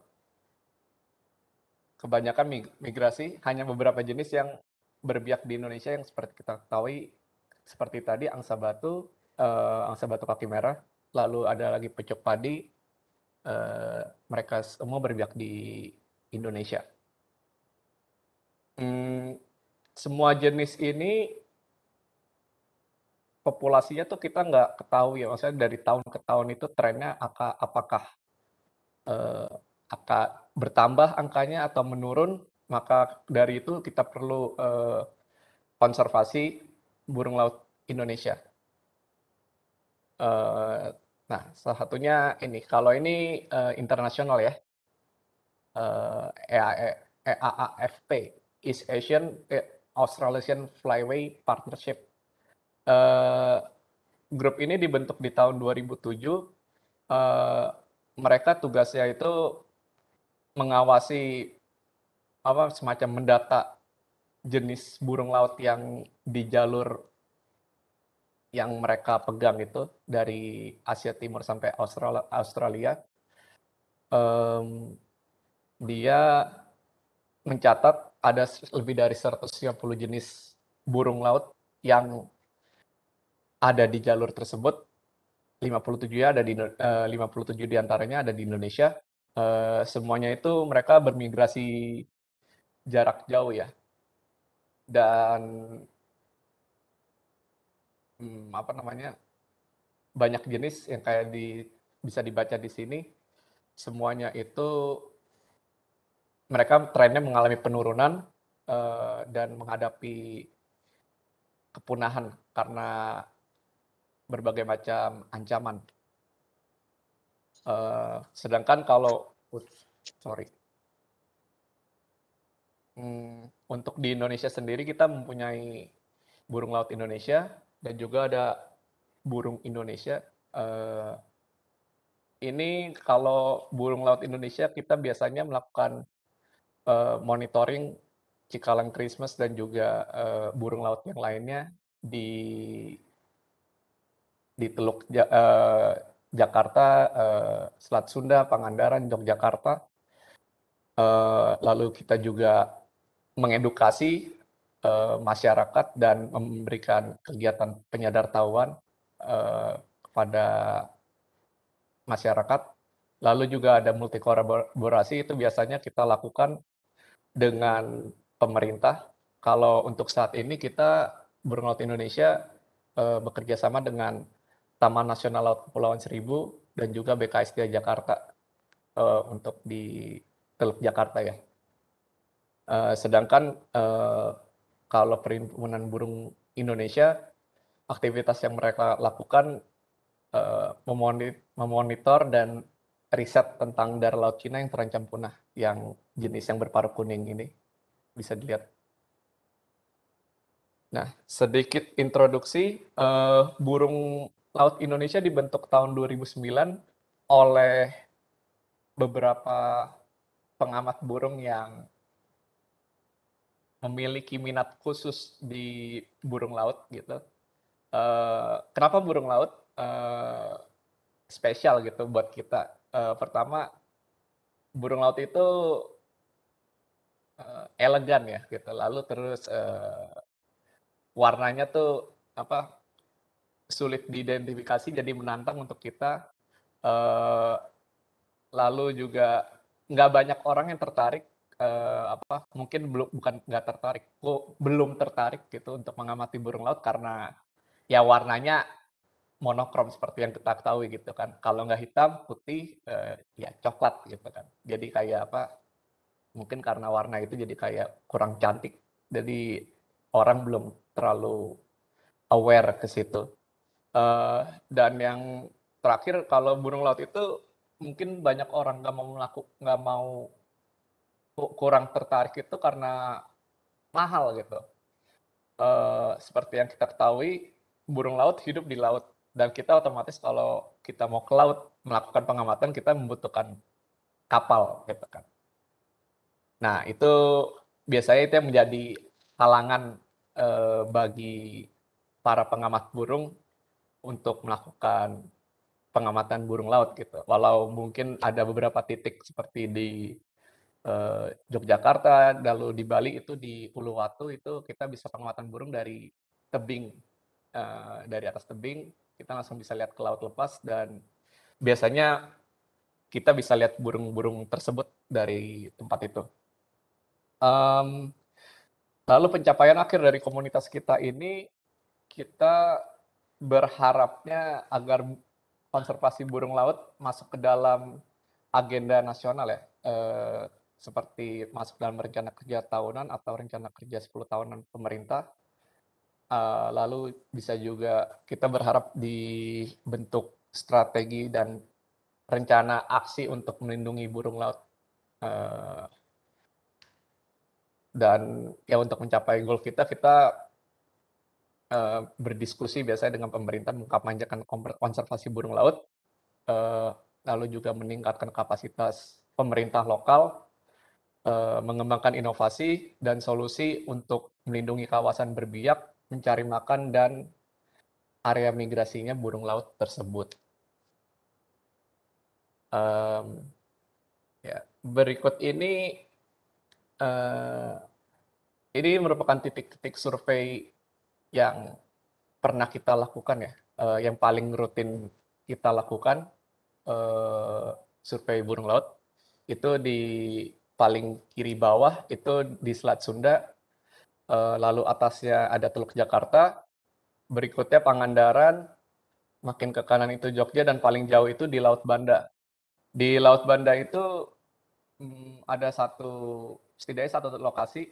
kebanyakan migrasi, hanya beberapa jenis yang berbiak di Indonesia yang seperti kita ketahui, seperti tadi angsa batu, uh, angsa batu kaki merah, lalu ada lagi pecuk padi, uh, mereka semua berbiak di Indonesia. Hmm, semua jenis ini populasinya tuh kita nggak ketahui ya maksudnya dari tahun ke tahun itu trennya akan apakah eh, akan bertambah angkanya atau menurun maka dari itu kita perlu eh, konservasi burung laut Indonesia. Eh, nah salah satunya ini kalau ini eh, internasional ya eh, EAAFP e, e East Asian eh, Australasian Flyway Partnership. Uh, grup ini dibentuk di tahun 2007. Uh, eh, mereka tugasnya itu mengawasi apa semacam mendata jenis burung laut yang di jalur yang mereka pegang itu dari Asia Timur sampai Australia. Australia. Um, dia mencatat ada lebih dari 150 jenis burung laut yang ada di jalur tersebut. 57 ada di eh, uh, 57 diantaranya ada di Indonesia. Eh, semuanya itu mereka bermigrasi jarak jauh ya. Dan hmm, apa namanya? banyak jenis yang kayak di bisa dibaca di sini. Semuanya itu mereka trennya mengalami penurunan uh, dan menghadapi kepunahan karena berbagai macam ancaman. Uh, sedangkan kalau uh, sorry hmm, untuk di Indonesia sendiri kita mempunyai burung laut Indonesia dan juga ada burung Indonesia. Uh, ini kalau burung laut Indonesia kita biasanya melakukan uh, monitoring cikalang Christmas dan juga uh, burung laut yang lainnya di di Teluk ja, uh, Jakarta, uh, Selat Sunda, Pangandaran, Yogyakarta. Uh, lalu kita juga mengedukasi uh, masyarakat dan memberikan kegiatan tahuan uh, kepada masyarakat. Lalu juga ada multi itu biasanya kita lakukan dengan pemerintah. Kalau untuk saat ini kita Burung Laut Indonesia uh, bekerja sama dengan Taman Nasional Laut Kepulauan Seribu dan juga BKSDA Jakarta uh, untuk di Teluk Jakarta ya. Uh, sedangkan uh, kalau perhimpunan burung Indonesia aktivitas yang mereka lakukan memonitor dan riset tentang darah laut Cina yang terancam punah yang jenis yang berparuh kuning ini bisa dilihat. Nah, sedikit introduksi uh, burung laut Indonesia dibentuk tahun 2009 oleh beberapa pengamat burung yang memiliki minat khusus di burung laut gitu. Uh, kenapa burung laut uh, spesial gitu buat kita? Uh, pertama, burung laut itu uh, elegan ya gitu lalu terus uh, warnanya tuh apa sulit diidentifikasi jadi menantang untuk kita uh, lalu juga nggak banyak orang yang tertarik uh, apa mungkin belum bukan nggak tertarik kok belum tertarik gitu untuk mengamati burung laut karena ya warnanya monokrom seperti yang kita ketahui gitu kan kalau nggak hitam putih uh, ya coklat gitu kan jadi kayak apa mungkin karena warna itu jadi kayak kurang cantik jadi orang belum terlalu aware ke situ uh, dan yang terakhir kalau burung laut itu mungkin banyak orang nggak mau melakukan nggak mau kurang tertarik itu karena mahal gitu uh, seperti yang kita ketahui burung laut hidup di laut dan kita otomatis kalau kita mau ke laut melakukan pengamatan kita membutuhkan kapal gitu kan Nah, itu biasanya itu yang menjadi halangan eh, bagi para pengamat burung untuk melakukan pengamatan burung laut gitu. Walau mungkin ada beberapa titik seperti di eh, Yogyakarta, lalu di Bali itu di Uluwatu itu kita bisa pengamatan burung dari tebing, eh, dari atas tebing kita langsung bisa lihat ke laut lepas dan biasanya kita bisa lihat burung-burung tersebut dari tempat itu. Um, lalu pencapaian akhir dari komunitas kita ini kita berharapnya agar konservasi burung laut masuk ke dalam agenda nasional ya, eh, seperti masuk dalam rencana kerja tahunan atau rencana kerja 10 tahunan pemerintah. Eh, lalu bisa juga kita berharap dibentuk strategi dan rencana aksi untuk melindungi burung laut eh, dan ya untuk mencapai goal kita kita uh, berdiskusi biasanya dengan pemerintah mengkampanyekan konservasi burung laut uh, lalu juga meningkatkan kapasitas pemerintah lokal uh, mengembangkan inovasi dan solusi untuk melindungi kawasan berbiak mencari makan dan area migrasinya burung laut tersebut um, ya berikut ini Uh, ini merupakan titik-titik survei yang pernah kita lakukan ya, uh, yang paling rutin kita lakukan uh, survei burung laut itu di paling kiri bawah itu di Selat Sunda, uh, lalu atasnya ada Teluk Jakarta, berikutnya Pangandaran, makin ke kanan itu Jogja dan paling jauh itu di Laut Banda. Di Laut Banda itu hmm, ada satu setidaknya satu lokasi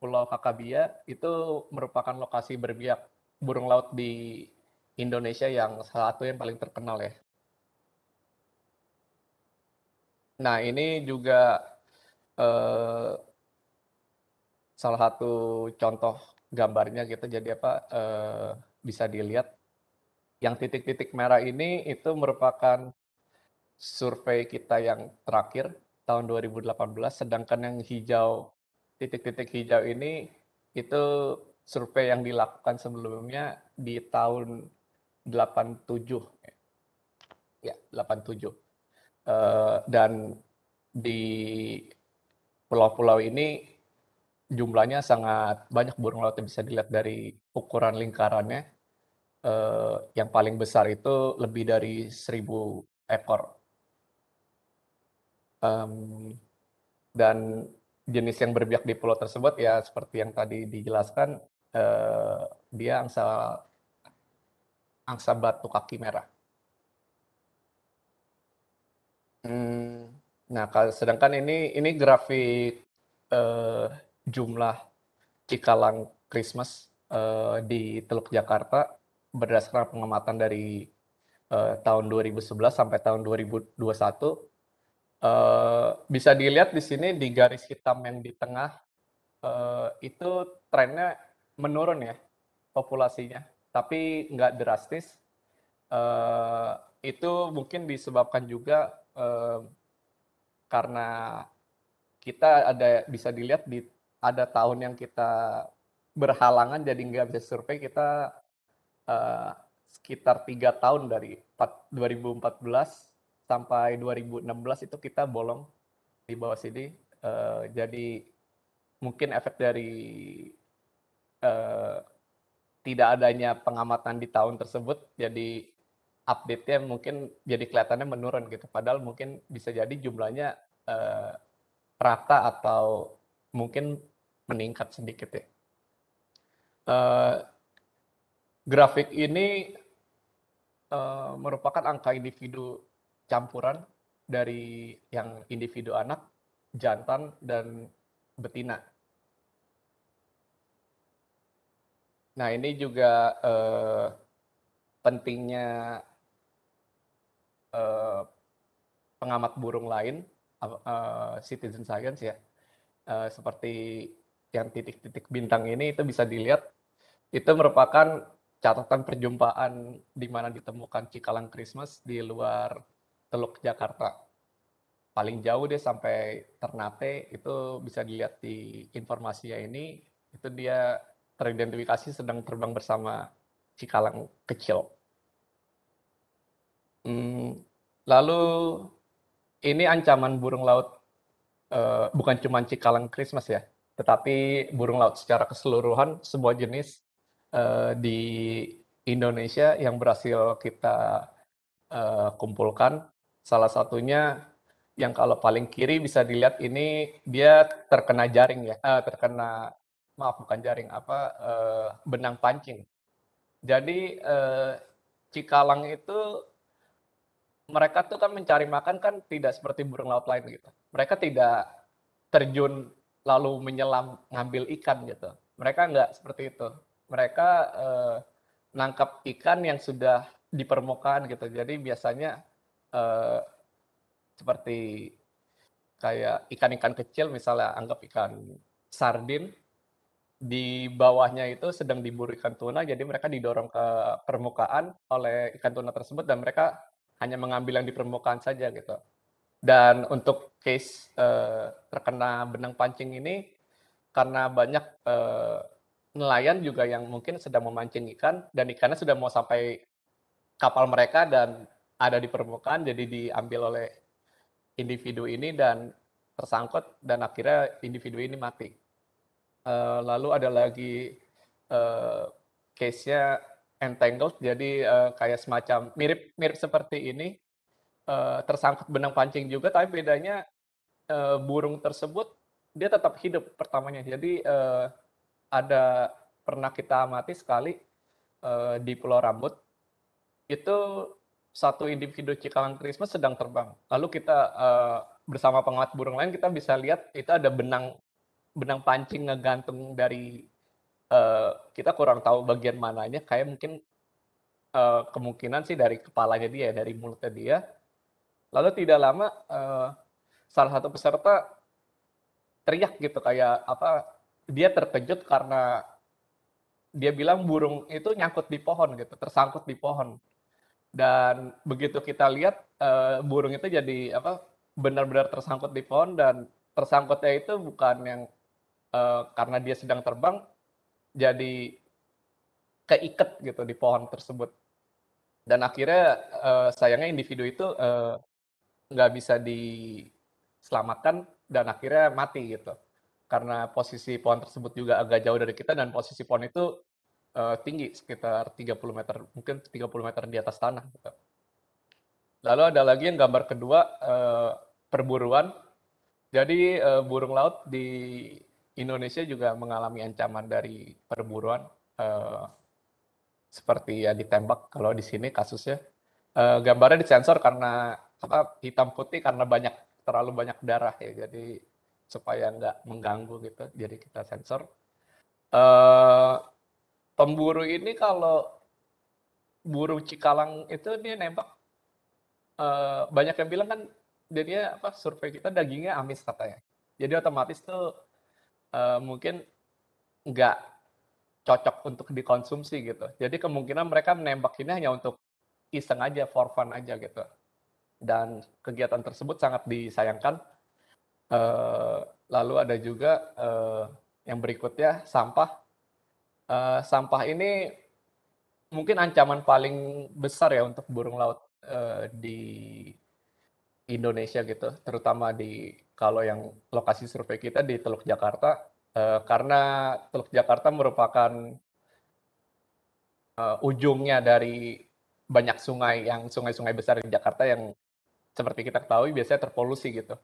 Pulau Kakabia itu merupakan lokasi berbiak burung laut di Indonesia yang salah satu yang paling terkenal ya. Nah ini juga eh, salah satu contoh gambarnya gitu. Jadi apa eh, bisa dilihat yang titik-titik merah ini itu merupakan survei kita yang terakhir tahun 2018 sedangkan yang hijau titik-titik hijau ini itu survei yang dilakukan sebelumnya di tahun 87 ya 87 eh, dan di pulau-pulau ini jumlahnya sangat banyak burung laut yang bisa dilihat dari ukuran lingkarannya eh, yang paling besar itu lebih dari 1000 ekor um, dan jenis yang berbiak di pulau tersebut ya seperti yang tadi dijelaskan uh, dia angsa angsa batu kaki merah. Hmm, nah, sedangkan ini ini grafik uh, jumlah cikalang Christmas uh, di Teluk Jakarta berdasarkan pengamatan dari uh, tahun 2011 sampai tahun 2021 Eh, bisa dilihat di sini di garis hitam yang di tengah uh, itu trennya menurun ya populasinya, tapi nggak drastis. Uh, itu mungkin disebabkan juga uh, karena kita ada bisa dilihat di ada tahun yang kita berhalangan jadi nggak bisa survei kita uh, sekitar tiga tahun dari 4, 2014 sampai 2016 itu kita bolong di bawah sini uh, jadi mungkin efek dari uh, tidak adanya pengamatan di tahun tersebut jadi update-nya mungkin jadi kelihatannya menurun gitu padahal mungkin bisa jadi jumlahnya uh, rata atau mungkin meningkat sedikit ya uh, grafik ini uh, merupakan angka individu campuran dari yang individu anak, jantan, dan betina. Nah, ini juga eh, pentingnya eh, pengamat burung lain, eh, citizen science ya, eh, seperti yang titik-titik bintang ini itu bisa dilihat, itu merupakan catatan perjumpaan di mana ditemukan cikalang Christmas di luar Teluk Jakarta. Paling jauh deh sampai Ternate itu bisa dilihat di informasinya ini itu dia teridentifikasi sedang terbang bersama cikalang kecil. Hmm, lalu ini ancaman burung laut eh, bukan cuma cikalang Christmas ya, tetapi burung laut secara keseluruhan sebuah jenis eh, di Indonesia yang berhasil kita eh, kumpulkan Salah satunya yang kalau paling kiri bisa dilihat ini dia terkena jaring ya, eh, terkena maaf bukan jaring apa eh, benang pancing. Jadi eh, Cikalang itu mereka tuh kan mencari makan kan tidak seperti burung laut lain gitu. Mereka tidak terjun lalu menyelam ngambil ikan gitu. Mereka nggak seperti itu. Mereka eh, nangkap ikan yang sudah di permukaan gitu. Jadi biasanya uh, seperti kayak ikan-ikan kecil misalnya anggap ikan sardin di bawahnya itu sedang diburu ikan tuna jadi mereka didorong ke permukaan oleh ikan tuna tersebut dan mereka hanya mengambil yang di permukaan saja gitu. Dan untuk case uh, terkena benang pancing ini karena banyak uh, nelayan juga yang mungkin sedang memancing ikan dan ikannya sudah mau sampai kapal mereka dan ada di permukaan jadi diambil oleh individu ini dan tersangkut dan akhirnya individu ini mati. Uh, lalu ada lagi uh, case-nya entangled jadi uh, kayak semacam mirip mirip seperti ini uh, tersangkut benang pancing juga tapi bedanya uh, burung tersebut dia tetap hidup pertamanya. Jadi uh, ada pernah kita amati sekali uh, di Pulau Rambut itu satu individu cikalang Christmas sedang terbang. Lalu kita uh, bersama pengamat burung lain kita bisa lihat itu ada benang benang pancing ngegantung dari uh, kita kurang tahu bagian mananya. Kayak mungkin uh, kemungkinan sih dari kepalanya dia, dari mulutnya dia. Lalu tidak lama uh, salah satu peserta teriak gitu kayak apa dia terkejut karena dia bilang burung itu nyangkut di pohon gitu, tersangkut di pohon dan begitu kita lihat uh, burung itu jadi apa benar-benar tersangkut di pohon dan tersangkutnya itu bukan yang uh, karena dia sedang terbang jadi keiket gitu di pohon tersebut dan akhirnya uh, sayangnya individu itu nggak uh, bisa diselamatkan dan akhirnya mati gitu karena posisi pohon tersebut juga agak jauh dari kita dan posisi pohon itu uh, tinggi sekitar 30 meter, mungkin 30 meter di atas tanah. Gitu. Lalu ada lagi yang gambar kedua uh, perburuan. Jadi uh, burung laut di Indonesia juga mengalami ancaman dari perburuan uh, seperti ya ditembak kalau di sini kasusnya. Uh, gambarnya disensor karena apa hitam putih karena banyak terlalu banyak darah ya. Jadi supaya nggak mengganggu gitu, jadi kita sensor. Uh, pemburu ini kalau burung cikalang itu dia nembak uh, banyak yang bilang kan dia apa survei kita dagingnya amis katanya jadi otomatis tuh uh, mungkin nggak cocok untuk dikonsumsi gitu jadi kemungkinan mereka menembak ini hanya untuk iseng aja for fun aja gitu dan kegiatan tersebut sangat disayangkan uh, lalu ada juga uh, yang berikutnya sampah uh, sampah ini mungkin ancaman paling besar ya untuk burung laut uh, di Indonesia gitu, terutama di kalau yang lokasi survei kita di Teluk Jakarta, uh, karena Teluk Jakarta merupakan uh, ujungnya dari banyak sungai yang sungai-sungai besar di Jakarta yang seperti kita ketahui biasanya terpolusi gitu.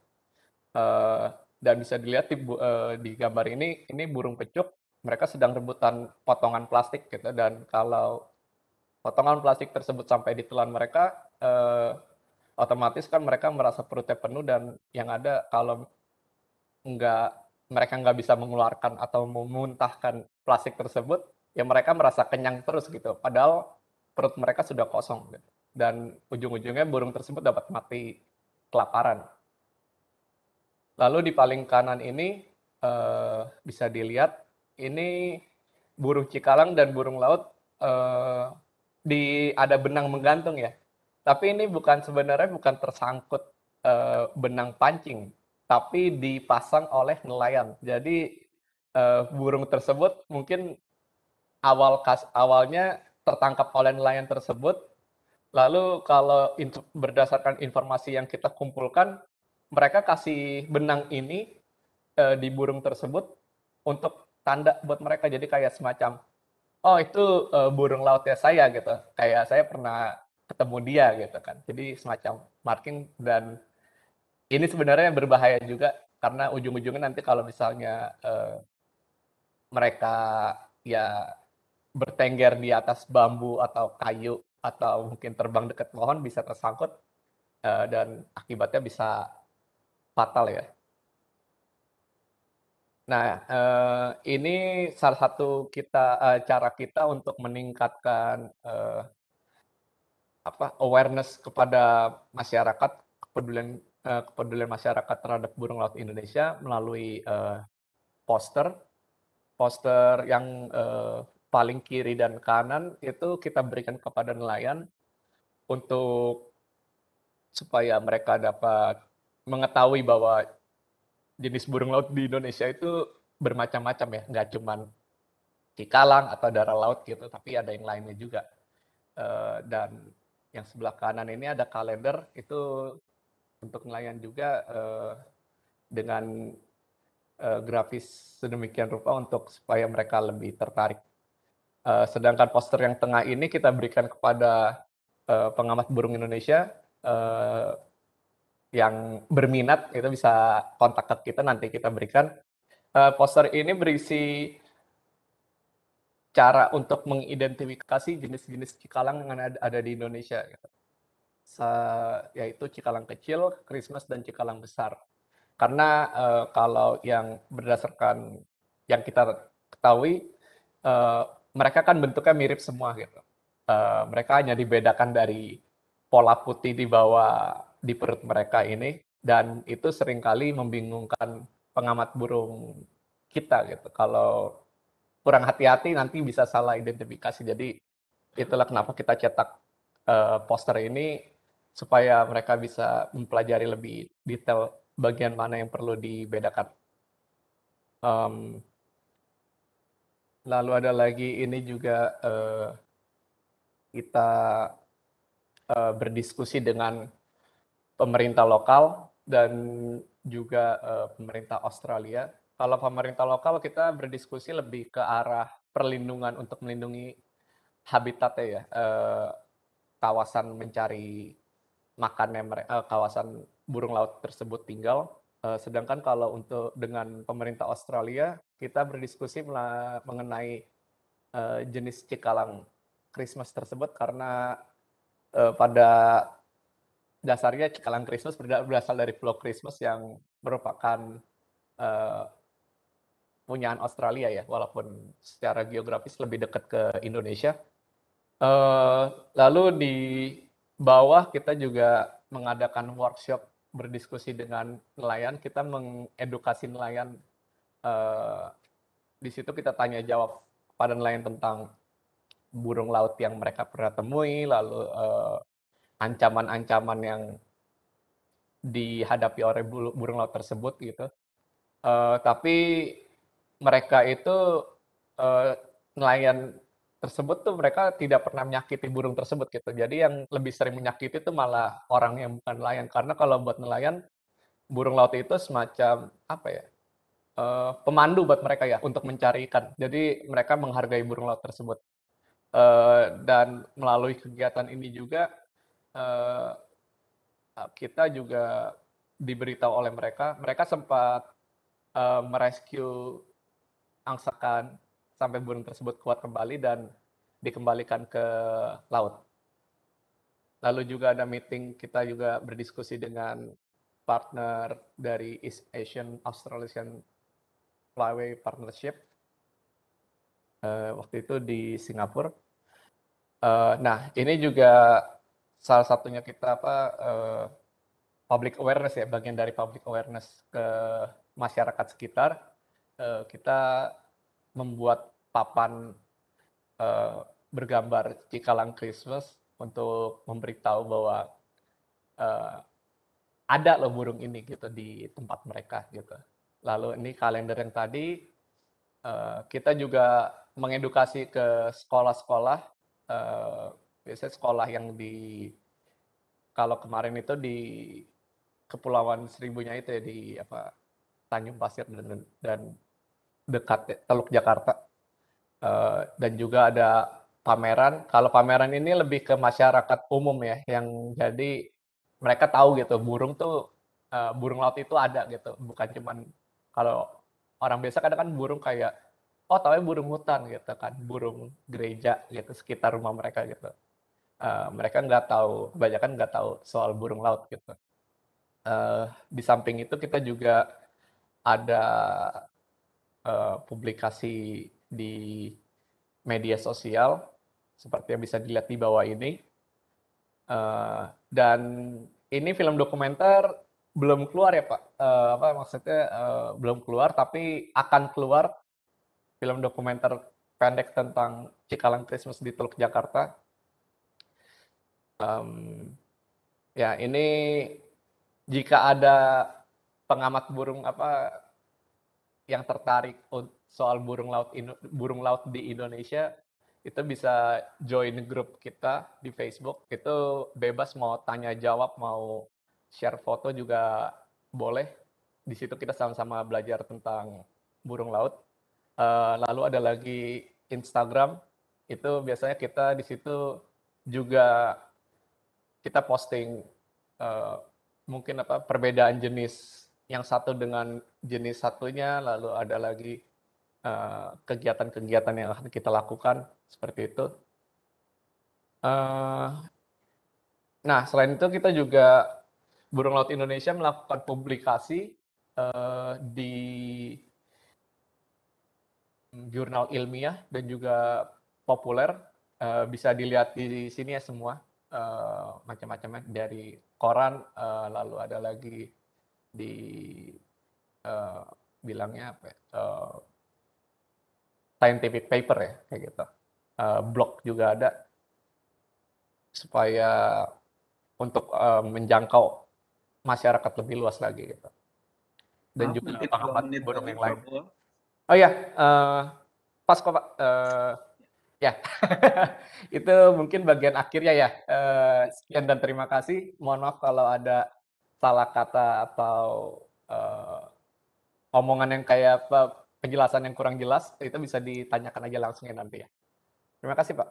Uh, dan bisa dilihat di, uh, di gambar ini, ini burung pecuk mereka sedang rebutan potongan plastik gitu dan kalau potongan plastik tersebut sampai ditelan mereka eh, otomatis kan mereka merasa perutnya penuh dan yang ada kalau nggak mereka nggak bisa mengeluarkan atau memuntahkan plastik tersebut ya mereka merasa kenyang terus gitu padahal perut mereka sudah kosong gitu. dan ujung-ujungnya burung tersebut dapat mati kelaparan lalu di paling kanan ini eh, bisa dilihat ini burung cikalang dan burung laut eh, di ada benang menggantung ya. Tapi ini bukan sebenarnya bukan tersangkut eh, benang pancing, tapi dipasang oleh nelayan. Jadi eh, burung tersebut mungkin awal kas awalnya tertangkap oleh nelayan tersebut. Lalu kalau in, berdasarkan informasi yang kita kumpulkan, mereka kasih benang ini eh, di burung tersebut untuk tanda buat mereka jadi kayak semacam oh itu uh, burung lautnya saya gitu kayak saya pernah ketemu dia gitu kan jadi semacam marking dan ini sebenarnya yang berbahaya juga karena ujung-ujungnya nanti kalau misalnya uh, mereka ya bertengger di atas bambu atau kayu atau mungkin terbang dekat pohon bisa tersangkut uh, dan akibatnya bisa fatal ya Nah, eh, ini salah satu kita eh, cara kita untuk meningkatkan eh, apa awareness kepada masyarakat kepedulian eh, kepedulian masyarakat terhadap burung laut Indonesia melalui eh, poster poster yang eh, paling kiri dan kanan itu kita berikan kepada nelayan untuk supaya mereka dapat mengetahui bahwa jenis burung laut di Indonesia itu bermacam-macam ya, nggak cuman kalang atau darah laut gitu, tapi ada yang lainnya juga. Eh, dan yang sebelah kanan ini ada kalender itu untuk nelayan juga eh, dengan eh, grafis sedemikian rupa untuk supaya mereka lebih tertarik. sedangkan poster yang tengah ini kita berikan kepada pengamat burung Indonesia yang berminat itu bisa kontak ke kita nanti kita berikan. Uh, poster ini berisi cara untuk mengidentifikasi jenis-jenis cikalang yang ada, ada di Indonesia, gitu. Se yaitu cikalang kecil, Christmas dan cikalang besar. Karena uh, kalau yang berdasarkan yang kita ketahui, uh, mereka kan bentuknya mirip semua gitu. Uh, mereka hanya dibedakan dari pola putih di bawah di perut mereka ini dan itu seringkali membingungkan pengamat burung kita gitu. Kalau kurang hati-hati nanti bisa salah identifikasi. Jadi itulah kenapa kita cetak uh, poster ini supaya mereka bisa mempelajari lebih detail bagian mana yang perlu dibedakan. Um, lalu ada lagi ini juga uh, kita uh, berdiskusi dengan pemerintah lokal dan juga uh, pemerintah Australia. Kalau pemerintah lokal kita berdiskusi lebih ke arah perlindungan untuk melindungi habitatnya ya, uh, kawasan mencari makannya mereka, uh, eh, kawasan burung laut tersebut tinggal. Uh, sedangkan kalau untuk dengan pemerintah Australia kita berdiskusi mengenai uh, jenis cikalang Christmas tersebut karena uh, pada dasarnya cekalan Christmas berasal dari pulau Christmas yang merupakan uh, punyaan Australia ya, walaupun secara geografis lebih dekat ke Indonesia. Uh, lalu di bawah kita juga mengadakan workshop berdiskusi dengan nelayan, kita mengedukasi nelayan. Uh, di situ kita tanya jawab pada nelayan tentang burung laut yang mereka pernah temui, lalu uh, ancaman-ancaman yang dihadapi oleh burung laut tersebut gitu. Uh, tapi mereka itu uh, nelayan tersebut tuh mereka tidak pernah menyakiti burung tersebut gitu. Jadi yang lebih sering menyakiti itu malah orang yang bukan nelayan karena kalau buat nelayan burung laut itu semacam apa ya? Uh, pemandu buat mereka ya untuk mencari ikan. Jadi mereka menghargai burung laut tersebut. Uh, dan melalui kegiatan ini juga uh, kita juga diberitahu oleh mereka, mereka sempat uh, merescue angsakan sampai burung tersebut kuat kembali dan dikembalikan ke laut. Lalu juga ada meeting kita juga berdiskusi dengan partner dari East Asian Australasian Flyway Partnership uh, waktu itu di Singapura. Uh, nah ini juga salah satunya kita apa uh, public awareness ya bagian dari public awareness ke masyarakat sekitar uh, kita membuat papan uh, bergambar Cikalang Christmas untuk memberitahu bahwa uh, ada loh burung ini gitu di tempat mereka gitu. Lalu ini kalender yang tadi uh, kita juga mengedukasi ke sekolah-sekolah biasanya sekolah yang di kalau kemarin itu di kepulauan seribunya itu ya di apa Tanjung Pasir dan, dan dekat ya, Teluk Jakarta uh, dan juga ada pameran kalau pameran ini lebih ke masyarakat umum ya yang jadi mereka tahu gitu burung tuh uh, burung laut itu ada gitu bukan cuman kalau orang biasa kadang kan burung kayak oh tahu burung hutan gitu kan burung gereja gitu sekitar rumah mereka gitu uh, mereka nggak tahu, kebanyakan nggak tahu soal burung laut gitu. Uh, di samping itu kita juga ada uh, publikasi di media sosial seperti yang bisa dilihat di bawah ini. Uh, dan ini film dokumenter belum keluar ya Pak. Uh, apa maksudnya uh, belum keluar tapi akan keluar film dokumenter pendek tentang Cikalang Christmas di Teluk Jakarta um, ya ini jika ada pengamat burung apa yang tertarik soal burung laut burung laut di Indonesia itu bisa join grup kita di Facebook itu bebas mau tanya jawab mau share foto juga boleh di situ kita sama-sama belajar tentang burung laut eh, lalu ada lagi Instagram itu biasanya kita di situ juga kita posting uh, mungkin apa perbedaan jenis yang satu dengan jenis satunya, lalu ada lagi eh, kegiatan-kegiatan uh, yang akan kita lakukan seperti itu. Uh, nah, selain itu kita juga Burung Laut Indonesia melakukan publikasi uh, di jurnal ilmiah dan juga populer. Uh, bisa dilihat di sini ya semua uh, eh, macam ya dari koran uh, lalu ada lagi di uh, bilangnya apa uh, scientific paper ya kayak gitu uh, blog juga ada supaya untuk uh, menjangkau masyarakat lebih luas lagi gitu dan nah, juga pengetahuan burung yang lain oh ya uh, pas kok pak uh, Ya, itu mungkin bagian akhirnya ya. Eh, sekian dan terima kasih. Mohon maaf kalau ada salah kata atau uh, omongan yang kayak apa, penjelasan yang kurang jelas, itu bisa ditanyakan aja langsung ya nanti ya. Terima kasih Pak.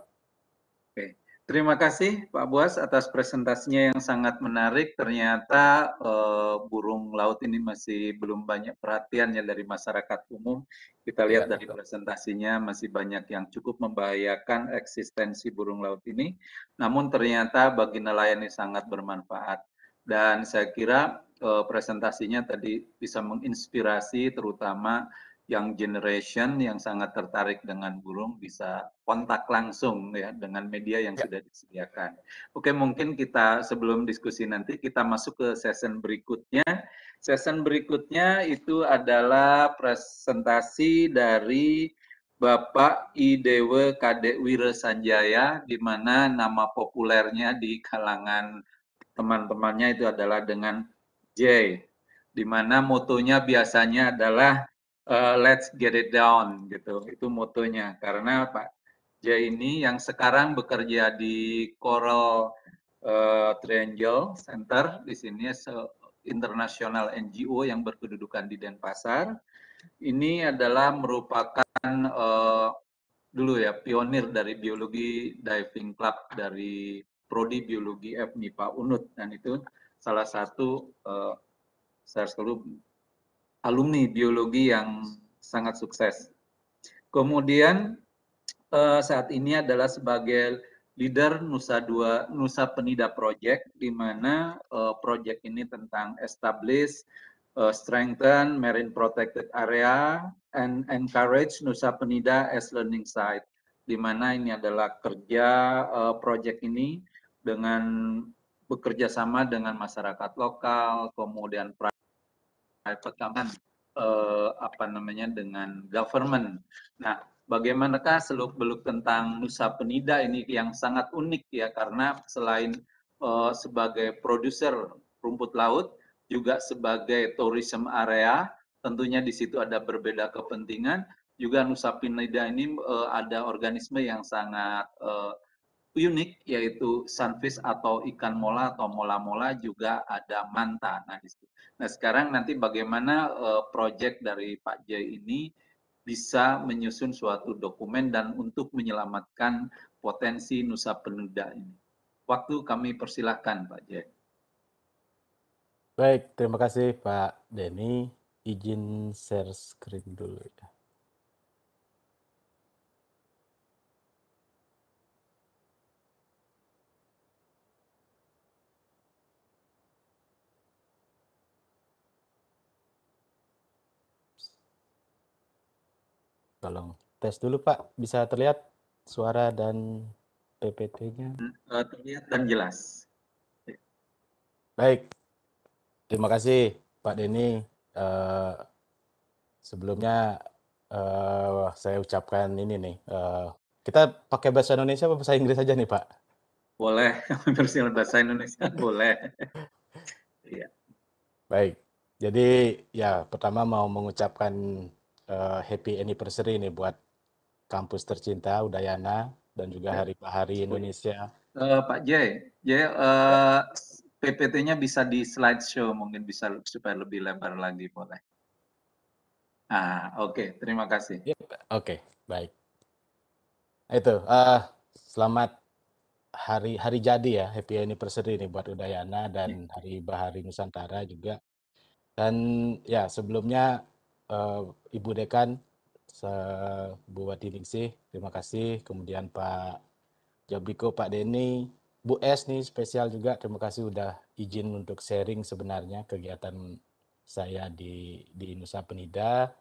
Oke. Terima kasih Pak Buas atas presentasinya yang sangat menarik. Ternyata eh, burung laut ini masih belum banyak perhatiannya dari masyarakat umum. Kita lihat ya, dari betul. presentasinya masih banyak yang cukup membahayakan eksistensi burung laut ini. Namun ternyata bagi nelayan ini sangat bermanfaat. Dan saya kira eh, presentasinya tadi bisa menginspirasi terutama yang generation yang sangat tertarik dengan burung bisa kontak langsung ya dengan media yang ya. sudah disediakan. Oke, mungkin kita sebelum diskusi nanti kita masuk ke session berikutnya. Session berikutnya itu adalah presentasi dari Bapak Idewe Kade Wira Sanjaya, di mana nama populernya di kalangan teman-temannya itu adalah dengan J, di mana motonya biasanya adalah uh, let's get it down gitu. Itu motonya karena Pak J ini yang sekarang bekerja di Coral uh, Triangle Center di sini se internasional NGO yang berkedudukan di Denpasar. Ini adalah merupakan uh, dulu ya pionir dari biologi diving club dari prodi biologi FMIPA Unut dan itu salah satu uh, saya selalu alumni biologi yang sangat sukses. Kemudian eh, saat ini adalah sebagai leader Nusa Dua Nusa Penida Project di mana eh, project ini tentang establish eh, strengthen marine protected area and encourage Nusa Penida as learning site di mana ini adalah kerja project ini dengan bekerja sama dengan masyarakat lokal kemudian pertama uh, apa namanya dengan government. Nah, bagaimanakah seluk-beluk tentang Nusa Penida ini yang sangat unik ya karena selain uh, sebagai produser rumput laut juga sebagai tourism area, tentunya di situ ada berbeda kepentingan. Juga Nusa Penida ini uh, ada organisme yang sangat uh, unik yaitu sunfish atau ikan mola atau mola-mola juga ada manta. Nah, di nah sekarang nanti bagaimana uh, eh, proyek dari Pak J ini bisa menyusun suatu dokumen dan untuk menyelamatkan potensi Nusa Penida ini. Waktu kami persilahkan Pak J. Baik, terima kasih Pak Denny. Izin share screen dulu ya. Tolong tes dulu Pak, bisa terlihat suara dan PPT-nya? Hmm, eh, terlihat dan jelas. Baik, terima kasih Pak Denny. Uh, sebelumnya uh, saya ucapkan ini nih, uh, kita pakai bahasa Indonesia apa bahasa Inggris aja nih Pak? Boleh, bersinar bahasa Indonesia boleh. Iya. Baik, jadi ya pertama mau mengucapkan uh, happy anniversary nih buat kampus tercinta Udayana dan juga ya. Hari Bahari Indonesia. Uh, Pak J, J uh, eh, PPT-nya bisa di slideshow mungkin bisa supaya lebih lebar lagi boleh. Ah, oke, okay. terima kasih. Yep. Oke, okay, baik. Itu uh, selamat hari hari jadi ya, happy anniversary nih buat Udayana dan ya. Hari Bahari Nusantara juga. Dan ya sebelumnya uh, Ibu Dekan, Bu Wati Ningsih, terima kasih. Kemudian Pak Jabiko, Pak Denny, Bu S nih spesial juga. Terima kasih sudah izin untuk sharing sebenarnya kegiatan saya di di Nusa Penida.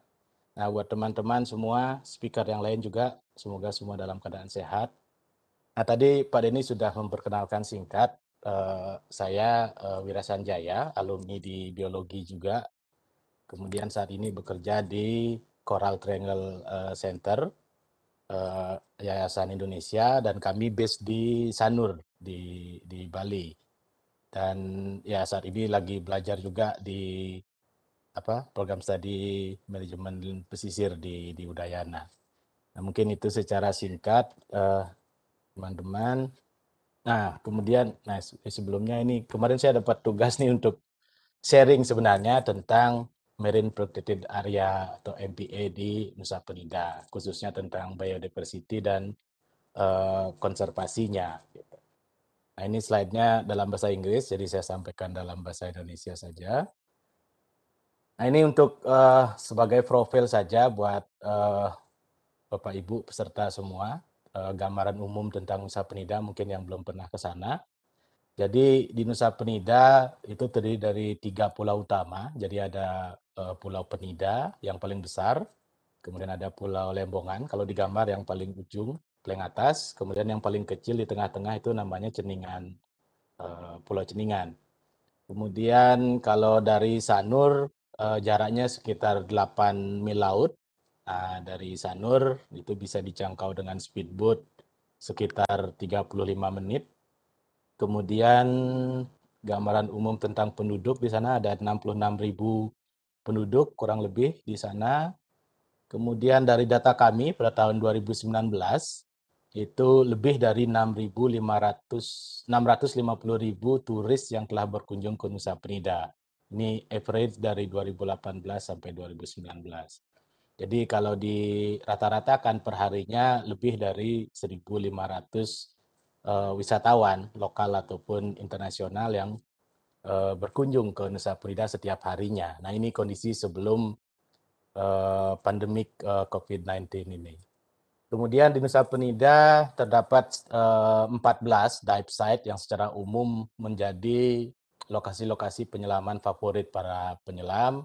Nah, buat teman-teman semua, speaker yang lain juga, semoga semua dalam keadaan sehat. Nah, tadi Pak Denny sudah memperkenalkan singkat, eh, saya eh, Wira alumni di biologi juga, Kemudian saat ini bekerja di Coral Triangle eh, Center eh, Yayasan Indonesia dan kami base di Sanur di di Bali. Dan ya saat ini lagi belajar juga di apa program studi manajemen pesisir di di Udayana. Nah, mungkin itu secara singkat teman eh, teman-teman. Nah, kemudian nah sebelumnya ini kemarin saya dapat tugas nih untuk sharing sebenarnya tentang Marine Protected Area atau MPA di Nusa Penida, khususnya tentang biodiversity dan uh, konservasinya. Gitu. Nah ini slide-nya dalam bahasa Inggris, jadi saya sampaikan dalam bahasa Indonesia saja. Nah ini untuk uh, sebagai profil saja buat uh, Bapak Ibu peserta semua, uh, gambaran umum tentang Nusa Penida mungkin yang belum pernah ke sana. Jadi di Nusa Penida itu terdiri dari tiga pulau utama. Jadi ada uh, Pulau Penida yang paling besar, kemudian ada Pulau Lembongan. Kalau di gambar yang paling ujung, paling atas, kemudian yang paling kecil di tengah-tengah itu namanya Ceningan, uh, Pulau Ceningan. Kemudian kalau dari Sanur uh, jaraknya sekitar 8 mil laut. Nah, dari Sanur itu bisa dijangkau dengan speedboat sekitar 35 menit Kemudian gambaran umum tentang penduduk di sana ada 66.000 penduduk kurang lebih di sana. Kemudian dari data kami pada tahun 2019 itu lebih dari 6.500 650.000 turis yang telah berkunjung ke Nusa Penida. Ini average dari 2018 sampai 2019. Jadi kalau di rata-ratakan rata perharinya lebih dari 1.500 uh, wisatawan lokal ataupun internasional yang uh, berkunjung ke Nusa Penida setiap harinya. Nah ini kondisi sebelum uh, pandemik uh, COVID-19 ini. Kemudian di Nusa Penida terdapat uh, 14 dive site yang secara umum menjadi lokasi-lokasi penyelaman favorit para penyelam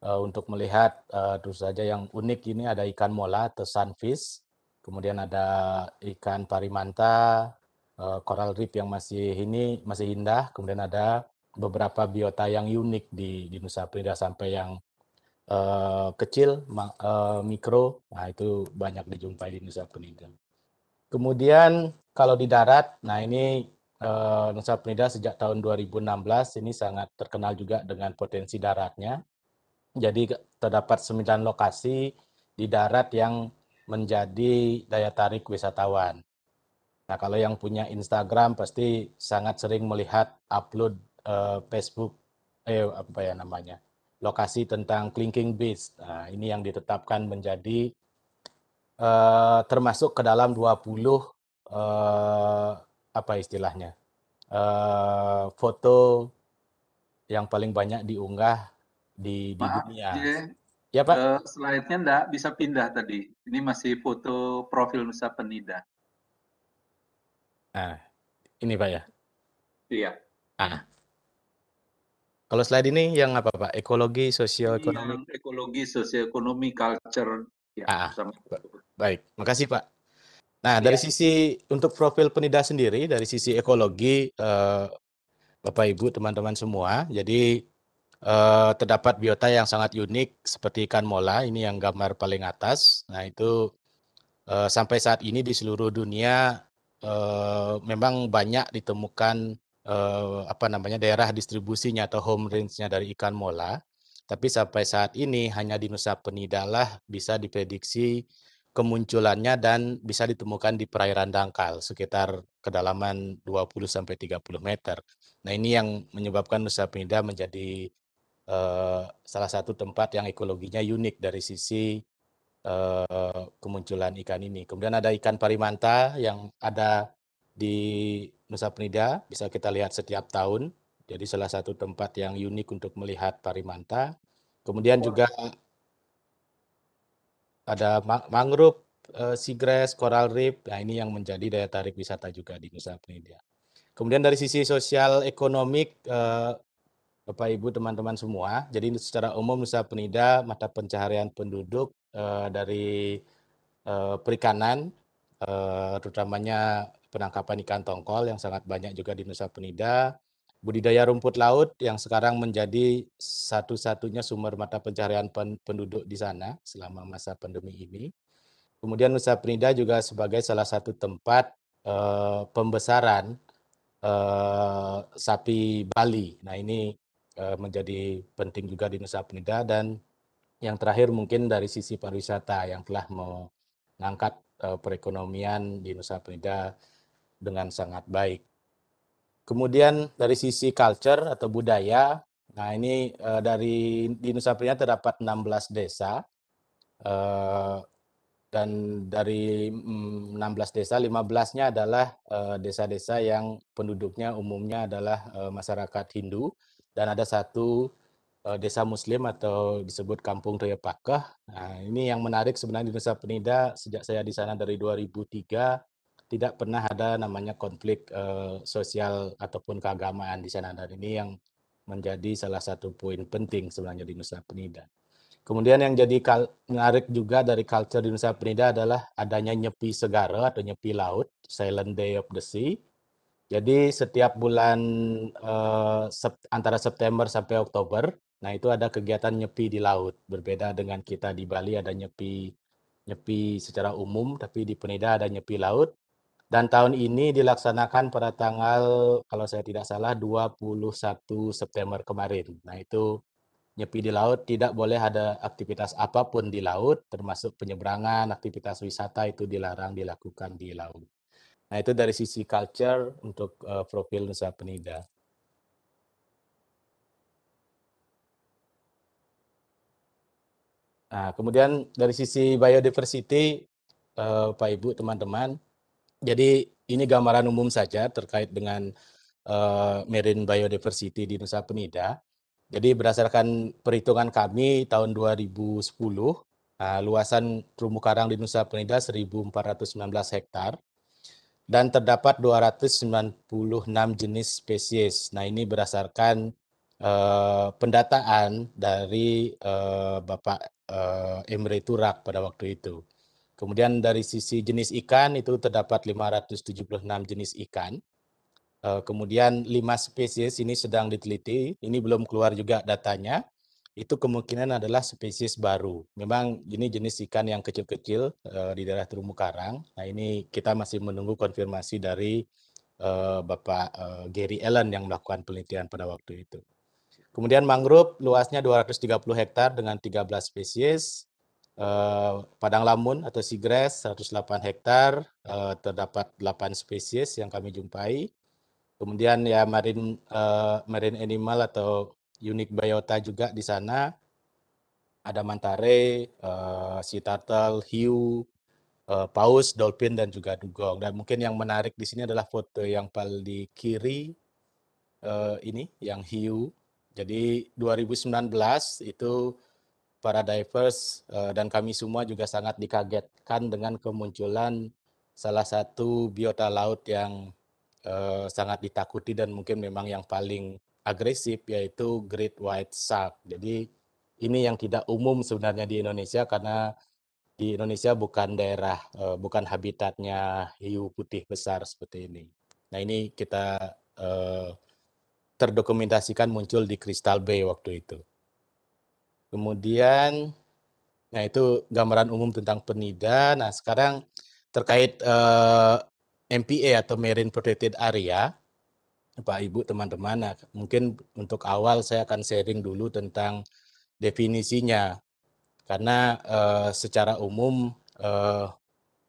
uh, untuk melihat uh, terus saja yang unik ini ada ikan mola atau sunfish, kemudian ada ikan parimanta, Eh, coral reef yang masih ini masih indah, kemudian ada beberapa biota yang unik di, di Nusa Penida sampai yang uh, kecil, ma, uh, mikro, nah itu banyak dijumpai di Nusa Penida. Kemudian kalau di darat, nah ini uh, Nusa Penida sejak tahun 2016 ini sangat terkenal juga dengan potensi daratnya. Jadi terdapat 9 lokasi di darat yang menjadi daya tarik wisatawan. Nah, kalau yang punya Instagram pasti sangat sering melihat upload uh, Facebook eh apa ya namanya? lokasi tentang clinking beast Nah, ini yang ditetapkan menjadi uh, termasuk ke dalam 20 uh, eh, apa istilahnya? Uh, foto yang paling banyak diunggah di, Maaf, dunia. Ya, ya Pak. Uh, slide-nya enggak bisa pindah tadi. Ini masih foto profil Nusa Penida. Ah, ini Pak ya? Iya. Ah. Kalau slide ini yang apa Pak? Ekologi, sosioekonomi? Ekologi, sosioekonomi, culture. Ya, ah, ah. sama. Baik, makasih Pak. Nah, iya. dari ya. sisi untuk profil penida sendiri, dari sisi ekologi, eh, Bapak Ibu, teman-teman semua, jadi eh, terdapat biota yang sangat unik seperti ikan mola, ini yang gambar paling atas. Nah, itu eh, sampai saat ini di seluruh dunia Eh, memang banyak ditemukan eh, apa namanya daerah distribusinya atau home range-nya dari ikan mola. Tapi sampai saat ini hanya di Nusa Penida lah bisa diprediksi kemunculannya dan bisa ditemukan di perairan dangkal sekitar kedalaman 20 sampai 30 meter. Nah, ini yang menyebabkan Nusa Penida menjadi uh, salah satu tempat yang ekologinya unik dari sisi Eh, kemunculan ikan ini. Kemudian ada ikan parimanta yang ada di Nusa Penida, bisa kita lihat setiap tahun. Jadi salah satu tempat yang unik untuk melihat parimanta. Kemudian juga ada mangrove, sigras, eh, seagrass, coral reef. Nah ini yang menjadi daya tarik wisata juga di Nusa Penida. Kemudian dari sisi sosial ekonomik, eh, Bapak Ibu teman-teman semua. Jadi secara umum Nusa Penida mata pencaharian penduduk uh, dari uh, perikanan, uh, terutamanya penangkapan ikan tongkol yang sangat banyak juga di Nusa Penida, budidaya rumput laut yang sekarang menjadi satu-satunya sumber mata pencarian pen penduduk di sana selama masa pandemi ini. Kemudian Nusa Penida juga sebagai salah satu tempat uh, pembesaran uh, sapi Bali. Nah ini uh, menjadi penting juga di Nusa Penida dan yang terakhir mungkin dari sisi pariwisata yang telah mengangkat eh, perekonomian di Nusa Penida dengan sangat baik. Kemudian dari sisi culture atau budaya, nah ini eh, dari di Nusa Penida terdapat 16 desa eh, dan dari 16 mm, desa 15-nya adalah desa-desa yang penduduknya umumnya adalah masyarakat Hindu dan ada satu Eh, desa muslim atau disebut Kampung Raya Pakah. Nah, ini yang menarik sebenarnya di Nusa Penida sejak saya di sana dari 2003 tidak pernah ada namanya konflik uh, sosial ataupun keagamaan di sana dan ini yang menjadi salah satu poin penting sebenarnya di Nusa Penida. Kemudian yang jadi menarik juga dari culture di Nusa Penida adalah adanya nyepi segara atau nyepi laut, Silent Day of the Sea. Jadi setiap bulan eh, antara September sampai Oktober Nah, itu ada kegiatan nyepi di laut. Berbeda dengan kita di Bali ada nyepi nyepi secara umum, tapi di Penida ada nyepi laut. Dan tahun ini dilaksanakan pada tanggal, kalau saya tidak salah, 21 September kemarin. Nah, itu nyepi di laut tidak boleh ada aktivitas apapun di laut, termasuk penyeberangan, aktivitas wisata itu dilarang dilakukan di laut. Nah, itu dari sisi culture untuk eh, profil Nusa Penida. Nah, kemudian dari sisi biodiversity, eh, Pak Ibu, teman-teman, jadi ini gambaran umum saja terkait dengan eh, marine biodiversity di Nusa Penida. Jadi berdasarkan perhitungan kami tahun 2010, eh, nah, luasan terumbu karang di Nusa Penida 1.419 hektar dan terdapat 296 jenis spesies. Nah, ini berdasarkan Eh, pendataan dari, uh, Bapak, uh, eh, Emre Turak pada waktu itu. Kemudian dari sisi jenis ikan itu terdapat 576 jenis ikan, Uh, kemudian lima spesies ini sedang diteliti, ini belum keluar juga datanya, itu kemungkinan adalah spesies baru. Memang ini jenis ikan yang kecil-kecil, uh, di daerah terumbu karang. Nah, ini kita masih menunggu konfirmasi dari, Bapak, Gary Allen yang melakukan penelitian pada waktu itu. Kemudian mangrove luasnya 230 hektar dengan 13 spesies. Eh, padang lamun atau seagrass 108 hektar eh, terdapat 8 spesies yang kami jumpai. Kemudian ya marine eh, marine animal atau unik biota juga di sana ada mantare, sea turtle, hiu, paus, dolphin dan juga dugong. Dan mungkin yang menarik di sini adalah foto yang paling kiri ini yang hiu jadi 2019 itu para divers eh, dan kami semua juga sangat dikagetkan dengan kemunculan salah satu biota laut yang eh, sangat ditakuti dan mungkin memang yang paling agresif yaitu great white shark. Jadi ini yang tidak umum sebenarnya di Indonesia karena di Indonesia bukan daerah eh, bukan habitatnya hiu putih besar seperti ini. Nah, ini kita terdokumentasikan muncul di Crystal Bay waktu itu. Kemudian, nah itu gambaran umum tentang penida. Nah sekarang terkait uh, eh, MPA atau Marine Protected Area, Pak Ibu teman-teman, nah, mungkin untuk awal saya akan sharing dulu tentang definisinya, karena uh, secara umum uh,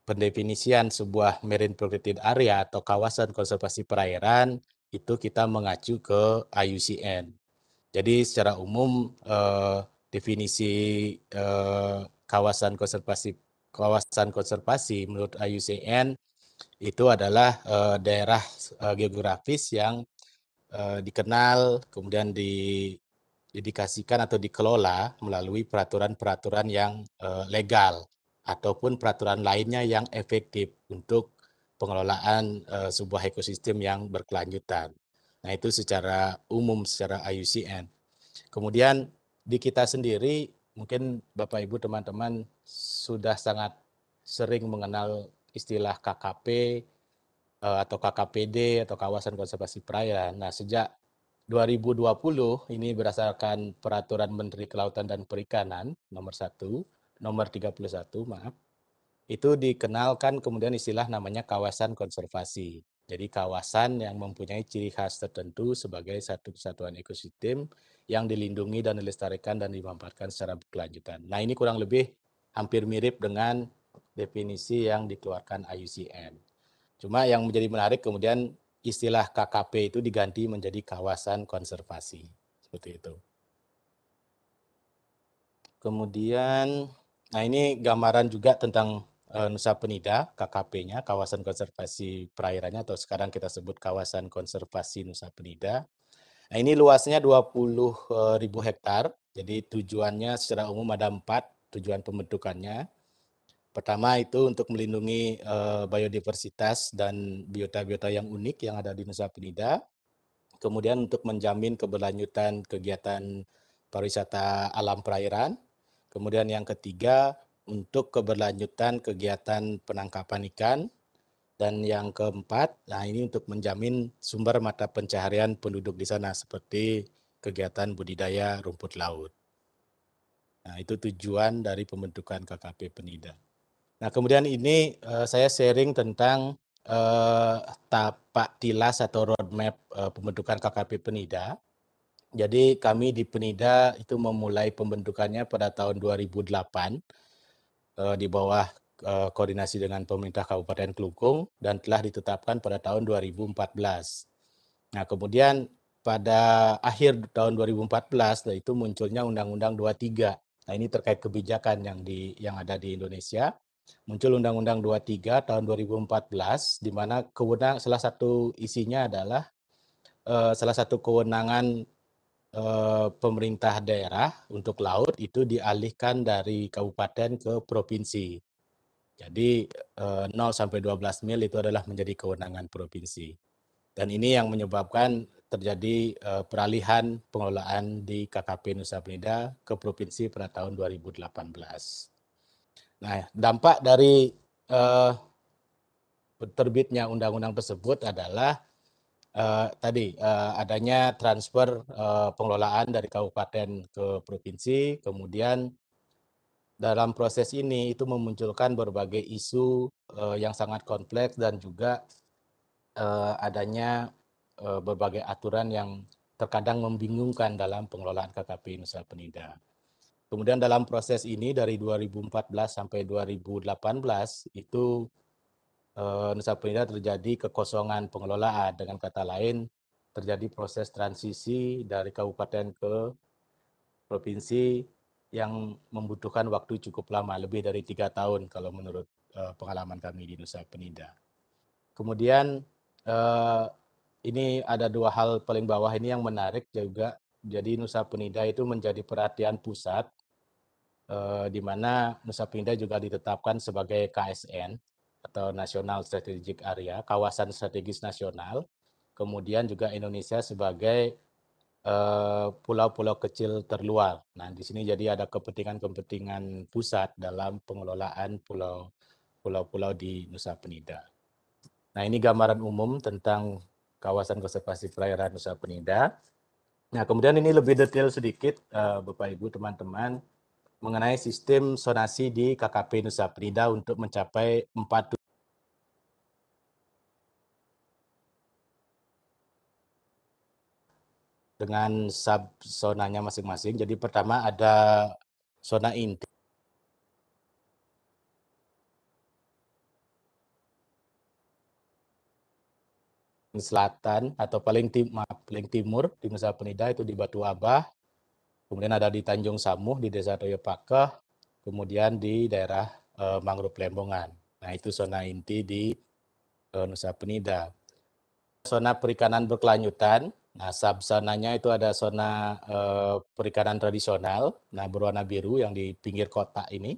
pendefinisian sebuah marine protected area atau kawasan konservasi perairan itu kita mengacu ke IUCN. Jadi secara umum eh, definisi eh, kawasan konservasi kawasan konservasi menurut IUCN itu adalah eh, daerah eh, geografis yang eh, dikenal kemudian di didedikasikan atau dikelola melalui peraturan-peraturan yang eh, legal ataupun peraturan lainnya yang efektif untuk pengelolaan uh, sebuah ekosistem yang berkelanjutan. Nah, itu secara umum secara IUCN. Kemudian di kita sendiri mungkin Bapak Ibu teman-teman sudah sangat sering mengenal istilah KKP eh, atau KKPD atau kawasan konservasi perairan. Nah, sejak 2020 ini berdasarkan peraturan Menteri Kelautan dan Perikanan nomor 1, nomor 31, maaf itu dikenalkan kemudian istilah namanya kawasan konservasi. Jadi kawasan yang mempunyai ciri khas tertentu sebagai satu kesatuan ekosistem yang dilindungi dan dilestarikan dan dimanfaatkan secara berkelanjutan. Nah ini kurang lebih hampir mirip dengan definisi yang dikeluarkan IUCN. Cuma yang menjadi menarik kemudian istilah KKP itu diganti menjadi kawasan konservasi. Seperti itu. Kemudian, nah ini gambaran juga tentang Eh, Nusa Penida, KKP-nya, kawasan konservasi perairannya atau sekarang kita sebut kawasan konservasi Nusa Penida. Nah, ini luasnya 20 eh, ribu hektar. Jadi tujuannya secara umum ada empat tujuan pembentukannya. Pertama itu untuk melindungi uh, biodiversitas dan biota-biota yang unik yang ada di Nusa Penida. Kemudian untuk menjamin keberlanjutan kegiatan pariwisata alam perairan. Kemudian yang ketiga untuk keberlanjutan kegiatan penangkapan ikan. Dan yang keempat, nah ini untuk menjamin sumber mata pencaharian penduduk di sana seperti kegiatan budidaya rumput laut. Nah, itu tujuan dari pembentukan KKP Penida. Nah, kemudian ini uh, saya sharing tentang uh, tapak tilas atau roadmap uh, pembentukan KKP Penida. Jadi kami di Penida itu memulai pembentukannya pada tahun 2008 uh, di bawah uh, koordinasi dengan pemerintah Kabupaten Klungkung dan telah ditetapkan pada tahun 2014. Nah, kemudian pada akhir tahun 2014 yaitu nah, munculnya Undang-Undang 23. Nah, ini terkait kebijakan yang di yang ada di Indonesia. Muncul Undang-Undang 23 tahun 2014 di mana kewenang salah satu isinya adalah uh, salah satu kewenangan Eh, pemerintah daerah untuk laut itu dialihkan dari kabupaten ke provinsi. Jadi 0 eh, sampai 12 mil itu adalah menjadi kewenangan provinsi. Dan ini yang menyebabkan terjadi eh, peralihan pengelolaan di KKP Nusa Penida ke provinsi pada tahun 2018. Nah, dampak dari terbitnya undang-undang tersebut adalah uh, tadi uh, adanya transfer uh, pengelolaan dari kabupaten ke provinsi, kemudian dalam proses ini itu memunculkan berbagai isu uh, yang sangat kompleks dan juga uh, adanya uh, berbagai aturan yang terkadang membingungkan dalam pengelolaan KKP Nusa Penida. Kemudian dalam proses ini dari 2014 sampai 2018 itu Eh, Nusa Penida terjadi kekosongan pengelolaan. Dengan kata lain, terjadi proses transisi dari kabupaten ke provinsi yang membutuhkan waktu cukup lama, lebih dari tiga tahun kalau menurut eh, pengalaman kami di Nusa Penida. Kemudian eh, ini ada dua hal paling bawah ini yang menarik juga. Jadi Nusa Penida itu menjadi perhatian pusat, di mana Nusa Penida juga ditetapkan sebagai KSN atau National Strategic Area, kawasan strategis nasional. Kemudian juga Indonesia sebagai eh, pulau-pulau uh, kecil terluar. Nah, di sini jadi ada kepentingan-kepentingan pusat dalam pengelolaan pulau pulau-pulau di Nusa Penida. Nah, ini gambaran umum tentang kawasan konservasi perairan Nusa Penida. Nah, kemudian ini lebih detail sedikit, uh, Bapak Ibu, teman-teman, mengenai sistem sonasi di KKP Nusa Penida untuk mencapai 4 dengan sub zonanya masing-masing. Jadi pertama ada zona inti selatan atau paling tim paling timur di Nusa Penida itu di Batu Abah kemudian ada di Tanjung Samuh di Desa Toyopakeh, kemudian di daerah e, Mangrove Lembongan. Nah itu zona inti di e, Nusa Penida. Zona perikanan berkelanjutan, nah sub itu ada zona e, perikanan tradisional, nah berwarna biru yang di pinggir kota ini.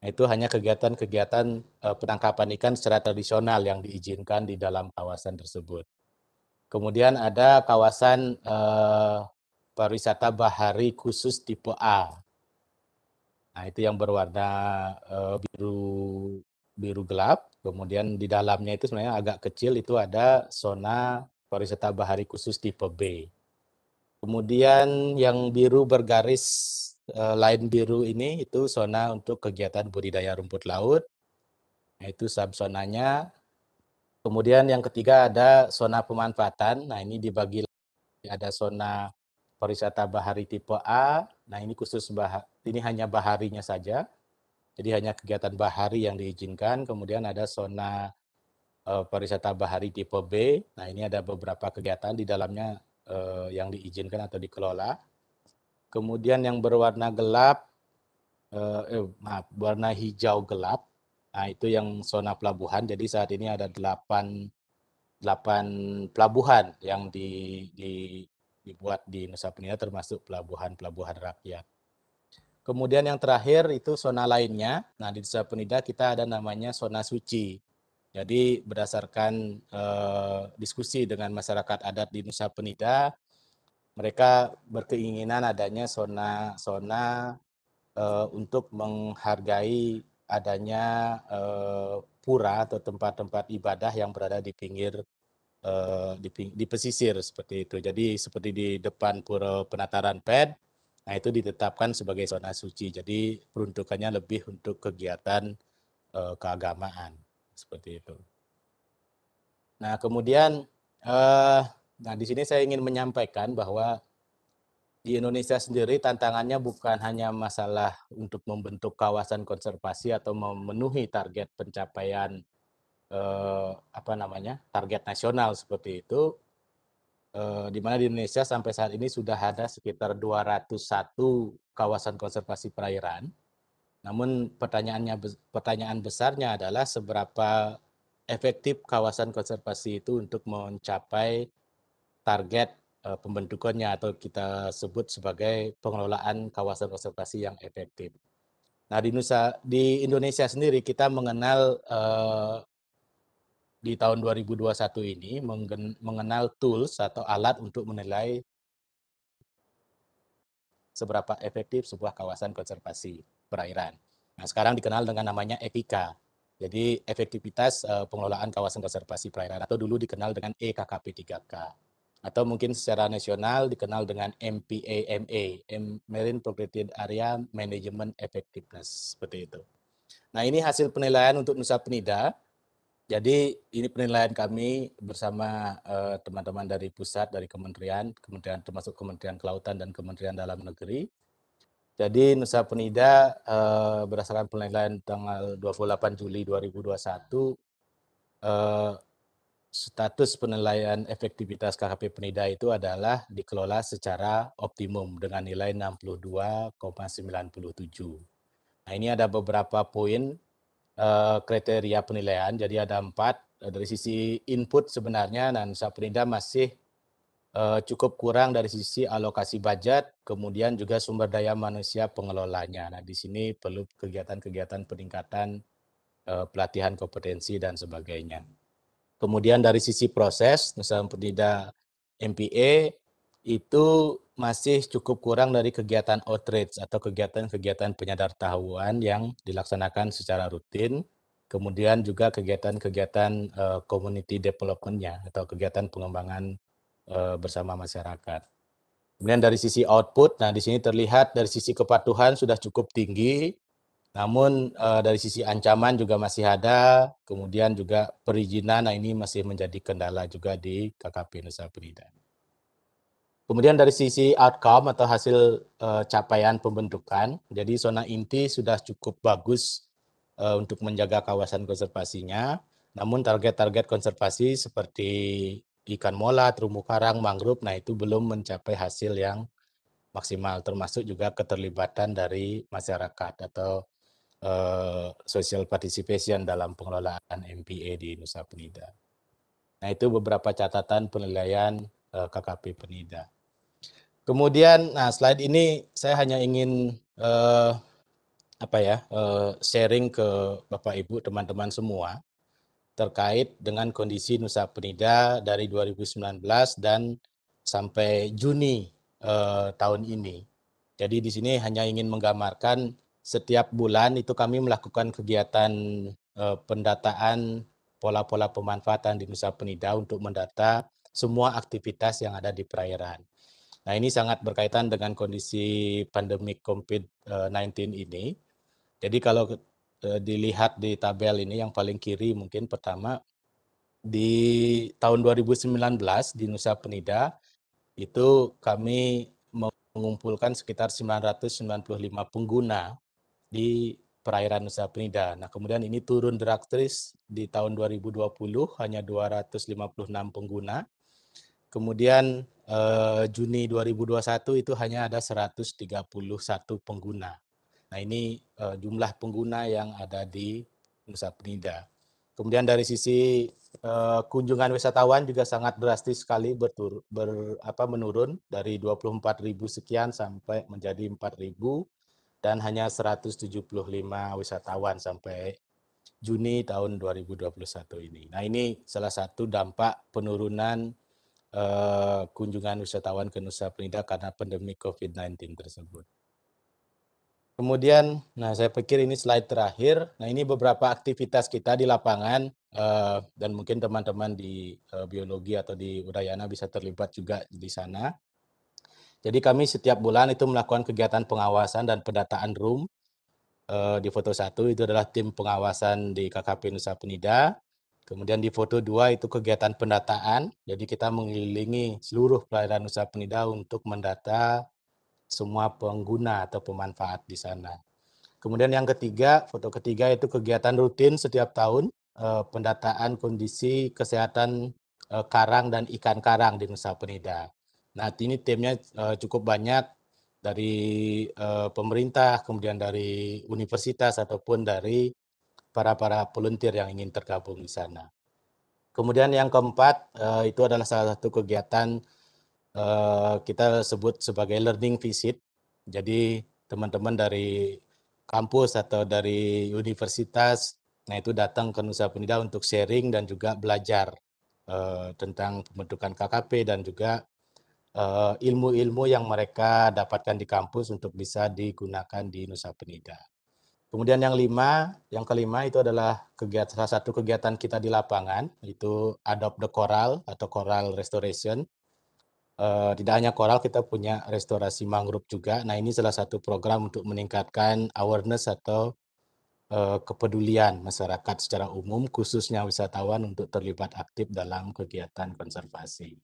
Nah, itu hanya kegiatan-kegiatan e, penangkapan ikan secara tradisional yang diizinkan di dalam kawasan tersebut. Kemudian ada kawasan eh, pariwisata bahari khusus tipe A. Nah, itu yang berwarna uh, biru biru gelap. Kemudian di dalamnya itu sebenarnya agak kecil itu ada zona pariwisata bahari khusus tipe B. Kemudian yang biru bergaris uh, lain biru ini itu zona untuk kegiatan budidaya rumput laut. Nah, itu subzonanya. Kemudian yang ketiga ada zona pemanfaatan. Nah, ini dibagi ada zona pariwisata bahari tipe A. Nah, ini khusus bah ini hanya baharinya saja. Jadi hanya kegiatan bahari yang diizinkan. Kemudian ada zona uh, pariwisata bahari tipe B. Nah, ini ada beberapa kegiatan di dalamnya uh, yang diizinkan atau dikelola. Kemudian yang berwarna gelap uh, eh, maaf, warna hijau gelap. Nah, itu yang zona pelabuhan. Jadi saat ini ada delapan 8 pelabuhan yang di, di dibuat di Nusa Penida termasuk pelabuhan-pelabuhan rakyat. Kemudian yang terakhir itu zona lainnya. Nah di Nusa Penida kita ada namanya zona suci. Jadi berdasarkan eh, diskusi dengan masyarakat adat di Nusa Penida, mereka berkeinginan adanya zona zona eh, untuk menghargai adanya eh, pura atau tempat-tempat ibadah yang berada di pinggir uh, di, di pesisir seperti itu. Jadi seperti di depan Pura Penataran PED, nah itu ditetapkan sebagai zona suci. Jadi peruntukannya lebih untuk kegiatan uh, keagamaan seperti itu. Nah kemudian, uh, nah di sini saya ingin menyampaikan bahwa di Indonesia sendiri tantangannya bukan hanya masalah untuk membentuk kawasan konservasi atau memenuhi target pencapaian eh, apa namanya target nasional seperti itu eh, di mana di Indonesia sampai saat ini sudah ada sekitar 201 kawasan konservasi perairan. Namun pertanyaannya pertanyaan besarnya adalah seberapa efektif kawasan konservasi itu untuk mencapai target eh, pembentukannya atau kita sebut sebagai pengelolaan kawasan konservasi yang efektif. Nah di Nusa di Indonesia sendiri kita mengenal eh, di tahun 2021 ini mengenal tools atau alat untuk menilai seberapa efektif sebuah kawasan konservasi perairan. Nah, sekarang dikenal dengan namanya EPIKA, Jadi efektivitas eh, pengelolaan kawasan konservasi perairan atau dulu dikenal dengan EKKP 3K atau mungkin secara nasional dikenal dengan MPAMA, Marine Protected Area Management Effectiveness, seperti itu. Nah, ini hasil penilaian untuk Nusa Penida jadi ini penilaian kami bersama eh, teman-teman uh, dari pusat, dari kementerian, kementerian termasuk Kementerian Kelautan dan Kementerian Dalam Negeri. Jadi Nusa Penida uh, berdasarkan penilaian tanggal 28 Juli 2021 uh, eh, status penilaian efektivitas KKP Penida itu adalah dikelola secara optimum dengan nilai 62,97. Nah, ini ada beberapa poin Eh, kriteria penilaian. Jadi ada empat. Eh, dari sisi input sebenarnya Nansa Penida masih eh, cukup kurang dari sisi alokasi budget, kemudian juga sumber daya manusia pengelolanya. Nah di sini perlu kegiatan-kegiatan peningkatan pelatihan kompetensi dan sebagainya. Kemudian dari sisi proses, misalnya Penida MPA itu masih cukup kurang dari kegiatan outreach atau kegiatan-kegiatan penyadartahuan yang dilaksanakan secara rutin. Kemudian juga kegiatan-kegiatan uh, community development-nya atau kegiatan pengembangan uh, bersama masyarakat. Kemudian dari sisi output, nah di sini terlihat dari sisi kepatuhan sudah cukup tinggi, namun uh, dari sisi ancaman juga masih ada, kemudian juga perizinan, nah ini masih menjadi kendala juga di KKP Nusa Penida. Kemudian dari sisi outcome atau hasil uh, capaian pembentukan, jadi zona inti sudah cukup bagus uh, untuk menjaga kawasan konservasinya. Namun target-target konservasi seperti ikan mola, terumbu karang, mangrove, nah itu belum mencapai hasil yang maksimal, termasuk juga keterlibatan dari masyarakat atau uh, social participation dalam pengelolaan MPA di Nusa Penida. Nah itu beberapa catatan penilaian KKP Penida. Kemudian, nah slide ini saya hanya ingin eh, apa ya eh, sharing ke Bapak Ibu teman-teman semua terkait dengan kondisi Nusa Penida dari 2019 dan sampai Juni eh, tahun ini. Jadi di sini hanya ingin menggambarkan setiap bulan itu kami melakukan kegiatan eh, pendataan pola-pola pemanfaatan di Nusa Penida untuk mendata semua aktivitas yang ada di perairan. Nah, ini sangat berkaitan dengan kondisi pandemi COVID-19 eh, ini. Jadi kalau eh, dilihat di tabel ini yang paling kiri mungkin pertama di tahun 2019 di Nusa Penida itu kami mengumpulkan sekitar 995 pengguna di perairan Nusa Penida. Nah, kemudian ini turun drastis di tahun 2020 hanya 256 pengguna Kemudian eh, Juni 2021 itu hanya ada 131 pengguna. Nah ini eh, jumlah pengguna yang ada di Nusa Penida. Kemudian dari sisi eh, kunjungan wisatawan juga sangat drastis sekali bertur, ber, apa, menurun dari 24.000 sekian sampai menjadi 4.000 dan hanya 175 wisatawan sampai Juni tahun 2021 ini. Nah, ini salah satu dampak penurunan Eh, kunjungan wisatawan ke Nusa Penida karena pandemi COVID-19 tersebut. Kemudian, nah saya pikir ini slide terakhir. Nah ini beberapa aktivitas kita di lapangan uh, dan mungkin teman-teman di uh, biologi atau di Udayana bisa terlibat juga di sana. Jadi kami setiap bulan itu melakukan kegiatan pengawasan dan pendataan room. Uh, di foto satu itu adalah tim pengawasan di KKP Nusa Penida. Kemudian di foto 2 itu kegiatan pendataan. Jadi kita mengelilingi seluruh pelayanan usaha penida untuk mendata semua pengguna atau pemanfaat di sana. Kemudian yang ketiga, foto ketiga itu kegiatan rutin setiap tahun eh, pendataan kondisi kesehatan eh, karang dan ikan karang di Nusa Penida. Nah, ini timnya eh, cukup banyak dari pemerintah, kemudian dari universitas ataupun dari para-para volunteer yang ingin tergabung di sana. Kemudian yang keempat, eh, itu adalah salah satu kegiatan eh, kita sebut sebagai learning visit. Jadi teman-teman dari kampus atau dari universitas, nah itu datang ke Nusa Penida untuk sharing dan juga belajar eh, tentang pembentukan KKP dan juga ilmu-ilmu yang mereka dapatkan di kampus untuk bisa digunakan di Nusa Penida. Kemudian yang lima, yang kelima itu adalah kegiatan salah satu kegiatan kita di lapangan itu adopt the coral atau coral restoration. E, tidak hanya coral, kita punya restorasi mangrove juga. Nah ini salah satu program untuk meningkatkan awareness atau e, kepedulian masyarakat secara umum, khususnya wisatawan untuk terlibat aktif dalam kegiatan konservasi.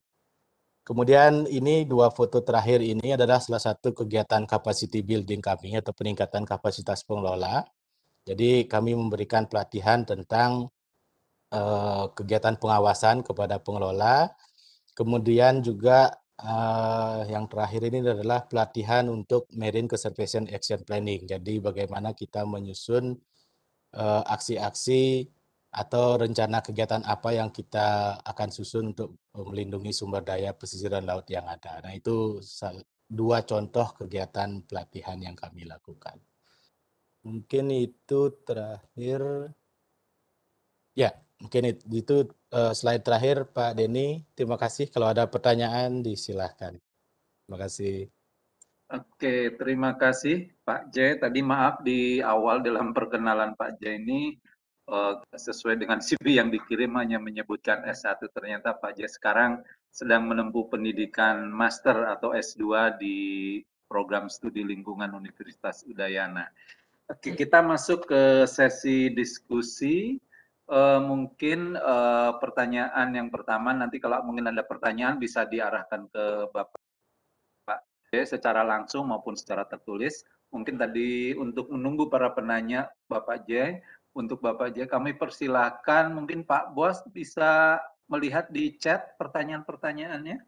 Kemudian ini dua foto terakhir ini adalah salah satu kegiatan capacity building kami atau peningkatan kapasitas pengelola. Jadi kami memberikan pelatihan tentang uh, kegiatan pengawasan kepada pengelola. Kemudian juga uh, yang terakhir ini adalah pelatihan untuk Marine Conservation Action Planning. Jadi bagaimana kita menyusun eh, aksi-aksi uh, aksi -aksi atau rencana kegiatan apa yang kita akan susun untuk eh, melindungi sumber daya pesisir dan laut yang ada. Nah, itu dua contoh kegiatan pelatihan yang kami lakukan. Mungkin itu terakhir. Ya, mungkin itu eh, slide terakhir Pak Denny. Terima kasih. Kalau ada pertanyaan, disilahkan. Terima kasih. Oke, terima kasih Pak J. Tadi maaf di awal dalam perkenalan Pak J ini Eh, sesuai dengan CV yang dikirim hanya menyebutkan S1 ternyata Pak J sekarang sedang menempuh pendidikan master atau S2 di program studi lingkungan Universitas Udayana. Oke, kita masuk ke sesi diskusi. Uh, mungkin uh, pertanyaan yang pertama nanti kalau mungkin ada pertanyaan bisa diarahkan ke Bapak Pak J secara langsung maupun secara tertulis. Mungkin tadi untuk menunggu para penanya Bapak J, untuk Bapak Jaya, Kami persilahkan mungkin Pak Bos bisa melihat di chat pertanyaan-pertanyaannya.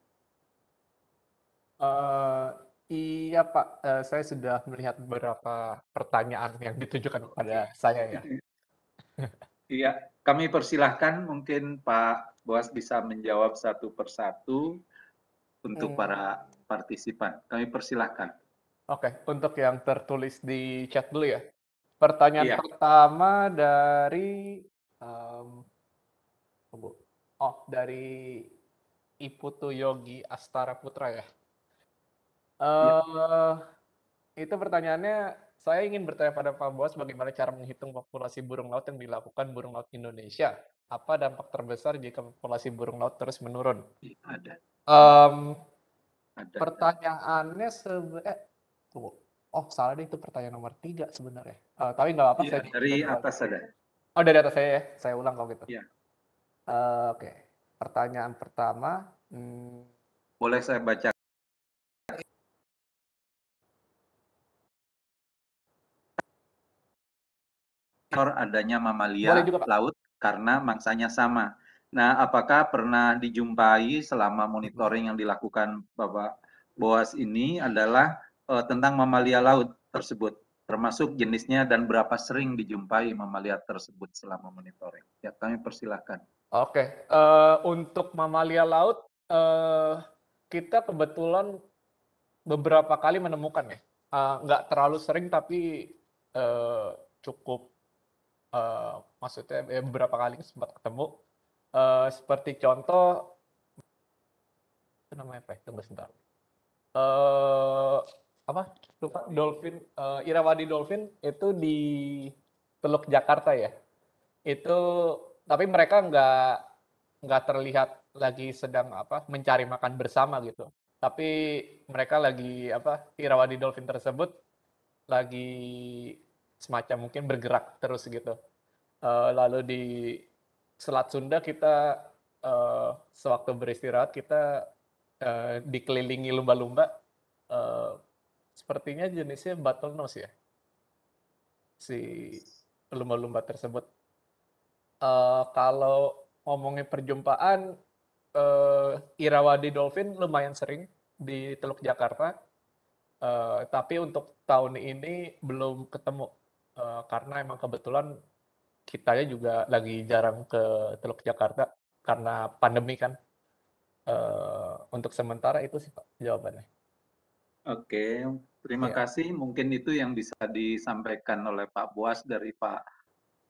Uh, iya Pak, uh, saya sudah melihat beberapa pertanyaan yang ditujukan kepada saya ya. iya, kami persilahkan mungkin Pak Boas bisa menjawab satu persatu untuk hmm. para partisipan. Kami persilahkan. Oke, okay. untuk yang tertulis di chat dulu ya. Pertanyaan yeah. pertama dari um, oh dari Iputu Yogi Astara Putra ya. Uh, iya. eh, yeah. Itu pertanyaannya saya ingin bertanya pada Pak Bos bagaimana cara menghitung populasi burung laut yang dilakukan burung laut Indonesia. Apa dampak terbesar jika populasi burung laut terus menurun? Iya, ada. Um, ada. Pertanyaannya sebenarnya eh, tunggu. oh salah deh itu pertanyaan nomor tiga sebenarnya. Uh, tapi nggak apa-apa. Ya, saya dari atas ada. Oh dari atas saya ya, saya ulang kalau gitu. Ya. Uh, Oke, okay. pertanyaan pertama. Hmm. Boleh saya baca? adanya mamalia juga, laut karena mangsanya sama. Nah, apakah pernah dijumpai selama monitoring yang dilakukan Bapak Boas ini adalah uh, tentang mamalia laut tersebut? termasuk jenisnya dan berapa sering dijumpai mamalia tersebut selama monitoring. Ya, kami persilahkan. Oke, uh, untuk mamalia laut uh, kita kebetulan beberapa kali menemukan ya, uh, nggak terlalu sering tapi uh, cukup, uh, maksudnya ya beberapa kali sempat ketemu. Uh, seperti contoh, namanya apa? Tunggu sebentar. Uh, apa lupa dolphin uh, eh, Irawadi Dolphin itu di Teluk Jakarta ya itu tapi mereka nggak nggak terlihat lagi sedang apa mencari makan bersama gitu tapi mereka lagi apa Irawadi Dolphin tersebut lagi semacam mungkin bergerak terus gitu uh, lalu di Selat Sunda kita uh, sewaktu beristirahat kita uh, dikelilingi lumba-lumba sepertinya jenisnya bottlenose ya si lumba-lumba tersebut. Uh, kalau ngomongin perjumpaan, uh, Irawadi Dolphin lumayan sering di Teluk Jakarta, uh, tapi untuk tahun ini belum ketemu uh, karena emang kebetulan kita juga lagi jarang ke Teluk Jakarta karena pandemi kan. Uh, untuk sementara itu sih Pak jawabannya. Oke, terima ya. kasih. Mungkin itu yang bisa disampaikan oleh Pak Buas dari Pak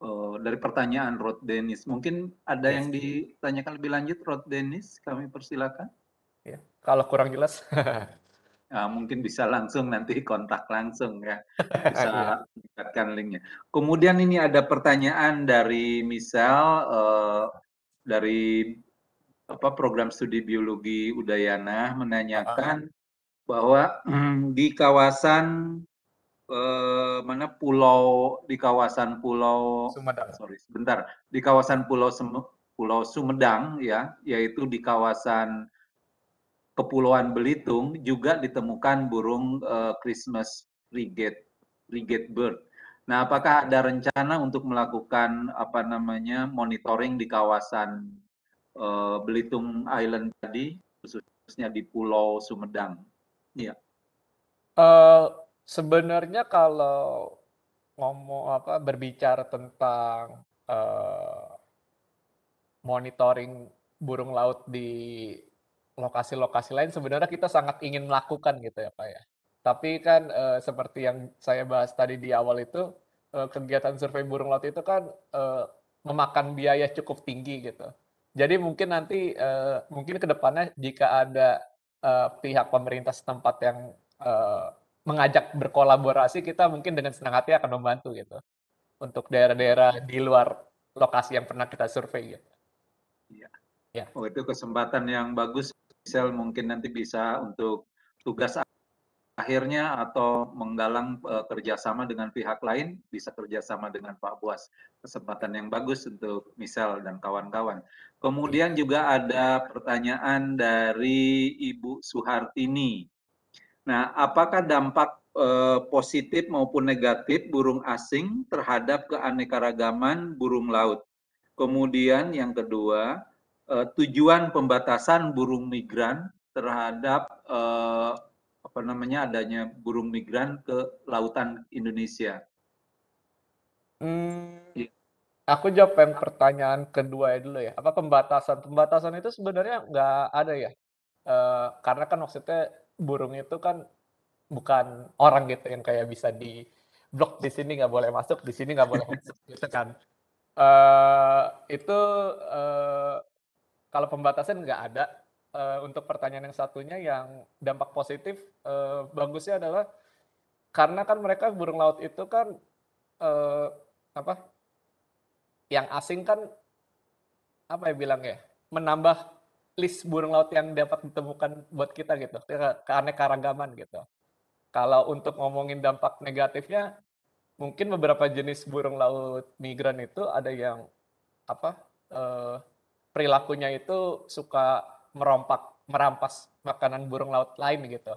uh, dari pertanyaan Rod Dennis. Mungkin ada ya. yang ditanyakan lebih lanjut Rod Dennis, kami persilakan. Ya, kalau kurang jelas. nah, mungkin bisa langsung nanti kontak langsung ya. Bisa iya. mendapatkan linknya. Kemudian ini ada pertanyaan dari misal uh, eh, dari apa program studi biologi Udayana menanyakan ah bahwa hmm. di kawasan eh, mana pulau di kawasan pulau Sumedang. Sorry, sebentar. Di kawasan pulau Sem pulau Sumedang ya, yaitu di kawasan Kepulauan Belitung juga ditemukan burung eh, Christmas frigate frigate bird. Nah, apakah ada rencana untuk melakukan apa namanya monitoring di kawasan eh, Belitung Island tadi khususnya di Pulau Sumedang? Iya. Uh, sebenarnya kalau ngomong apa berbicara tentang uh, monitoring burung laut di lokasi-lokasi lain sebenarnya kita sangat ingin melakukan gitu ya Pak ya. Tapi kan uh, seperti yang saya bahas tadi di awal itu uh, kegiatan survei burung laut itu kan uh, memakan biaya cukup tinggi gitu. Jadi mungkin nanti uh, mungkin kedepannya jika ada uh, pihak pemerintah setempat yang uh, mengajak berkolaborasi, kita mungkin dengan senang hati akan membantu gitu untuk daerah-daerah di luar lokasi yang pernah kita survei gitu. Iya. Ya. Oh itu kesempatan yang bagus. Sel mungkin nanti bisa untuk tugas akhirnya atau menggalang uh, kerjasama dengan pihak lain bisa kerjasama dengan Pak Buas kesempatan yang bagus untuk misal dan kawan-kawan kemudian juga ada pertanyaan dari Ibu Suhartini nah apakah dampak uh, positif maupun negatif burung asing terhadap keanekaragaman burung laut kemudian yang kedua uh, tujuan pembatasan burung migran terhadap uh, apa namanya adanya burung migran ke lautan Indonesia? Hmm, iya. Aku jawab yang pertanyaan kedua ya dulu ya. Apa pembatasan? Pembatasan itu sebenarnya nggak ada ya. E, karena kan maksudnya burung itu kan bukan orang gitu yang kayak bisa di blok di sini nggak boleh masuk, di sini nggak boleh masuk gitu kan. E, itu e, kalau pembatasan nggak ada uh, untuk pertanyaan yang satunya yang dampak positif uh, bagusnya adalah karena kan mereka burung laut itu kan uh, apa yang asing kan apa ya bilang ya menambah list burung laut yang dapat ditemukan buat kita gitu karena keanekaragaman gitu kalau untuk ngomongin dampak negatifnya mungkin beberapa jenis burung laut migran itu ada yang apa eh, perilakunya itu suka merompak merampas makanan burung laut lain gitu.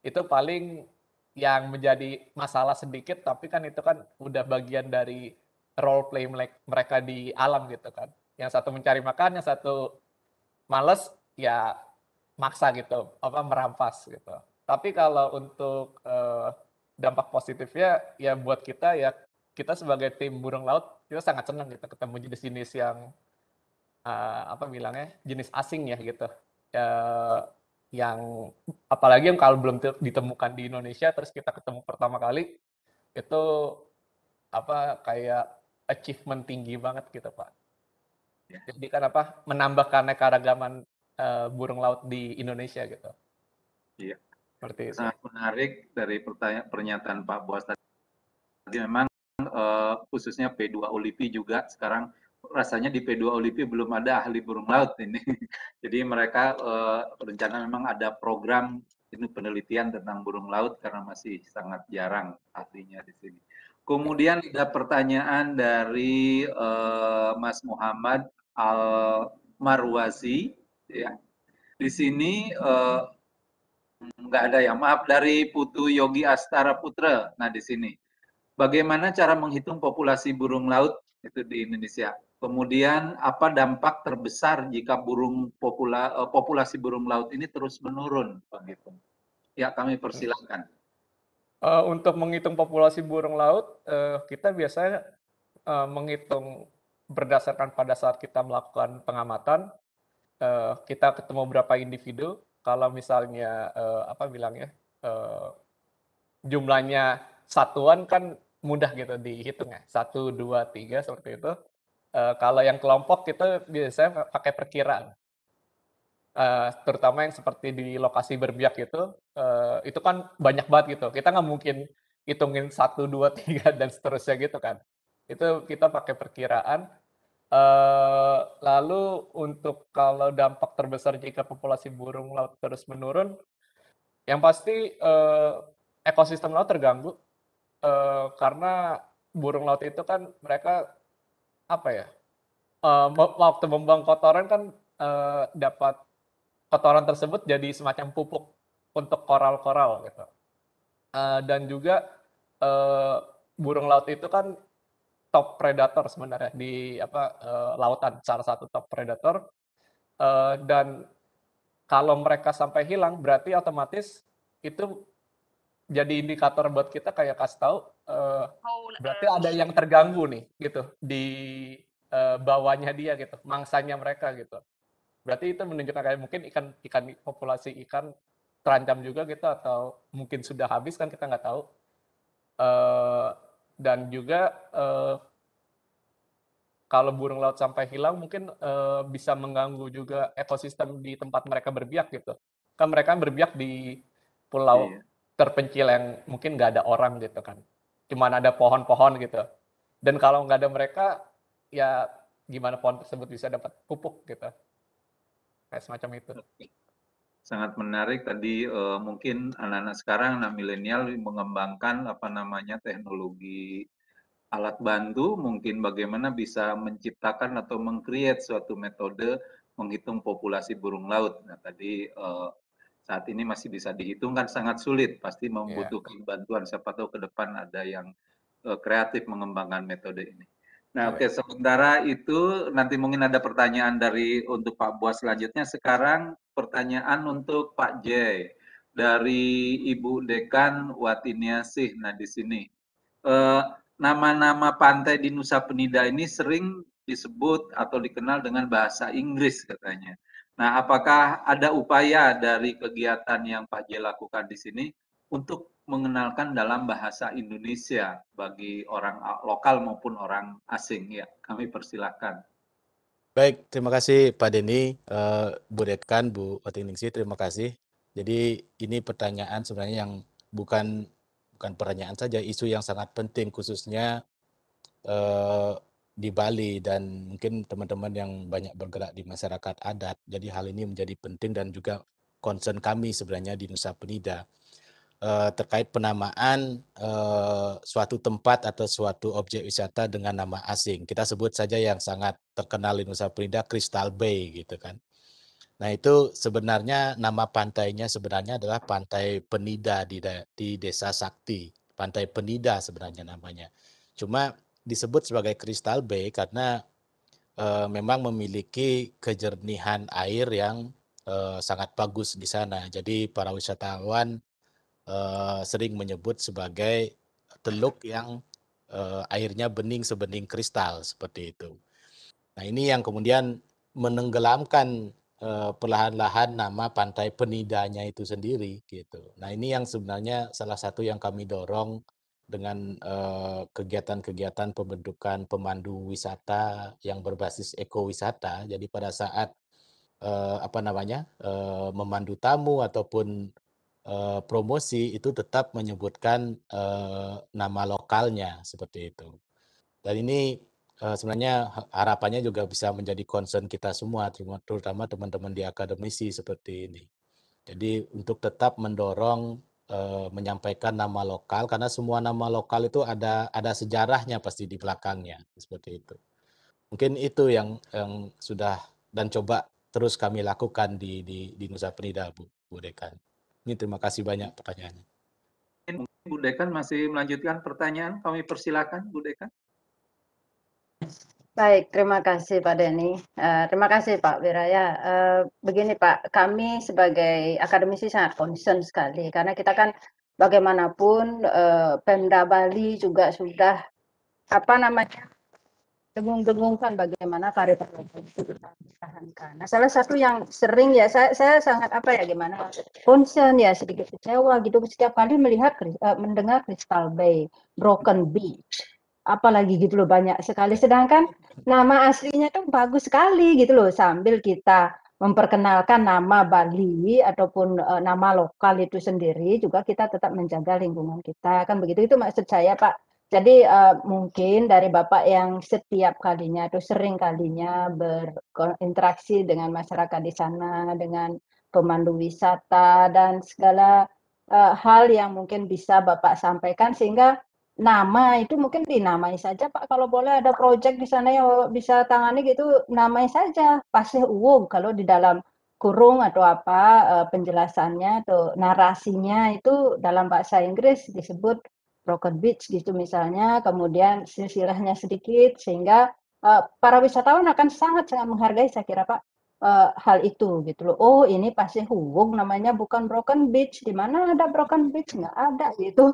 Itu paling yang menjadi masalah sedikit tapi kan itu kan udah bagian dari role play mereka di alam gitu kan. Yang satu mencari makan, yang satu males ya maksa gitu, apa merampas gitu. Tapi kalau untuk uh, dampak positifnya ya buat kita ya kita sebagai tim burung laut kita sangat senang kita gitu ketemu jenis-jenis yang uh, apa bilangnya jenis asing ya gitu uh, yang apalagi yang kalau belum ditemukan di Indonesia terus kita ketemu pertama kali itu apa kayak achievement tinggi banget gitu pak yeah. jadi kan apa menambah keanekaragaman uh, burung laut di Indonesia gitu iya seperti itu sangat menarik dari pertanyaan pernyataan Pak Buas tadi memang uh, khususnya P2 Olipi juga sekarang rasanya di P2 Olipi belum ada ahli burung laut ini. Jadi mereka uh, rencana memang ada program ini penelitian tentang burung laut karena masih sangat jarang ahlinya di sini. Kemudian ada pertanyaan dari uh, Mas Muhammad Al Marwazi ya. Di sini eh, nggak ada ya, maaf dari Putu Yogi Astara Putra. Nah, di sini bagaimana cara menghitung populasi burung laut itu di Indonesia? Kemudian apa dampak terbesar jika burung popula, eh, populasi burung laut ini terus menurun, Ya kami persilahkan. Uh, eh, untuk menghitung populasi burung laut, uh, kita biasanya uh, menghitung berdasarkan pada saat kita melakukan pengamatan, uh, kita ketemu berapa individu. Kalau misalnya uh, apa bilangnya uh, jumlahnya satuan kan mudah gitu dihitung ya satu dua tiga seperti itu Uh, kalau yang kelompok kita biasanya pakai perkiraan. Uh, terutama yang seperti di lokasi berbiak gitu, uh, itu kan banyak banget gitu. Kita nggak mungkin hitungin satu, dua, tiga dan seterusnya gitu kan. Itu kita pakai perkiraan. Uh, lalu untuk kalau dampak terbesar jika populasi burung laut terus menurun, yang pasti uh, ekosistem laut terganggu uh, karena burung laut itu kan mereka apa ya uh, waktu membuang kotoran kan uh, dapat kotoran tersebut jadi semacam pupuk untuk koral-koral gitu uh, dan juga uh, burung laut itu kan top predator sebenarnya di apa uh, lautan salah satu top predator uh, dan kalau mereka sampai hilang berarti otomatis itu jadi indikator buat kita kayak kasih tahu Eh, oh, berarti eh, ada iya. yang terganggu nih gitu di uh, bawahnya dia gitu, mangsanya mereka gitu. Berarti itu menunjukkan kayak mungkin ikan ikan populasi ikan terancam juga gitu atau mungkin sudah habis kan kita nggak tahu. Uh, dan juga uh, kalau burung laut sampai hilang mungkin uh, bisa mengganggu juga ekosistem di tempat mereka berbiak gitu. Kan mereka berbiak di pulau iya. terpencil yang mungkin nggak ada orang gitu kan cuman ada pohon-pohon gitu dan kalau nggak ada mereka ya gimana pohon tersebut bisa dapat pupuk gitu kayak semacam itu sangat menarik tadi uh, mungkin anak-anak sekarang anak milenial mengembangkan apa namanya teknologi alat bantu mungkin bagaimana bisa menciptakan atau meng suatu metode menghitung populasi burung laut. Nah tadi uh, saat ini masih bisa dihitung kan sangat sulit. Pasti iya. membutuhkan yeah. bantuan. Siapa tahu ke depan ada yang uh, kreatif mengembangkan metode ini. Nah, iya. oke, okay, sementara itu nanti mungkin ada pertanyaan dari untuk Pak Buas selanjutnya. Sekarang pertanyaan untuk Pak J dari Ibu Dekan Watiniasih. Nah, di sini eh, nama-nama uh, pantai di Nusa Penida ini sering disebut atau dikenal dengan bahasa Inggris katanya. Nah, apakah ada upaya dari kegiatan yang Pak J lakukan di sini untuk mengenalkan dalam bahasa Indonesia bagi orang eh, lokal maupun orang asing? Ya, kami persilahkan. Baik, terima kasih Pak Denny, eh, Bu Dekan, Bu Otiningsi, terima kasih. Jadi ini pertanyaan sebenarnya yang bukan bukan pertanyaan saja, isu yang sangat penting khususnya eh, di Bali dan mungkin teman-teman yang banyak bergerak di masyarakat adat. Jadi hal ini menjadi penting dan juga concern kami sebenarnya di Nusa Penida eh, terkait penamaan eh, suatu tempat atau suatu objek wisata dengan nama asing. Kita sebut saja yang sangat terkenal di Nusa Penida Crystal Bay gitu kan. Nah itu sebenarnya nama pantainya sebenarnya adalah Pantai Penida di, di Desa Sakti. Pantai Penida sebenarnya namanya. Cuma disebut sebagai kristal B karena e, memang memiliki kejernihan air yang e, sangat bagus di sana. Jadi para wisatawan e, sering menyebut sebagai teluk yang e, airnya bening sebening kristal seperti itu. Nah ini yang kemudian menenggelamkan e, perlahan-lahan nama pantai penidanya itu sendiri gitu. Nah ini yang sebenarnya salah satu yang kami dorong dengan eh, kegiatan-kegiatan pembentukan pemandu wisata yang berbasis ekowisata. Jadi pada saat eh, apa namanya eh, memandu tamu ataupun promosi itu tetap menyebutkan nama lokalnya seperti itu. Dan ini sebenarnya harapannya juga bisa menjadi concern kita semua, terutama teman-teman di akademisi seperti ini. Jadi untuk tetap mendorong Eh, menyampaikan nama lokal karena semua nama lokal itu ada ada sejarahnya pasti di belakangnya seperti itu. Mungkin itu yang yang sudah dan coba terus kami lakukan di di, di Nusa Penida Bu, Bu Dekan. Ini terima kasih banyak pertanyaannya. Mungkin Bu Dekan masih melanjutkan pertanyaan, kami persilakan Bu Dekan. Baik, terima kasih Pak Denny. Uh, terima kasih Pak Wiraya. Uh, eh, begini Pak, kami sebagai akademisi sangat concern sekali karena kita kan bagaimanapun uh, Pemda Bali juga sudah apa namanya dengung-dengungkan bagaimana karir dipertahankan. Nah, salah satu yang sering ya saya, saya sangat apa ya gimana concern ya sedikit kecewa gitu setiap kali melihat uh, mendengar Crystal Bay, Broken Beach apalagi gitu loh banyak sekali. Sedangkan nama aslinya tuh kan bagus sekali gitu loh sambil kita memperkenalkan nama Bali ataupun e, nama lokal itu sendiri juga kita tetap menjaga lingkungan kita kan begitu itu maksud saya Pak. Jadi e, mungkin dari Bapak yang setiap kalinya atau sering kalinya berinteraksi dengan masyarakat di sana dengan pemandu wisata dan segala e, hal yang mungkin bisa Bapak sampaikan sehingga nama itu mungkin dinamai saja Pak kalau boleh ada proyek di sana yang bisa tangani gitu namai saja Pasti uwung kalau di dalam kurung atau apa eh, penjelasannya atau narasinya itu dalam bahasa Inggris disebut broken beach gitu misalnya kemudian silsilahnya sedikit sehingga eh, para wisatawan akan sangat sangat menghargai saya kira Pak eh, hal itu gitu loh. Oh ini pasti hubung namanya bukan broken beach. Di mana ada broken beach? Nggak ada gitu.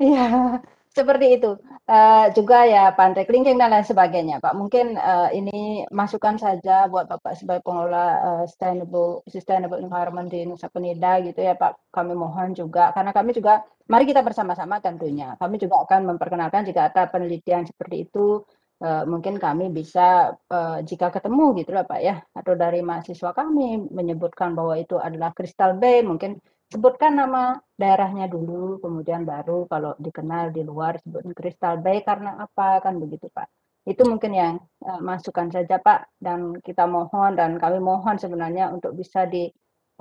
Iya seperti itu uh, juga ya pantai kelingking dan lain sebagainya pak mungkin uh, ini masukan saja buat bapak sebagai pengelola uh, sustainable sustainable environment di Nusa Penida gitu ya pak kami mohon juga karena kami juga mari kita bersama-sama tentunya kami juga akan memperkenalkan jika ada penelitian seperti itu uh, mungkin kami bisa uh, jika ketemu gitu lah pak ya atau dari mahasiswa kami menyebutkan bahwa itu adalah kristal bay mungkin sebutkan nama daerahnya dulu, kemudian baru kalau dikenal di luar sebutkan kristal bay karena apa kan begitu Pak. Itu mungkin yang uh, masukan saja Pak dan kita mohon dan kami mohon sebenarnya untuk bisa di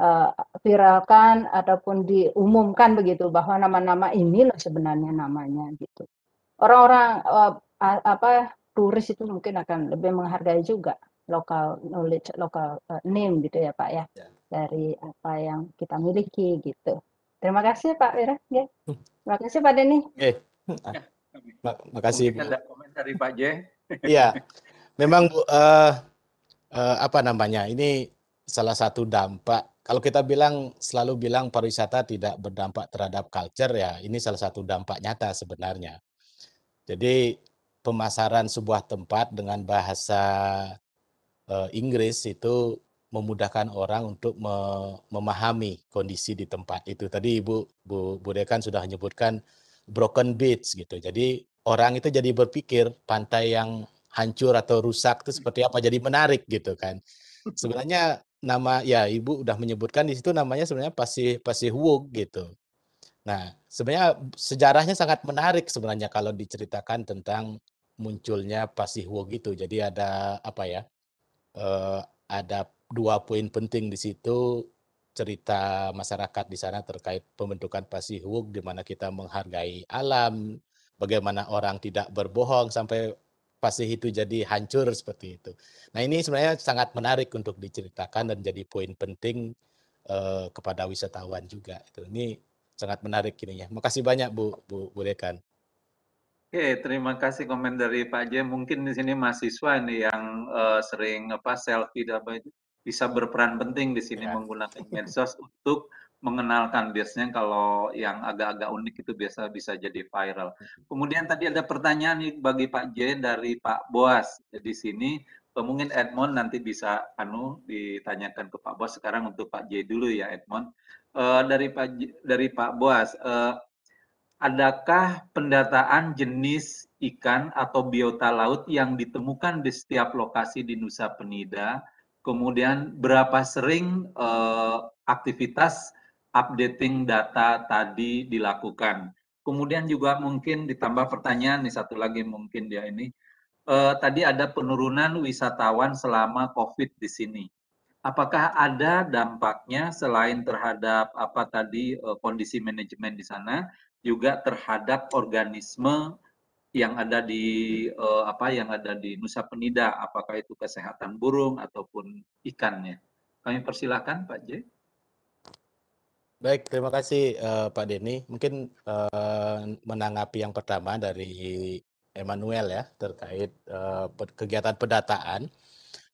uh, viralkan ataupun diumumkan begitu bahwa nama-nama ini loh sebenarnya namanya gitu. Orang-orang uh, apa turis itu mungkin akan lebih menghargai juga lokal knowledge, lokal uh, name gitu ya Pak ya. Yeah dari apa yang kita miliki gitu. Terima kasih Pak Wira. Ya. Hmm. Terima kasih Pak Denny. Eh. makasih. kasih. Ada komentar dari Pak J. Iya. Memang Bu uh, uh, apa namanya? Ini salah satu dampak kalau kita bilang selalu bilang pariwisata tidak berdampak terhadap culture ya ini salah satu dampak nyata sebenarnya. Jadi pemasaran sebuah tempat dengan bahasa uh, Inggris itu memudahkan orang untuk memahami kondisi di tempat itu. Tadi Ibu Bu, Bu Dekan sudah menyebutkan broken beach gitu. Jadi orang itu jadi berpikir pantai yang hancur atau rusak itu seperti apa jadi menarik gitu kan. Sebenarnya nama ya Ibu udah menyebutkan di situ namanya sebenarnya pasti pasti Wug gitu. Nah, sebenarnya sejarahnya sangat menarik sebenarnya kalau diceritakan tentang munculnya pasti Pasihwo gitu. Jadi ada apa ya? Uh, ada dua poin penting di situ cerita masyarakat di sana terkait pembentukan pasihuk di mana kita menghargai alam, bagaimana orang tidak berbohong sampai pasih itu jadi hancur seperti itu. Nah ini sebenarnya sangat menarik untuk diceritakan dan jadi poin penting eh, kepada wisatawan juga. Itu ini sangat menarik ya Makasih banyak Bu Bu, kan Oke, Oke, terima kasih komen dari Pak J. Mungkin di sini mahasiswa nih yang uh, sering apa selfie dan bisa berperan penting di sini yeah. menggunakan medsos untuk mengenalkan biasanya kalau yang agak-agak unik itu biasa bisa jadi viral. Hmm. Kemudian tadi ada pertanyaan nih bagi Pak J dari Pak Boas di sini mungkin Edmond nanti bisa anu ditanyakan ke Pak Boas sekarang untuk Pak J dulu ya Edmond uh, dari Pak J, dari Pak Boas uh, adakah pendataan jenis ikan atau biota laut yang ditemukan di setiap lokasi di Nusa Penida kemudian berapa sering uh, aktivitas updating data tadi dilakukan. Kemudian juga mungkin ditambah pertanyaan nih satu lagi mungkin dia ini uh, tadi ada penurunan wisatawan selama COVID di sini. Apakah ada dampaknya selain terhadap apa tadi uh, kondisi manajemen di sana juga terhadap organisme yang ada di uh, apa yang ada di Nusa Penida, apakah itu kesehatan burung ataupun ikannya. Kami persilahkan Pak J. Baik, terima kasih uh, Pak Denny. Mungkin uh, menanggapi yang pertama dari Emmanuel ya terkait uh, kegiatan pendataan.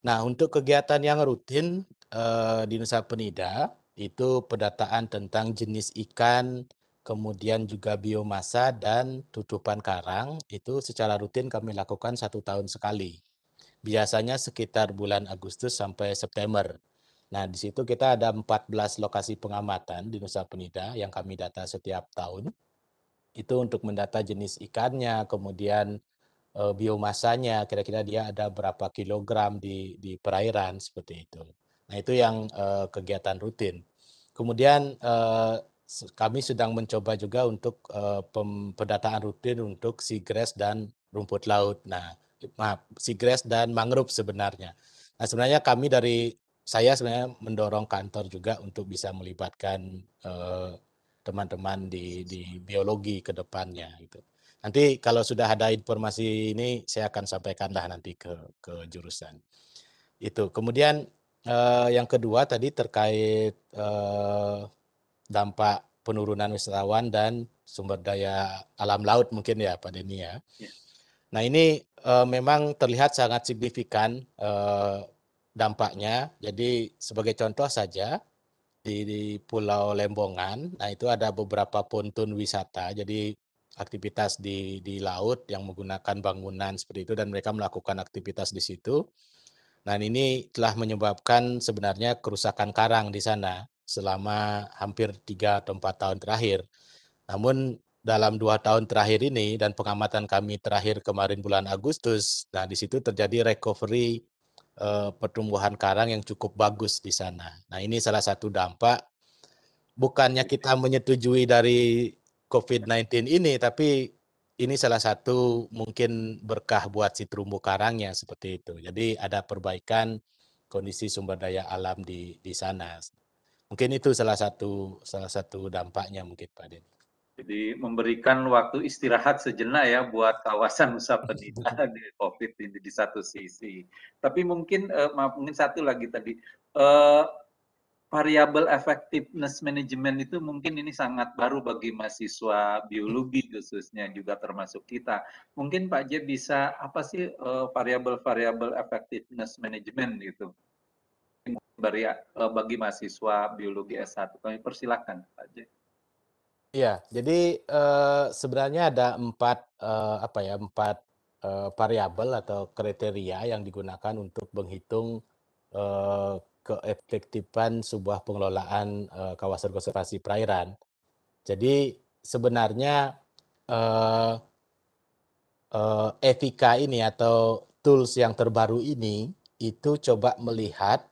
Nah, untuk kegiatan yang rutin uh, di Nusa Penida itu pendataan tentang jenis ikan, kemudian juga biomasa dan tutupan karang itu secara rutin kami lakukan satu tahun sekali. Biasanya sekitar bulan Agustus sampai September. Nah, di situ kita ada 14 lokasi pengamatan di Nusa Penida yang kami data setiap tahun. Itu untuk mendata jenis ikannya, kemudian e, biomasanya, kira-kira dia ada berapa kilogram di, di perairan, seperti itu. Nah, itu yang e, kegiatan rutin. Kemudian e, kami sedang mencoba juga untuk uh, pendataan rutin untuk seagrass dan rumput laut. Nah, maaf, seagrass dan mangrove sebenarnya. Nah, sebenarnya kami dari saya sebenarnya mendorong kantor juga untuk bisa melibatkan teman eh, teman-teman di di biologi ke depannya gitu. Nanti kalau sudah ada informasi ini saya akan sampaikanlah nanti ke ke jurusan. Itu. Kemudian uh, yang kedua tadi terkait uh, dampak penurunan wisatawan dan sumber daya alam laut mungkin ya Pak Denny ya. ya. Nah ini e, memang terlihat sangat signifikan e, dampaknya. Jadi sebagai contoh saja di, di Pulau Lembongan, nah itu ada beberapa pontun wisata. Jadi aktivitas di di laut yang menggunakan bangunan seperti itu dan mereka melakukan aktivitas di situ. Nah ini telah menyebabkan sebenarnya kerusakan karang di sana selama hampir tiga atau empat tahun terakhir. Namun dalam dua tahun terakhir ini dan pengamatan kami terakhir kemarin bulan Agustus, nah di situ terjadi recovery eh, pertumbuhan karang yang cukup bagus di sana. Nah ini salah satu dampak bukannya kita menyetujui dari COVID-19 ini, tapi ini salah satu mungkin berkah buat si terumbu karangnya seperti itu. Jadi ada perbaikan kondisi sumber daya alam di di sana. Mungkin itu salah satu salah satu dampaknya mungkin Pak Den. Jadi memberikan waktu istirahat sejenak ya buat kawasan usaha pendidikan di COVID ini di satu sisi. Tapi mungkin uh, eh, maaf mungkin satu lagi tadi uh, eh, variabel effectiveness management itu mungkin ini sangat baru bagi mahasiswa biologi khususnya juga termasuk kita. Mungkin Pak J bisa apa sih eh, variabel-variabel effectiveness management gitu? bagi, eh, bagi mahasiswa biologi S1. Kami persilakan Pak J. Iya, jadi uh, sebenarnya ada empat uh, apa ya empat uh, variabel atau kriteria yang digunakan untuk menghitung uh, keefektifan sebuah pengelolaan uh, kawasan konservasi perairan. Jadi sebenarnya uh, uh, EVK ini atau tools yang terbaru ini itu coba melihat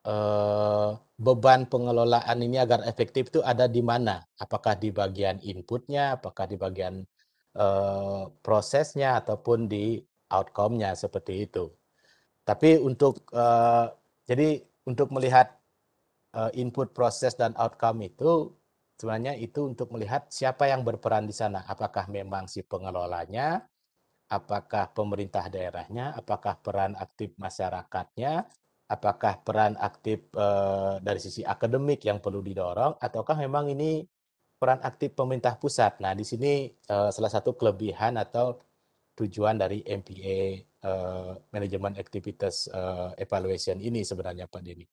Eh, beban pengelolaan ini agar efektif itu ada di mana? Apakah di bagian inputnya, apakah di bagian eh, prosesnya, ataupun di outcome-nya seperti itu. Tapi untuk eh, jadi untuk melihat input proses dan outcome itu sebenarnya itu untuk melihat siapa yang berperan di sana. Apakah memang si pengelolanya, apakah pemerintah daerahnya, apakah peran aktif masyarakatnya, apakah peran aktif eh, dari sisi akademik yang perlu didorong ataukah memang ini peran aktif pemerintah pusat. Nah, di sini eh, salah satu kelebihan atau tujuan dari MPA eh, manajemen aktivitas eh, evaluation ini sebenarnya Pak Denny.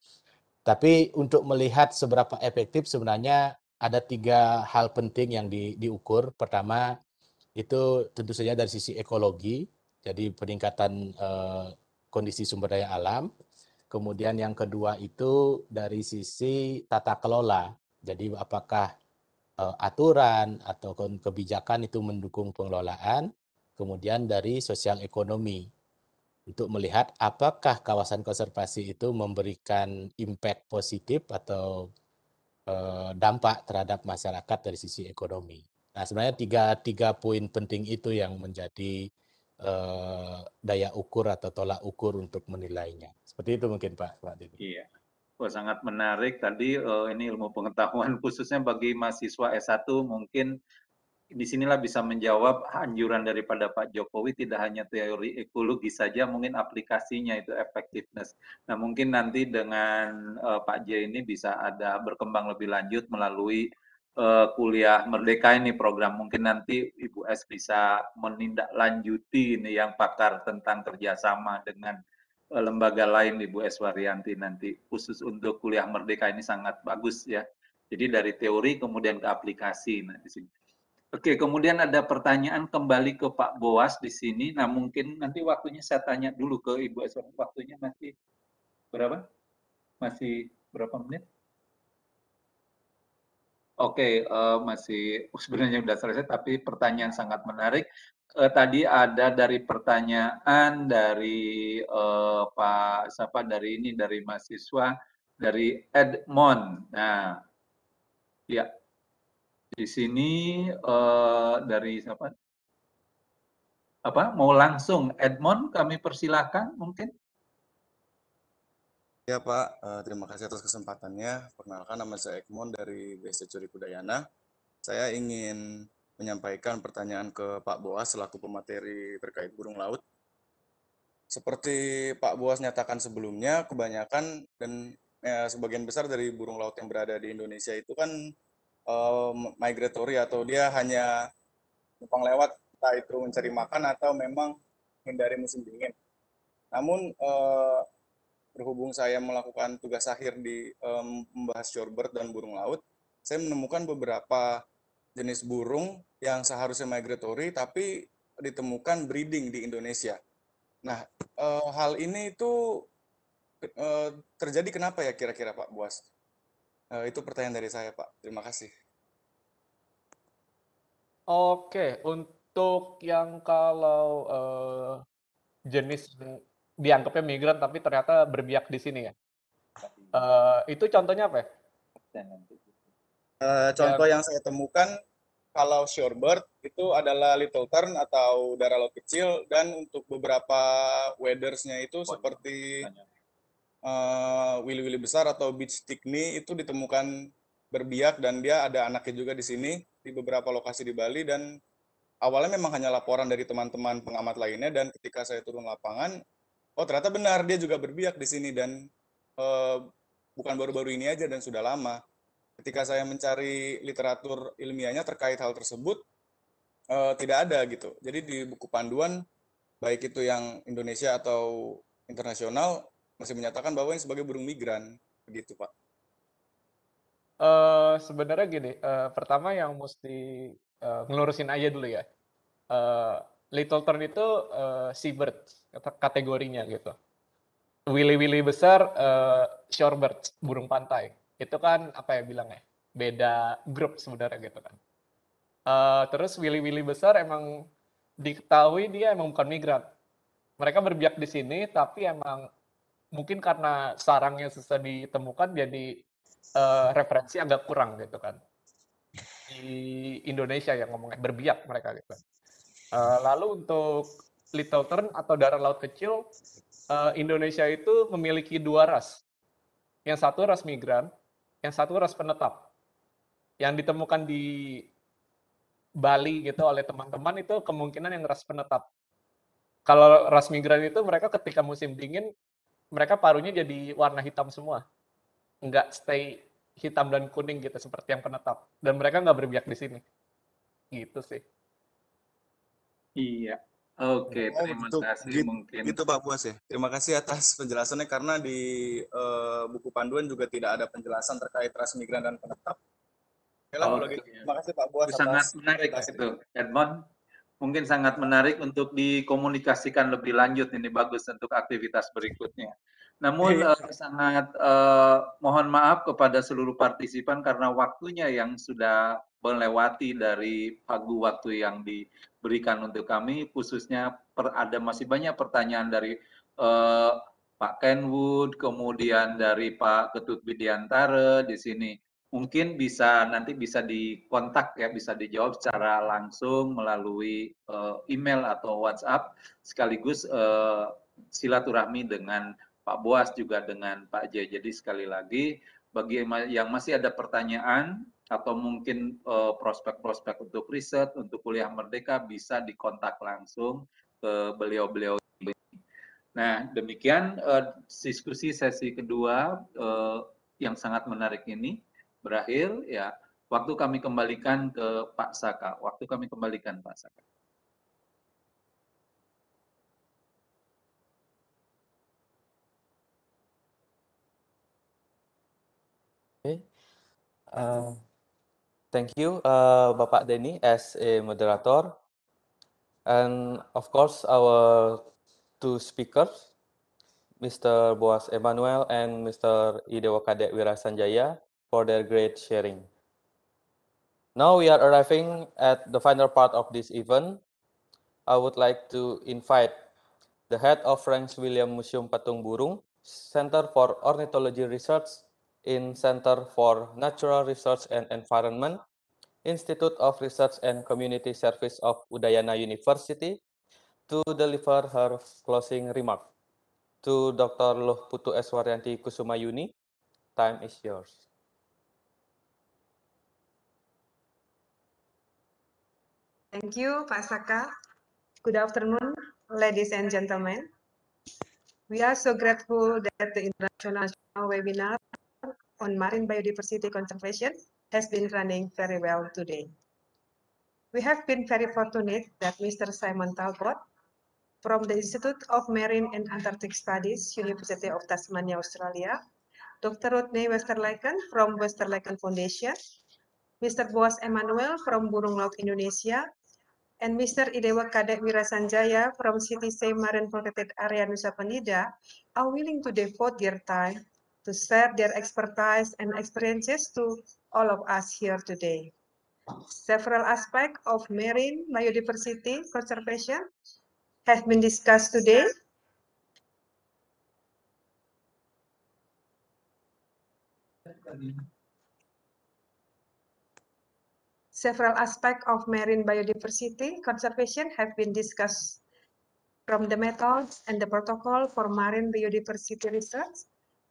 Tapi untuk melihat seberapa efektif sebenarnya ada tiga hal penting yang di, diukur. Pertama itu tentu saja dari sisi ekologi, jadi peningkatan eh, kondisi sumber daya alam. Kemudian yang kedua itu dari sisi tata kelola. Jadi apakah eh, aturan atau kebijakan itu mendukung pengelolaan. Kemudian dari sosial ekonomi untuk melihat apakah kawasan konservasi itu memberikan impact positif atau eh, dampak terhadap masyarakat dari sisi ekonomi. Nah sebenarnya tiga, tiga poin penting itu yang menjadi eh, daya ukur atau tolak ukur untuk menilainya. Seperti itu mungkin Pak. Pak iya. Wah, sangat menarik tadi uh, ini ilmu pengetahuan khususnya bagi mahasiswa S1 mungkin disinilah bisa menjawab anjuran daripada Pak Jokowi tidak hanya teori ekologi saja mungkin aplikasinya itu effectiveness. Nah mungkin nanti dengan uh, Pak J ini bisa ada berkembang lebih lanjut melalui uh, kuliah merdeka ini program mungkin nanti Ibu S bisa menindaklanjuti ini yang pakar tentang kerjasama dengan Eh, lembaga lain Ibu Eswarianti nanti khusus untuk kuliah merdeka ini sangat bagus ya. Jadi dari teori kemudian ke aplikasi nah di sini. Oke, kemudian ada pertanyaan kembali ke Pak Boas di sini. Nah, mungkin nanti waktunya saya tanya dulu ke Ibu Eswarianti. Waktunya masih berapa? Masih berapa menit? Oke, okay, uh, eh, masih oh, sebenarnya sudah selesai, tapi pertanyaan sangat menarik eh, tadi ada dari pertanyaan dari eh, Pak siapa dari ini dari mahasiswa dari Edmond. Nah, ya di sini eh, dari siapa? Apa mau langsung Edmond kami persilahkan mungkin. Ya Pak, eh, terima kasih atas kesempatannya. Perkenalkan nama saya Edmond dari BSC Curi Kudayana. Saya ingin menyampaikan pertanyaan ke Pak Boas selaku pemateri terkait burung laut. Seperti Pak Boas nyatakan sebelumnya, kebanyakan dan ya, sebagian besar dari burung laut yang berada di Indonesia itu kan uh, migratory atau dia hanya numpang lewat, entah itu mencari makan atau memang hindari musim dingin. Namun uh, berhubung saya melakukan tugas akhir di um, membahas shorebird dan burung laut, saya menemukan beberapa jenis burung yang seharusnya migratory tapi ditemukan breeding di Indonesia. Nah, e, hal ini itu e, eh, terjadi kenapa ya kira-kira Pak Buas? E, itu pertanyaan dari saya Pak. Terima kasih. Oke, untuk yang kalau jenis dianggapnya migran tapi ternyata berbiak di sini ya. Iya. itu contohnya apa? Ya? Eh, contoh ya. yang saya temukan kalau shorebird itu adalah little turn atau darah laut kecil dan untuk beberapa weathersnya itu oh, seperti willy willy uh, besar atau beach stickney itu ditemukan berbiak dan dia ada anaknya juga di sini di beberapa lokasi di Bali dan awalnya memang hanya laporan dari teman-teman pengamat lainnya dan ketika saya turun lapangan oh ternyata benar dia juga berbiak di sini dan uh, bukan baru-baru ini aja dan sudah lama ketika saya mencari literatur ilmiahnya terkait hal tersebut eh, tidak ada gitu. Jadi di buku panduan baik itu yang Indonesia atau internasional masih menyatakan bahwa ini sebagai burung migran begitu Pak. Uh, sebenarnya gini, uh, pertama yang mesti uh, ngelurusin aja dulu ya. Uh, Little Turn itu uh, seabird kategorinya gitu. Willy-willy besar uh, shorebird, burung pantai itu kan apa ya bilangnya beda grup sebenarnya gitu kan uh, terus willy-willy besar emang diketahui dia emang bukan migran mereka berbiak di sini tapi emang mungkin karena sarangnya susah ditemukan jadi uh, referensi agak kurang gitu kan di Indonesia yang ngomongnya berbiak mereka gitu. Uh, lalu untuk little turn atau darah laut kecil, uh, Indonesia itu memiliki dua ras. Yang satu ras migran, yang satu ras penetap. Yang ditemukan di Bali gitu oleh teman-teman itu kemungkinan yang ras penetap. Kalau ras migran itu mereka ketika musim dingin mereka parunya jadi warna hitam semua. Nggak stay hitam dan kuning gitu seperti yang penetap dan mereka nggak berbiak di sini gitu sih iya Oke, oh, terima Untuk, gitu. kasih gitu, mungkin. Gitu Pak Puas ya. Terima kasih atas penjelasannya karena di uh, buku panduan juga tidak ada penjelasan terkait transmigran dan penetap. oh, Terima kasih Pak Buas. Sangat menarik itu, Edmond mungkin sangat menarik untuk dikomunikasikan lebih lanjut ini bagus untuk aktivitas berikutnya. Namun iya. eh, sangat eh, mohon maaf kepada seluruh partisipan karena waktunya yang sudah melewati dari pagu waktu yang diberikan untuk kami khususnya per, ada masih banyak pertanyaan dari eh, Pak Kenwood, kemudian dari Pak Ketut Bidiantara di sini mungkin bisa nanti bisa dikontak ya bisa dijawab secara langsung melalui uh, email atau WhatsApp sekaligus uh, silaturahmi dengan Pak Boas juga dengan Pak J. Jadi sekali lagi bagi yang masih ada pertanyaan atau mungkin eh, prospek-prospek uh, untuk riset untuk kuliah merdeka bisa dikontak langsung ke beliau-beliau Nah demikian uh, diskusi sesi kedua uh, yang sangat menarik ini berakhir ya waktu kami kembalikan ke Pak Saka. Waktu kami kembalikan Pak Saka. Okay. Uh, eh, thank you, uh, Bapak Denny, as a moderator. And of course, our two speakers, Mr. Boas Emmanuel and Mr. Idewa Kadek Wirasanjaya for their great sharing. Now we are arriving at the final part of this event. I would like to invite the head of Franz William Museum Patung Burung, Center for Ornithology Research in Center for Natural Research and Environment, Institute of Research and Community Service of Udayana University, to deliver her closing remark. To Dr. Loh Putu Eswaryanti Kusumayuni, time is yours. Thank you, Pak Saka. Good afternoon, ladies and gentlemen. We are so grateful that the international webinar on marine biodiversity conservation has been running very well today. We have been very fortunate that Mr. Simon Talbot from the Institute of Marine and Antarctic Studies, University of Tasmania, Australia, Dr. Rodney Westerlaken from Westerlaken Foundation, Mr. Boas Emmanuel from Burung Laut Indonesia, and Mr. Idewa Kadek Wirasanjaya from City Same Marine Protected Area Nusa Penida are willing to devote their time to share their expertise and experiences to all of us here today. Several aspects of marine biodiversity conservation have been discussed today. Thank you. Several aspects of marine biodiversity conservation have been discussed from the methods and the protocol for marine biodiversity research,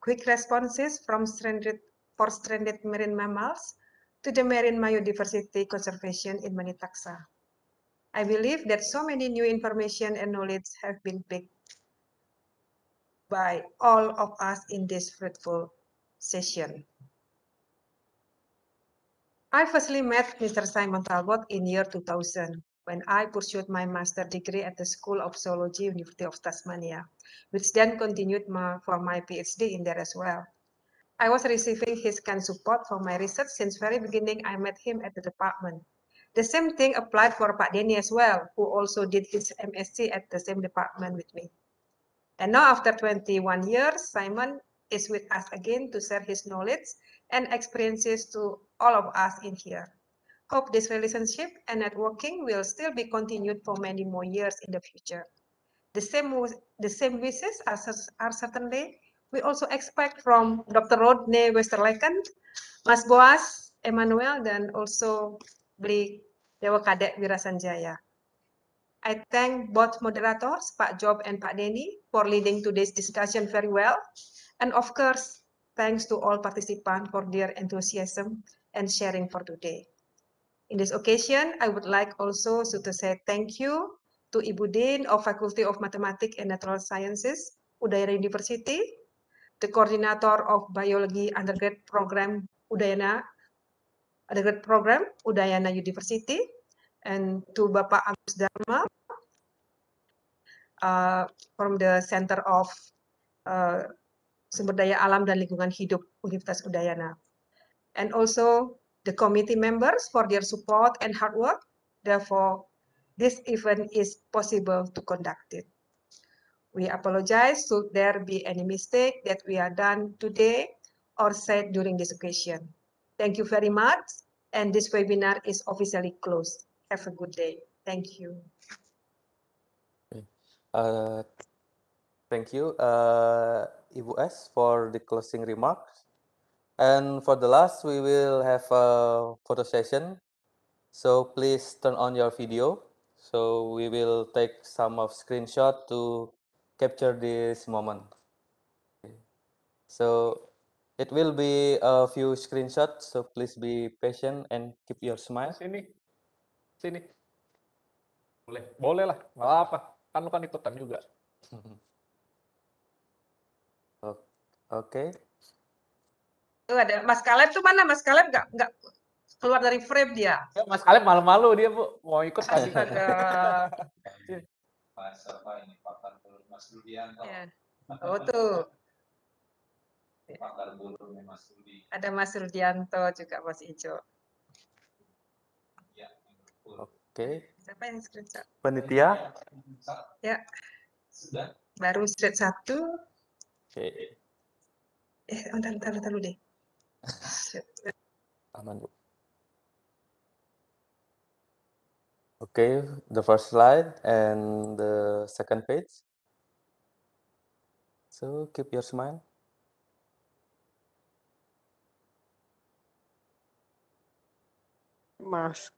quick responses from stranded, for stranded marine mammals to the marine biodiversity conservation in many taxa. I believe that so many new information and knowledge have been picked by all of us in this fruitful session. I firstly met Mr. Simon Talbot in year 2000 when I pursued my master's degree at the School of Zoology, University of Tasmania, which then continued my, for my PhD in there as well. I was receiving his kind support for my research since very beginning I met him at the department. The same thing applied for Pak Denny as well, who also did his MSc at the same department with me. And now after 21 years, Simon is with us again to share his knowledge and experiences to all of us in here. Hope this relationship and networking will still be continued for many more years in the future. The same, the same wishes are, are certainly we also expect from Dr. Rodney Westerleken, Mas Boas, Emmanuel, then also Bli Dewa Kadek Wirasanjaya. I thank both moderators, Pak Job and Pak Denny, for leading today's discussion very well. And of course, thanks to all participants for their enthusiasm and sharing for today. In this occasion, I would like also so to say thank you to Ibu Dean of Faculty of Mathematics and Natural Sciences, Udayana University, the coordinator of Biology Undergrad Program Udayana undergrad program Udayana University, and to Bapak Agus Dharma uh, from the Center of uh, Sumber Daya Alam dan Lingkungan Hidup Universitas Udayana. and also the committee members for their support and hard work. Therefore, this event is possible to conduct it. We apologize should there be any mistake that we are done today or said during this occasion. Thank you very much. And this webinar is officially closed. Have a good day. Thank you. Uh, thank you, uh, Ibu S, for the closing remarks. And for the last, we will have a photo session. So please turn on your video. So we will take some of screenshot to capture this moment. So it will be a few screenshots. So please be patient and keep your smile. Sini, sini. Boleh, boleh lah. Gak apa. Kan lu kan ikutan juga. Oke. okay. Oh, ada Mas Kaleb tuh mana Mas Kaleb nggak nggak keluar dari frame dia. Ya, Mas Kaleb malu-malu dia bu mau ikut tadi. Ada. Mas ini pakar bulu Mas Rudianto. Iya. Oh tuh. Pakar bulu Mas Rudi. Ada Mas Rudianto juga Mas Ijo. Iya. Oke. Siapa yang screenshot? Penitia. Ya. Sudah. Baru screenshot satu. Oke. Eh, entar, entar, entar deh. Ah, okay, the first slide and the second page. So keep your smile. Mask.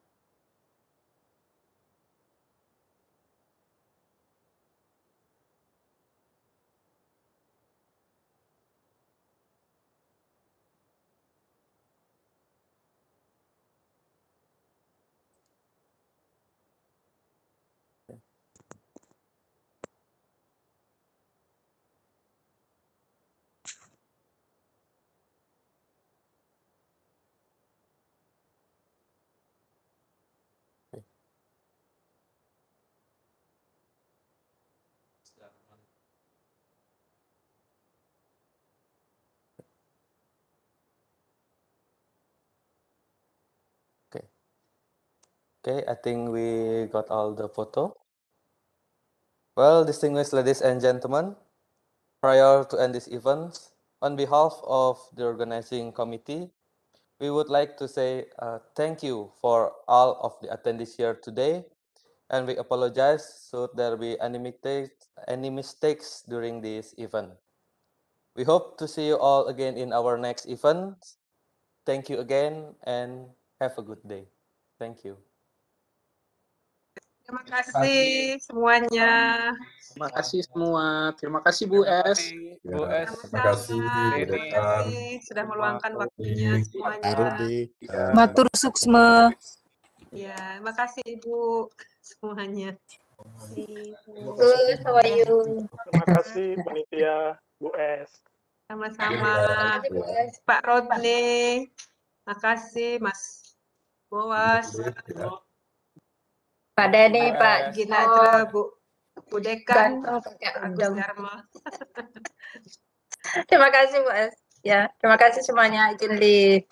Okay, I think we got all the photo. Well, distinguished ladies and gentlemen, prior to end this event, on behalf of the organizing committee, we would like to say uh, thank you for all of the attendees here today, and we apologize should there be any mistakes, any mistakes during this event. We hope to see you all again in our next event. Thank you again and have a good day. Thank you. Terima kasih semuanya. Terima kasih semua. Terima kasih Bu S. Ya, Bu S. Terima kasih Terima kasih. sudah meluangkan waktunya semuanya. Ya. Matur suksme. Ya, terima kasih Ibu semuanya. Terima kasih. Terima kasih penitia Bu S. Sama-sama. Pak Rodney. kasih Mas Boas. Pak Dede, Pak Gina, Bu Budekan, Agus Dharma. terima kasih Bu Es. Ya, terima kasih semuanya izin di.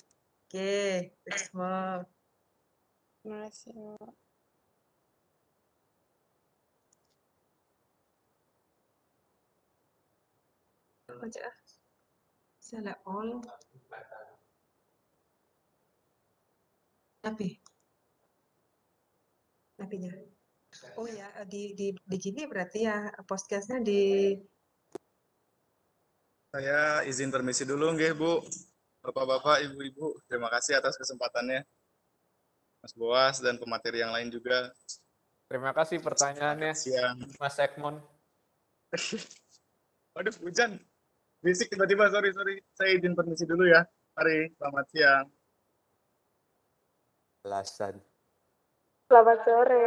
Oke, okay. semua. Terima kasih. Baca. all. Tapi nantinya. Oh ya, eh, di di di gini berarti ya podcastnya di saya izin permisi dulu nggih Bu. Bapak-bapak, Ibu-ibu, terima kasih atas kesempatannya. Mas Boas dan pemateri yang lain juga. Terima kasih pertanyaannya. Siang. Mas Ekmon. Waduh, hujan. Bisik tiba-tiba, sorry, sorry. Saya izin permisi dulu ya. Mari, selamat siang. Alasan. Selamat sore.